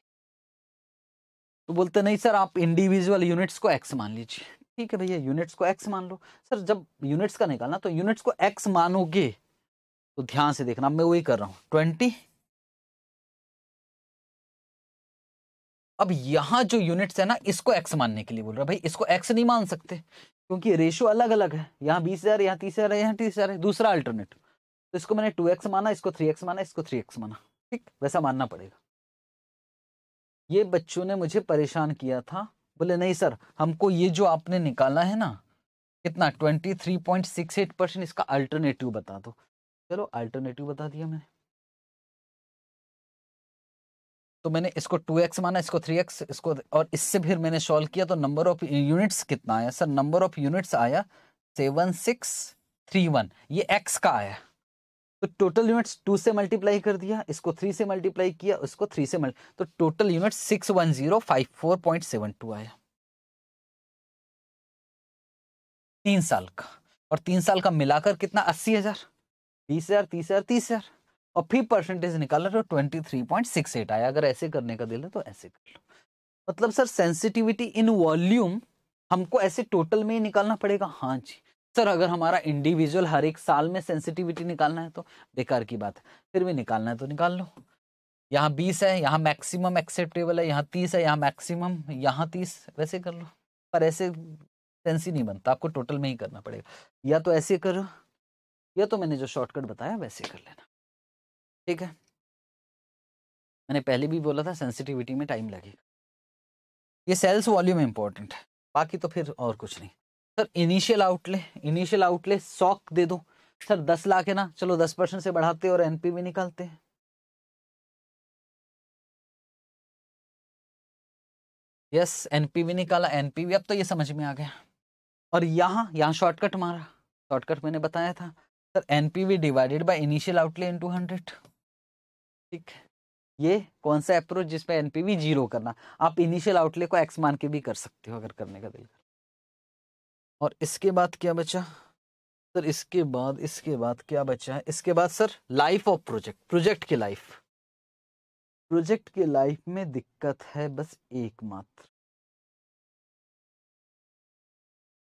तो बोलते नहीं सर आप इंडिविजुअल यूनिट्स को एक्स मान लीजिए ठीक है भैया यूनिट्स को एक्स मान लो सर जब यूनिट्स का निकालना तो यूनिट्स को एक्स मानोगे तो ध्यान से देखना मैं वही कर रहा हूं ट्वेंटी अब यहां जो यूनिट्स है ना इसको एक्स मानने के लिए बोल रहा है भाई इसको एक्स नहीं मान सकते क्योंकि रेशो अलग अलग है यहाँ बीस हज़ार यहाँ तीस हज़ार यहाँ तीस हज़ार है दूसरा अल्टरनेटिव तो इसको मैंने टू एक्स माना इसको थ्री एक्स माना इसको थ्री एक्स माना ठीक वैसा मानना पड़ेगा ये बच्चों ने मुझे परेशान किया था बोले नहीं सर हमको ये जो आपने निकाला है ना कितना twenty three point six eight percent इसका अल्टरनेटिव बता दो चलो अल्टरनेटिव बता दिया मैंने तो मैंने इसको टू एक्स माना इसको थ्री एक्स इसको और इससे फिर मैंने सॉल्व किया तो नंबर ऑफ यूनिट्स कितना आया सर नंबर ऑफ यूनिट्स आया सेवन सिक्स थ्री वन ये एक्स का आया तो टोटल यूनिट्स टू से मल्टीप्लाई कर दिया इसको थ्री से मल्टीप्लाई किया उसको थ्री से मल्टी तो total unit six one zero five four point seven two आया तीन साल का और तीन साल का मिलाकर कितना अस्सी हजार बीस हजार तीस हजार तीस हजार और फी परसेंटेज निकालना तो twenty three point six eight आया अगर ऐसे करने का दिल है तो ऐसे कर लो मतलब सर सेंसिटिविटी इन वॉल्यूम हमको ऐसे टोटल में ही निकालना पड़ेगा हाँ जी सर अगर हमारा इंडिविजुअल हर एक साल में सेंसिटिविटी निकालना है तो बेकार की बात है फिर भी निकालना है तो निकाल लो यहाँ बीस है यहाँ मैक्सिमम एक्सेप्टेबल है यहाँ तीस है यहाँ मैक्सिमम यहाँ तीस वैसे कर लो पर ऐसे सेंस ही नहीं बनता आपको टोटल में ही करना पड़ेगा या तो ऐसे करो या तो मैंने जो शॉर्टकट बताया वैसे कर लेना ठीक है मैंने पहले भी बोला था सेंसिटिविटी में टाइम लगेगा ये सेल्स वॉल्यूम इंपॉर्टेंट है बाकी तो फिर और कुछ नहीं sir initial outlay initial outlay shock दे दो सर दस लाख है ना चलो दस परसेंट से
बढ़ाते और एनपी भी निकालते हैं यस एनपी भी निकाला एनपी भी अब तो ये समझ में आ गया
और यहाँ यहाँ शॉर्टकट मारा शॉर्टकट मैंने बताया था सर भी divided by initial outlay into hundred ठीक ये कौन सा अप्रोच जिसपे एनपीवी जीरो करना आप इनिशियल आउटले को एक्स मान के भी कर सकते हो अगर करने का दिल कर और इसके बाद क्या बचा सर इसके बाद इसके बाद क्या बचा है इसके बाद sir life of project project की लाइफ प्रोजेक्ट की लाइफ में दिक्कत
है बस एक मात्र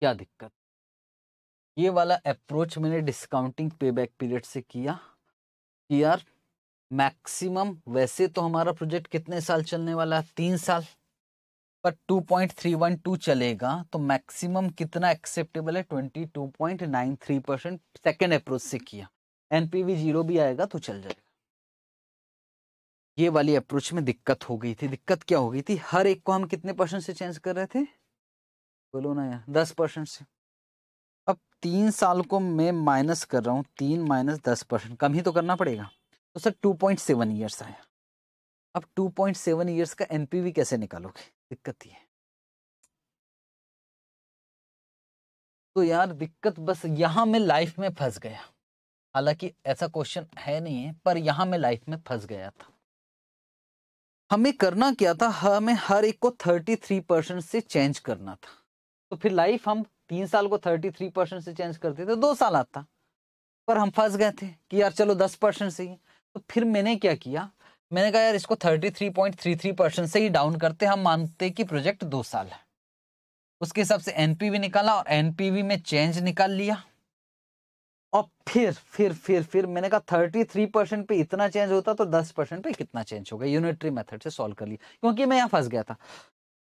क्या दिक्कत ये वाला अप्रोच मैंने डिस्काउंटिंग पे बैक पीरियड से किया
कि यार मैक्सिमम वैसे तो हमारा प्रोजेक्ट कितने साल चलने वाला है तीन साल पर 2.312 चलेगा तो मैक्सिमम कितना एक्सेप्टेबल है 22.93 परसेंट सेकेंड अप्रोच से किया एनपीवी जीरो भी आएगा तो चल जाएगा ये वाली अप्रोच में दिक्कत हो गई थी दिक्कत क्या हो गई थी हर एक को हम कितने परसेंट से चेंज कर रहे थे बोलो ना यार दस परसेंट से अब तीन साल को मैं माइनस कर रहा हूँ तीन माइनस दस परसेंट कम ही तो करना पड़ेगा तो सर 2.7 इयर्स आया अब 2.7 इयर्स का एनपीवी कैसे निकालोगे दिक्कत ये है तो यार दिक्कत बस यहाँ मैं लाइफ में फंस गया हालांकि ऐसा क्वेश्चन है नहीं है पर यहां मैं लाइफ में फंस गया था हमें करना क्या था हमें हर एक को 33 परसेंट से चेंज करना था तो फिर लाइफ हम तीन साल को 33 परसेंट से चेंज करते थे दो साल आता पर हम फंस गए थे कि यार चलो 10 परसेंट से ही तो फिर मैंने क्या किया मैंने कहा यार इसको 33.33 परसेंट से ही डाउन करते हम मानते कि प्रोजेक्ट दो साल है उसके हिसाब से एनपीवी निकाला और एनपीवी में चेंज निकाल लिया और फिर फिर फिर फिर मैंने कहा थर्टी थ्री परसेंट पे इतना चेंज होता तो दस परसेंट पे कितना चेंज होगा यूनिटरी मेथड से सॉल्व कर लिया क्योंकि मैं यहाँ फंस गया था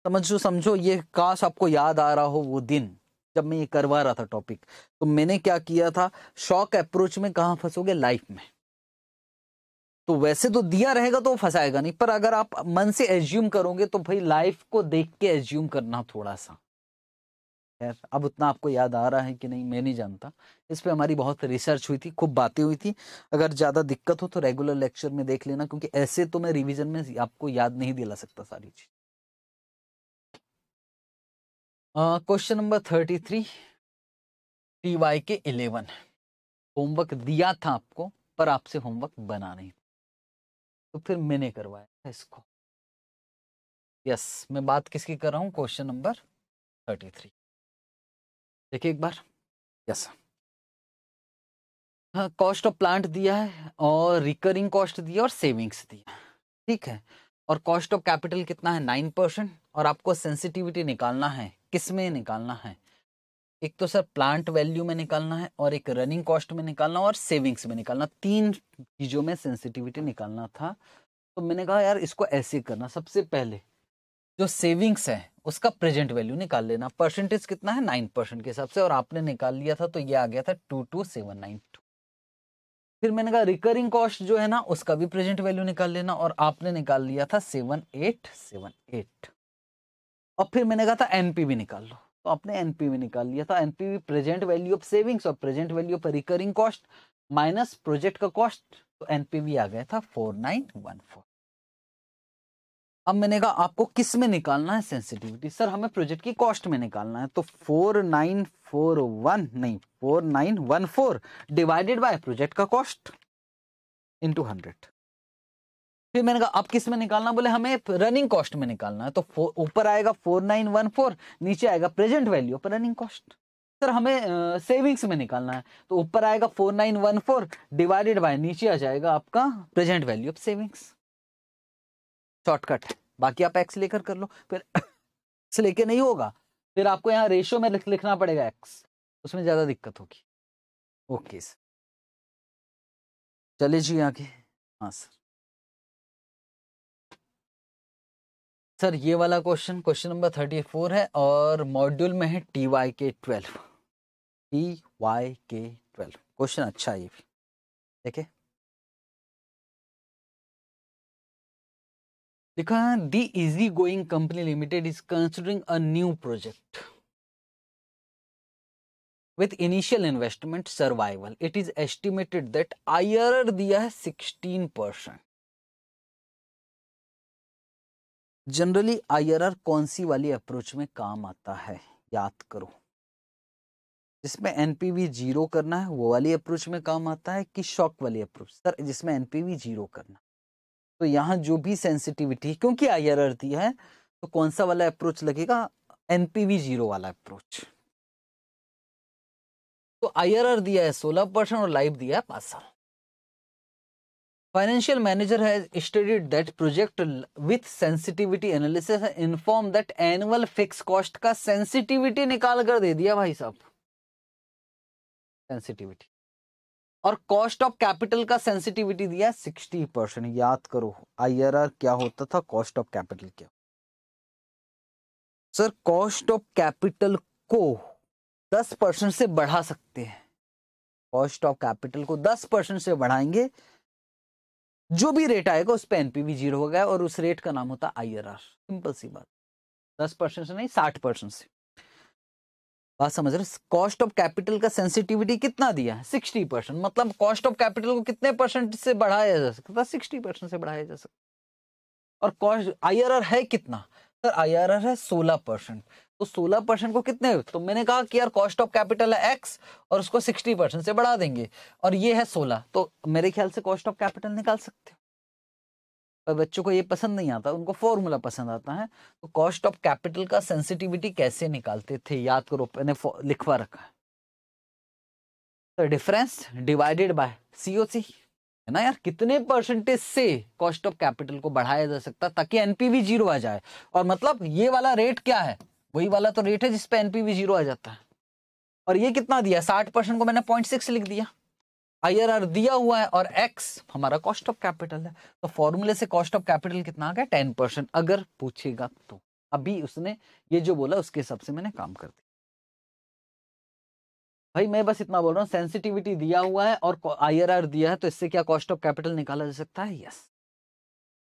समझो समझो ये काश आपको याद आ रहा हो वो दिन जब मैं ये करवा रहा था टॉपिक तो मैंने क्या किया था शॉक अप्रोच में कहाँ फंसोगे लाइफ में तो वैसे तो दिया रहेगा तो फंसाएगा नहीं पर अगर आप मन से एज्यूम करोगे तो भाई लाइफ को देख के एज्यूम करना थोड़ा सा खैर अब उतना आपको याद आ रहा है कि नहीं मैं नहीं जानता इस पर हमारी बहुत रिसर्च हुई थी खूब बातें हुई थी अगर ज़्यादा दिक्कत हो तो रेगुलर लेक्चर में देख लेना क्योंकि ऐसे तो मैं रिविजन में आपको याद नहीं दिला सकता सारी
चीज question number thirty three T Y K eleven homework दिया था आपको पर आपसे होमवर्क बना नहीं तो फिर मैंने करवाया था इसको यस मैं बात किसकी कर रहा हूँ क्वेश्चन नंबर थर्टी थ्री देखिए एक बार यस हाँ कॉस्ट ऑफ प्लांट दिया है
और रिकरिंग कॉस्ट दिया और सेविंग्स दिया ठीक है और कॉस्ट ऑफ कैपिटल कितना है नाइन परसेंट और आपको सेंसिटिविटी निकालना है किस में निकालना है एक तो सर प्लांट वैल्यू में निकालना है और एक रनिंग कॉस्ट में निकालना और सेविंग्स में निकालना तीन चीज़ों में सेंसिटिविटी निकालना था तो मैंने कहा यार इसको ऐसे करना सबसे पहले जो सेविंग्स है उसका प्रेजेंट वैल्यू निकाल लेना परसेंटेज कितना है नाइन परसेंट के हिसाब से और आपने निकाल लिया था तो ये आ गया था two two seven nine two फिर मैंने कहा रिकरिंग कॉस्ट जो है ना उसका भी प्रेजेंट वैल्यू निकाल लेना और आपने निकाल लिया था सेवन एट सेवन एट और फिर मैंने कहा था एनपी भी निकाल लो तो आपने एनपीवी निकाल लिया था NPV present value of savings और present value of recurring cost minus project का कॉस्ट तो एनपीवी आ गया था फोर नाइन वन फोर अब मैंने कहा आपको किस में निकालना है सेंसिटिविटी सर हमें प्रोजेक्ट की कॉस्ट में निकालना है तो फोर नाइन फोर वन नहीं four nine one four divided by project का कॉस्ट इंटू हंड्रेड फिर मैंने कहा अब किस में निकालना बोले हमें रनिंग तो कॉस्ट में निकालना है तो ऊपर आएगा फोर नाइन वन फोर नीचे आएगा present value of running cost sir हमें सेविंग्स में निकालना है तो ऊपर आएगा four nine one four divided by नीचे आ जाएगा आपका present value of savings shortcut बाकी आप एक्स लेकर कर लो फिर एक्स लेके नहीं होगा फिर आपको यहाँ रेशियो में लिख, लिखना पड़ेगा
एक्स उसमें ज़्यादा दिक्कत होगी ओके सर चले जी आगे हाँ सर
सर ये वाला question question number thirty four है और मॉड्यूल में है T Y K twelve
T Y K twelve question अच्छा है ये भी देखे लिखा the easy going company limited is considering a new project
initial investment survival it is estimated that I दिया है सिक्सटीन परसेंट जनरली आईआरआर कौन सी वाली अप्रोच में काम आता है याद करो जिसमें एनपीवी जीरो करना है वो वाली अप्रोच में काम आता है कि शॉक वाली अप्रोच सर जिसमें एनपीवी जीरो करना तो यहाँ जो भी सेंसिटिविटी क्योंकि आईआरआर दिया है तो कौन सा वाला अप्रोच लगेगा एनपीवी जीरो वाला अप्रोच तो आईआरआर दिया है सोलह परसेंट और लाइव दिया है पांच साल financial manager has studied that project with sensitivity analysis inform that annual fix cost का सेंसिटिविटी निकाल कर दे दिया भाई साहब सेंसिटिविटी और कॉस्ट ऑफ कैपिटल का सेंसिटिविटी दिया 60 परसेंट याद करो आईआरआर क्या होता था कॉस्ट ऑफ कैपिटल क्या सर कॉस्ट ऑफ कैपिटल को दस परसेंट से बढ़ा सकते हैं कॉस्ट ऑफ कैपिटल को दस परसेंट से बढ़ाएंगे जो भी रेट आएगा उस पर एनपीवी जीरो हो गया और उस रेट का नाम होता आई सिंपल सी बात दस परसेंट से नहीं साठ परसेंट से बात समझ रहे कॉस्ट ऑफ कैपिटल का सेंसिटिविटी कितना दिया है सिक्सटी परसेंट मतलब कॉस्ट ऑफ कैपिटल को कितने परसेंट से बढ़ाया जा सकता सिक्सटी परसेंट से बढ़ाया जा सकता और कॉस्ट आई है कितना सर आई है सोलह परसेंट तो 16 परसेंट को कितने तो मैंने कहा कि यार कॉस्ट ऑफ कैपिटल है एक्स और उसको 60 परसेंट से बढ़ा देंगे और ये है 16 तो मेरे ख्याल से कॉस्ट ऑफ कैपिटल निकाल सकते हो पर बच्चों को ये पसंद नहीं आता उनको फॉर्मूला पसंद आता है तो कॉस्ट ऑफ कैपिटल का सेंसिटिविटी कैसे निकालते थे याद करो मैंने लिखवा रखा है तो डिफरेंस डिवाइडेड बाय सीओसी है ना यार कितने परसेंटेज से कॉस्ट ऑफ कैपिटल को बढ़ाया जा सकता ताकि एनपीवी जीरो आ जाए और मतलब ये वाला रेट क्या है वही वाला तो रेट है जिसपे एनपीवी जीरो आ जाता है और ये कितना दिया साठ परसेंट को मैंने पॉइंट सिक्स लिख दिया आर दिया हुआ है और एक्स हमारा कॉस्ट ऑफ कैपिटल है तो फॉर्मूले से कॉस्ट ऑफ कैपिटल कितना आ गया टेन परसेंट अगर पूछेगा तो अभी उसने ये जो बोला उसके हिसाब से मैंने काम कर दिया भाई मैं बस इतना बोल रहा हूँ सेंसिटिविटी दिया हुआ है और आर दिया है तो इससे क्या कॉस्ट ऑफ कैपिटल निकाला जा सकता है यस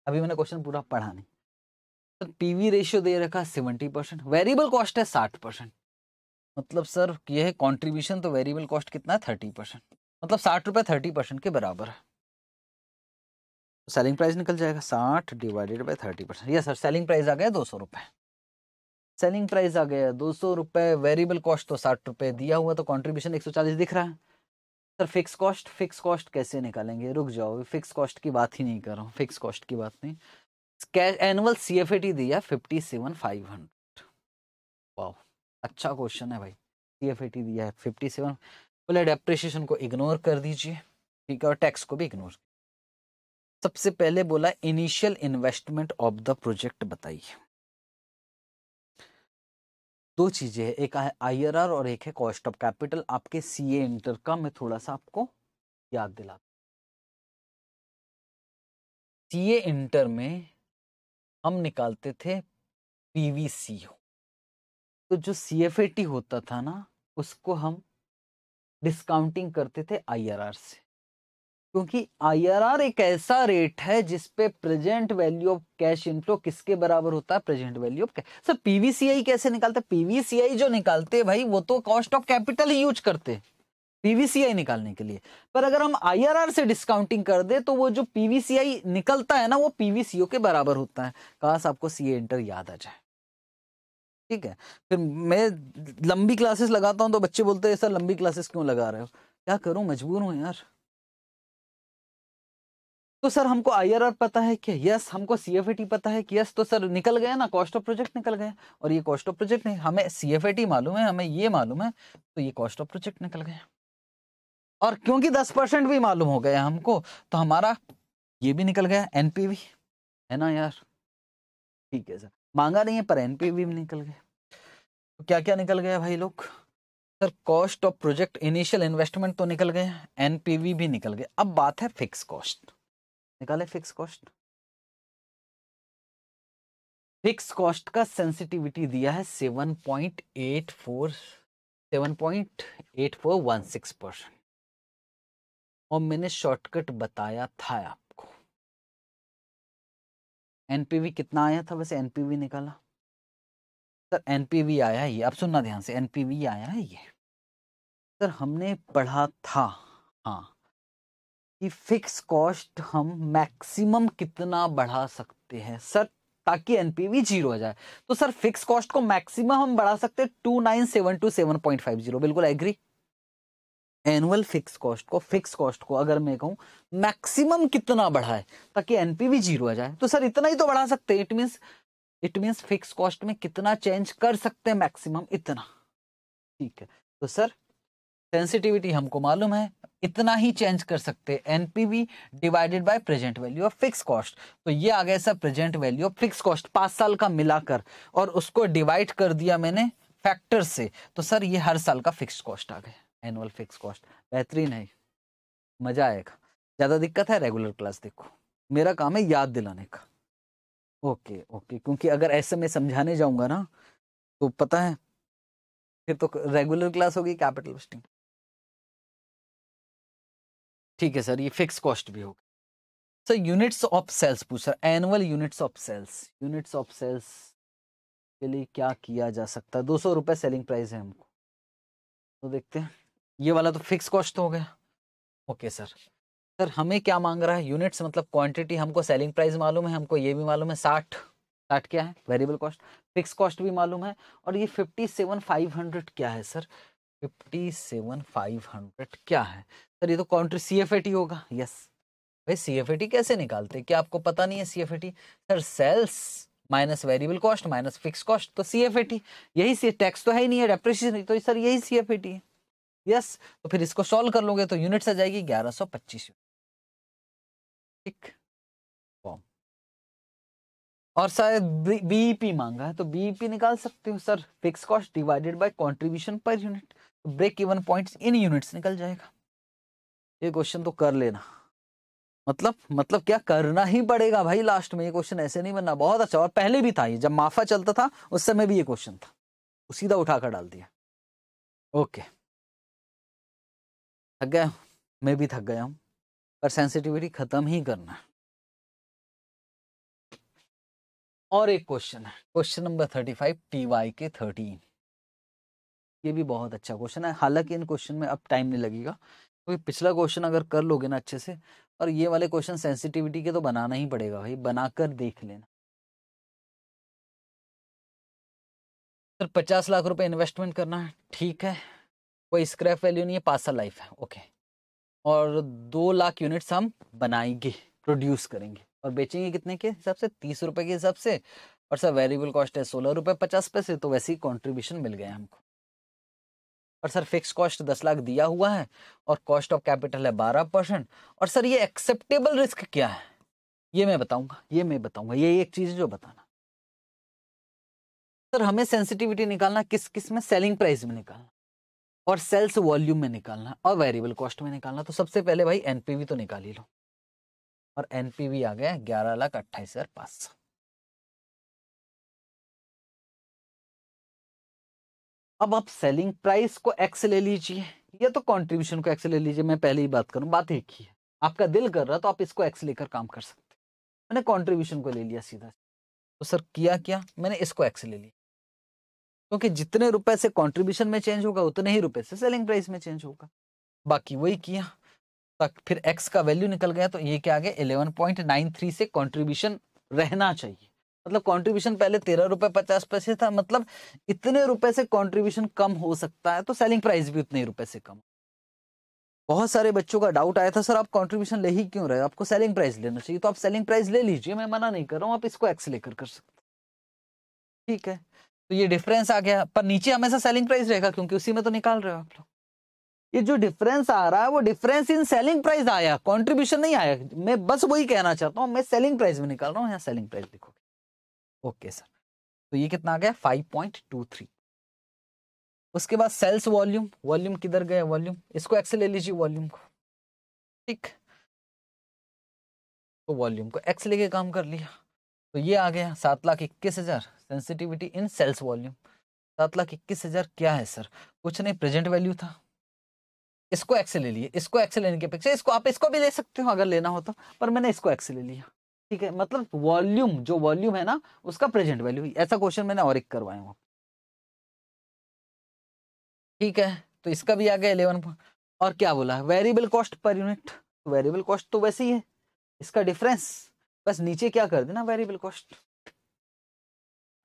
अभी मैंने क्वेश्चन पूरा पढ़ा नहीं पीवी रेशियो तो दे रखा सेवेंटी परसेंट वेरिएबल कॉस्ट है साठ परसेंट मतलब सर यह है कॉन्ट्रीब्यूशन तो वेरिएबल कॉस्ट कितना है थर्टी परसेंट मतलब साठ रुपये थर्टी परसेंट के बराबर है सेलिंग तो प्राइस निकल जाएगा साठ divided by thirty percent yes sir selling price आ गया दो सौ रुपये सेलिंग प्राइस आ गया दो सौ रुपये वेरिएबल कॉस्ट तो साठ रुपये दिया हुआ तो कॉन्ट्रीब्यूशन एक सौ चालीस दिख रहा है sir fix cost fix cost कैसे निकालेंगे रुक जाओ फिक्स कॉस्ट की बात ही नहीं कर रहा हूँ फिक्स कॉस्ट की बात नहीं एनुअल सी एफ टी दिया फिफ्टी सेवन फाइव हंड्रेड वाह अच्छा क्वेश्चन है भाई सी एफ टी दिया है फिफ्टी सेवन बोले डेप्रिशिएशन को इग्नोर कर दीजिए ठीक है और टैक्स को भी इग्नोर सबसे पहले बोला initial investment of the project बताइए दो चीजें हैं एक है आईआरआर और एक है कॉस्ट ऑफ कैपिटल आपके सीए इंटर का मैं थोड़ा सा आपको याद दिला
सीए इंटर में हम निकालते थे पीवीसी तो जो सी होता था ना
उसको हम डिस्काउंटिंग करते थे आईआरआर से क्योंकि आईआरआर एक ऐसा रेट है जिस पे present value of cash inflow किसके बराबर होता है present value of cash sir PVCI कैसे निकालते पीवीसीआई जो निकालते भाई वो तो कॉस्ट ऑफ कैपिटल ही यूज करते हैं पीवीसीआई निकालने के लिए पर अगर हम आईआरआर से डिस्काउंटिंग कर दे तो वो जो पीवीसीआई निकलता है ना वो पीवीसीओ के बराबर होता है काश आपको सीए इंटर याद आ जाए ठीक है फिर मैं लंबी क्लासेस लगाता हूँ तो बच्चे बोलते हैं सर लंबी क्लासेस क्यों लगा रहे हो क्या करूं मजबूर हूं यार तो सर हमको आईआरआर पता है कि यस हमको सीएफएटी पता है कि यस तो सर निकल गया ना कॉस्ट ऑफ प्रोजेक्ट निकल गया और ये कॉस्ट ऑफ प्रोजेक्ट नहीं हमें सीएफएटी मालूम है हमें ये मालूम है तो ये कॉस्ट ऑफ प्रोजेक्ट निकल गया और क्योंकि दस परसेंट भी मालूम हो गया हमको तो हमारा ये भी निकल गया एनपीवी है ना यार ठीक है सर मांगा नहीं है पर एनपीवी भी निकल गया तो क्या क्या निकल गया भाई लोग sir cost of project initial investment तो निकल गए एनपीवी भी निकल गए अब बात है फिक्स कॉस्ट निकाले फिक्स कॉस्ट फिक्स कॉस्ट का सेंसिटिविटी दिया है seven point eight four seven point eight four one six percent और मैंने शॉर्टकट बताया था आपको एनपीवी कितना आया था वैसे एनपीवी निकाला सर एनपीवी आया ये अब सुनना ध्यान से एनपीवी आया है ये सर हमने पढ़ा था हाँ कि फिक्स कॉस्ट हम मैक्सिमम कितना बढ़ा सकते हैं सर ताकि एनपीवी जीरो हो जाए तो सर फिक्स कॉस्ट को मैक्सिमम हम बढ़ा सकते हैं two nine seven two seven point five zero बिल्कुल एग्री एनुअल फिक्स कॉस्ट को फिक्स कॉस्ट को अगर मैं कहूँ मैक्सिमम कितना बढ़ाए ताकि एनपीवी जीरो आ जाए तो सर इतना ही तो बढ़ा सकते हैं it mean it mean fix cost में कितना चेंज कर सकते हैं मैक्सिमम इतना ठीक है तो सर सेंसिटिविटी हमको मालूम है इतना ही चेंज कर सकते हैं NPV divided by present value of fix cost तो ये आ गया sir present value of fix cost पांच साल का मिलाकर और उसको डिवाइड कर दिया मैंने फैक्टर से तो सर ये हर साल का फिक्स कॉस्ट आ गया एनुअल फिक्स कॉस्ट बेहतरीन है मज़ा आएगा ज़्यादा दिक्कत है रेगुलर क्लास देखो मेरा काम है याद दिलाने का ओके ओके क्योंकि अगर ऐसे में समझाने जाऊंगा ना तो पता है फिर तो रेगुलर क्लास होगी कैपिटल लिस्टिंग ठीक है सर ये फिक्स कॉस्ट भी होगी सर यूनिट्स ऑफ सेल्स पूछ sir annual units of sales units of sales के लिए क्या किया जा सकता है दो सौ रुपये सेलिंग प्राइस है हमको तो देखते हैं ये वाला तो फिक्स कॉस्ट हो गया ओके सर सर हमें क्या मांग रहा है यूनिट्स मतलब क्वांटिटी हमको सेलिंग प्राइस मालूम है हमको ये भी मालूम है साठ साठ क्या है वेरिएबल कॉस्ट फिक्स कॉस्ट भी मालूम है और ये फिफ्टी सेवन फाइव हंड्रेड क्या है sir fifty seven five hundred क्या है सर ये तो counter C F A T होगा यस भाई सी एफ ए टी कैसे निकालते क्या आपको पता नहीं है C F A T sir sales minus variable cost minus fix cost तो सी एफ ए टी यही सी टैक्स तो है ही नहीं है डेप्रिसिएशन तो सर यही सी एफ ए टी
है यस तो फिर इसको सॉल्व कर लोगे तो यूनिट आ जाएगी ग्यारह सौ पच्चीस और शायद
बीपी e मांगा है तो बीपी e निकाल सकते हो sir fix cost divided by contribution per unit तो break even points in units निकल जाएगा ये क्वेश्चन तो कर लेना मतलब मतलब क्या करना ही पड़ेगा भाई लास्ट में ये क्वेश्चन ऐसे नहीं बनना बहुत अच्छा और पहले भी था ये जब माफा चलता था उस समय भी ये क्वेश्चन था सीधा उठाकर डाल दिया ओके
थक गया मैं भी थक गया हूँ पर सेंसिटिविटी खत्म ही करना है और एक क्वेश्चन
है question number thirty five T Y K thirteen ये भी बहुत अच्छा क्वेश्चन है हालांकि इन क्वेश्चन में अब टाइम नहीं लगेगा क्योंकि तो पिछला क्वेश्चन अगर कर लोगे ना अच्छे से और ये वाले क्वेश्चन सेंसिटिविटी के तो बनाना ही पड़ेगा भाई बनाकर देख लेना सर पचास लाख रुपए इन्वेस्टमेंट करना है ठीक है कोई स्क्रैप वैल्यू नहीं है पासल लाइफ है ओके और दो लाख यूनिट्स हम बनाएंगे प्रोड्यूस करेंगे और बेचेंगे कितने के हिसाब से तीस रुपये के हिसाब से और सर वेरिएबल कॉस्ट है सोलह रुपये पचास पैसे तो वैसे ही कॉन्ट्रीब्यूशन मिल गया हमको और सर फिक्स कॉस्ट दस लाख दिया हुआ है और कॉस्ट ऑफ कैपिटल है बारह परसेंट और सर ये एक्सेप्टेबल रिस्क क्या है ये मैं बताऊंगा ये मैं बताऊंगा ये एक चीज़ जो बताना सर हमें सेंसिटिविटी निकालना किस किस में सेलिंग प्राइस में निकालना और सेल्स वॉल्यूम में निकालना और वेरिएबल कॉस्ट में निकालना तो सबसे पहले भाई एनपीवी तो निकाल ही लो
और एनपीवी आ गया ग्यारह लाख अट्ठाईस हजार पांच सौ अब आप सेलिंग प्राइस को एक्स
ले लीजिए या तो कंट्रीब्यूशन को एक्स ले लीजिए मैं पहले ही बात करूं बात एक ही है आपका दिल कर रहा तो आप इसको एक्स लेकर काम कर सकते मैंने कॉन्ट्रीब्यूशन को ले लिया सीधा तो सर किया क्या मैंने इसको एक्स ले लिया क्योंकि जितने रुपए से कंट्रीब्यूशन में चेंज होगा उतने ही रुपए से सेलिंग प्राइस में चेंज होगा बाकी वही किया तक फिर एक्स का वैल्यू निकल गया तो ये क्या आ गया इलेवन पॉइंट नाइन थ्री से कॉन्ट्रीब्यूशन रहना चाहिए मतलब कॉन्ट्रीब्यूशन पहले तेरह रुपए पचास पैसे था मतलब इतने रुपए से कॉन्ट्रीब्यूशन कम हो सकता है तो सेलिंग प्राइस भी उतने रुपए से कम बहुत सारे बच्चों का डाउट आया था सर आप कंट्रीब्यूशन ले ही क्यों रहे हो आपको सेलिंग प्राइस लेना चाहिए तो आप सेलिंग प्राइस ले लीजिए मैं मना नहीं कर रहा हूँ आप इसको एक्स लेकर कर सकते ठीक है तो ये डिफरेंस आ गया पर नीचे हमेशा सेलिंग प्राइस रहेगा क्योंकि उसी में तो निकाल रहे हो आप लोग ये जो डिफरेंस आ रहा है वो डिफरेंस इन सेलिंग प्राइस आया कंट्रीब्यूशन नहीं आया मैं बस वही कहना चाहता हूँ मैं सेलिंग प्राइस में निकाल रहा हूँ यहाँ सेलिंग प्राइस लिखोगे ओके सर तो ये कितना आ गया फाइव पॉइंट टू थ्री उसके बाद सेल्स वॉल्यूम वॉल्यूम किधर गया वॉल्यूम इसको एक्सेल ले लीजिए वॉल्यूम को ठीक तो वॉल्यूम को एक्स लेके काम कर लिया तो ये आ गया सात लाख इक्कीस हज़ार सेंसिटिविटी इन सेल्स वॉल्यूम सात लाख इक्कीस हज़ार क्या है सर कुछ नहीं प्रेजेंट वैल्यू था इसको एक्स ले लिए इसको एक्स लेने के अपेक्षा इसको आप इसको भी ले सकते हो अगर लेना हो तो पर मैंने इसको एक्स ले लिया ठीक है मतलब वॉल्यूम जो वॉल्यूम है ना उसका प्रेजेंट वैल्यू ऐसा क्वेश्चन मैंने और एक करवाया हूँ ठीक है तो इसका भी आ गया इलेवन और क्या बोला variable cost per unit variable cost तो वैसे ही है इसका डिफरेंस बस नीचे क्या कर देना वेरिएबल कॉस्ट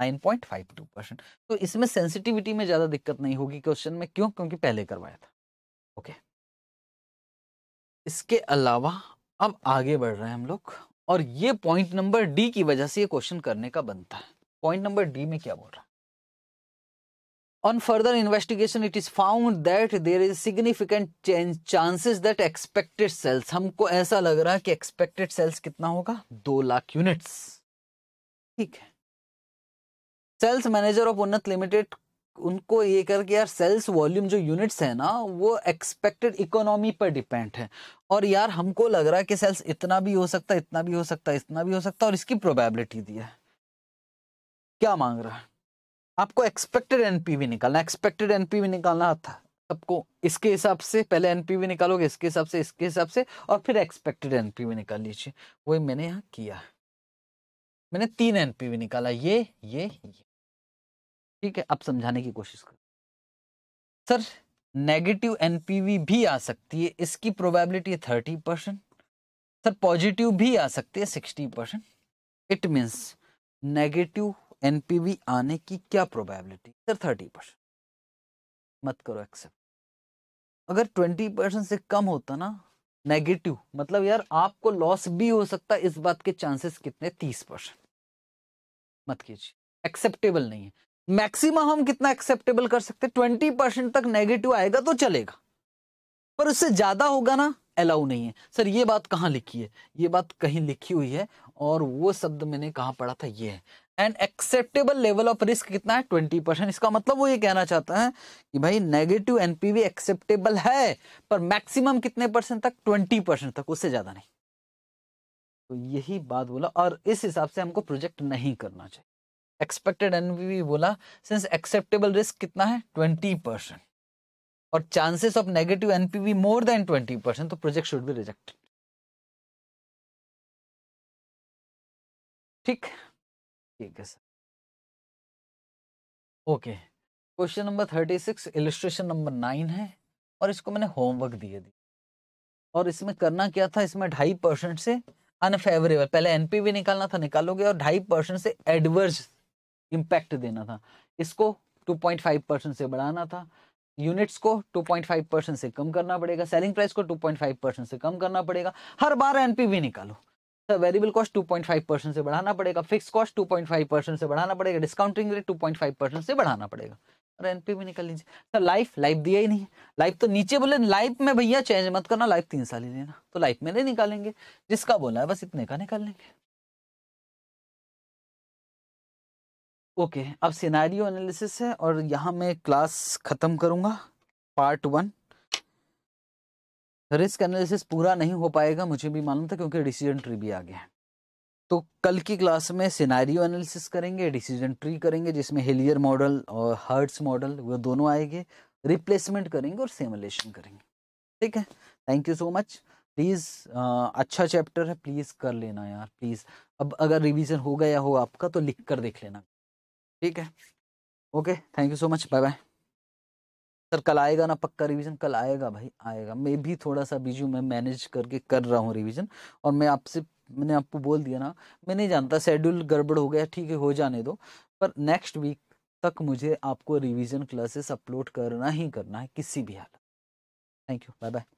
9.52 परसेंट तो इसमें सेंसिटिविटी में ज़्यादा दिक्कत नहीं होगी क्वेश्चन में क्यों क्योंकि पहले करवाया था ओके इसके अलावा अब आगे बढ़ रहे हैं हम लोग और ये पॉइंट नंबर डी की वजह से ये क्वेश्चन करने का बनता है पॉइंट नंबर डी में क्या बोल रहा है On further investigation, it is found that there is significant change, chances that expected हमको ऐसा लग रहा है कि एक्सपेक्टेड सेल्स कितना होगा दो लाख यूनिट्स ठीक है sales manager of Unnat limited उनको ये करके यार सेल्स वॉल्यूम जो यूनिट्स है ना वो एक्सपेक्टेड इकोनॉमी पर डिपेंड है और यार हमको लग रहा है कि सेल्स इतना भी हो सकता है इतना भी हो सकता है इतना भी हो सकता है और इसकी प्रोबेबिलिटी दी है क्या मांग रहा है आपको एक्सपेक्टेड एनपीवी निकालना एक्सपेक्टेड एनपीवी निकालना था सबको इसके हिसाब से पहले एनपीवी निकालोगे इसके हिसाब से इसके हिसाब से और फिर एक्सपेक्टेड एनपीवी निकाल लीजिए वही मैंने यहाँ किया मैंने तीन एनपीवी निकाला ये ये ये ठीक है अब समझाने की कोशिश कर सर नेगेटिव एनपीवी भी आ सकती है इसकी प्रोबेबिलिटी है थर्टी परसेंट सर पॉजिटिव भी आ सकती है sixty percent it means negative NPV आने की क्या प्रोबेबिलिटी सर थर्टी परसेंट मत करो एक्सेप्ट अगर ट्वेंटी परसेंट से कम होता ना नेगेटिव मतलब यार आपको लॉस भी हो सकता इस बात के चांसेस कितने तीस परसेंट मत कीजिए एक्सेप्टेबल नहीं है मैक्सिमम हम कितना एक्सेप्टेबल कर सकते ट्वेंटी परसेंट तक नेगेटिव आएगा तो चलेगा पर उससे ज्यादा होगा ना अलाउ नहीं है सर ये बात कहाँ लिखी है ये बात कहीं लिखी हुई है और वो शब्द मैंने कहा पढ़ा था ये है and acceptable level of risk कितना है ट्वेंटी परसेंट इसका मतलब वो ये कहना चाहता है कि भाई नेगेटिव एनपीवी एक्सेप्टेबल है पर मैक्सिमम कितने परसेंट तक ट्वेंटी परसेंट तक उससे ज़्यादा नहीं तो यही बात बोला और इस हिसाब से हमको प्रोजेक्ट नहीं करना चाहिए एक्सपेक्टेड एनपीवी बोला सिंस एक्सेप्टेबल रिस्क कितना है ट्वेंटी परसेंट और
chances of negative NPV more than twenty percent तो प्रोजेक्ट शुड भी रिजेक्टेड ठीक ठीक है sir okay question number thirty six illustration number nine
है और इसको मैंने होमवर्क दिए दी और इसमें करना क्या था इसमें ढाई परसेंट से अनफेवरेबल पहले एनपीवी निकालना था निकालोगे और ढाई परसेंट से एडवर्स इम्पैक्ट देना था इसको टू पॉइंट फाइव परसेंट से बढ़ाना था यूनिट्स को 2.5 परसेंट से कम करना पड़ेगा सेलिंग प्राइस को 2.5 परसेंट से कम करना पड़ेगा हर बार एनपीवी निकालो वेरिएबल कॉस्ट 2.5 परसेंट से बढ़ाना पड़ेगा फिक्स कॉस्ट 2.5 परसेंट से बढ़ाना पड़ेगा डिस्काउंटिंग रेट 2.5 परसेंट से बढ़ाना पड़ेगा और भी निकल लीजिए सर लाइफ लाइफ दिया ही नहीं लाइफ तो नीचे बोले लाइफ में भैया चेंज मत करना लाइफ तीन साल ही लेना तो लाइफ में नहीं निकालेंगे जिसका बोला है बस इतने का निकाल लेंगे ओके अब सिनारियो एनालिसिस है और यहाँ मैं क्लास ख़त्म करूंगा पार्ट वन रिस्क एनालिसिस पूरा नहीं हो पाएगा मुझे भी मालूम था क्योंकि डिसीजन ट्री भी आगे है तो कल की क्लास में सिनारियो एनालिसिस करेंगे डिसीजन ट्री करेंगे जिसमें हेलियर मॉडल और हर्ट्स मॉडल वो दोनों आएंगे रिप्लेसमेंट करेंगे और सेमुलेशन करेंगे ठीक है thank you so much please अच्छा चैप्टर है प्लीज़ कर लेना यार प्लीज़ अब अगर रिवीजन हो गया हो आपका तो लिख कर देख लेना ठीक है okay thank you so much bye bye sir कल आएगा ना पक्का रिवीजन कल आएगा भाई आएगा मैं भी थोड़ा सा बिजी हूँ मैं मैनेज करके कर रहा हूँ रिवीजन और मैं आपसे मैंने आपको बोल दिया ना मैं नहीं जानता शेड्यूल गड़बड़ हो गया ठीक है हो जाने दो पर नेक्स्ट वीक तक मुझे आपको रिवीजन क्लासेस अपलोड करना ही करना है किसी भी हालत थैंक यू बाय बाय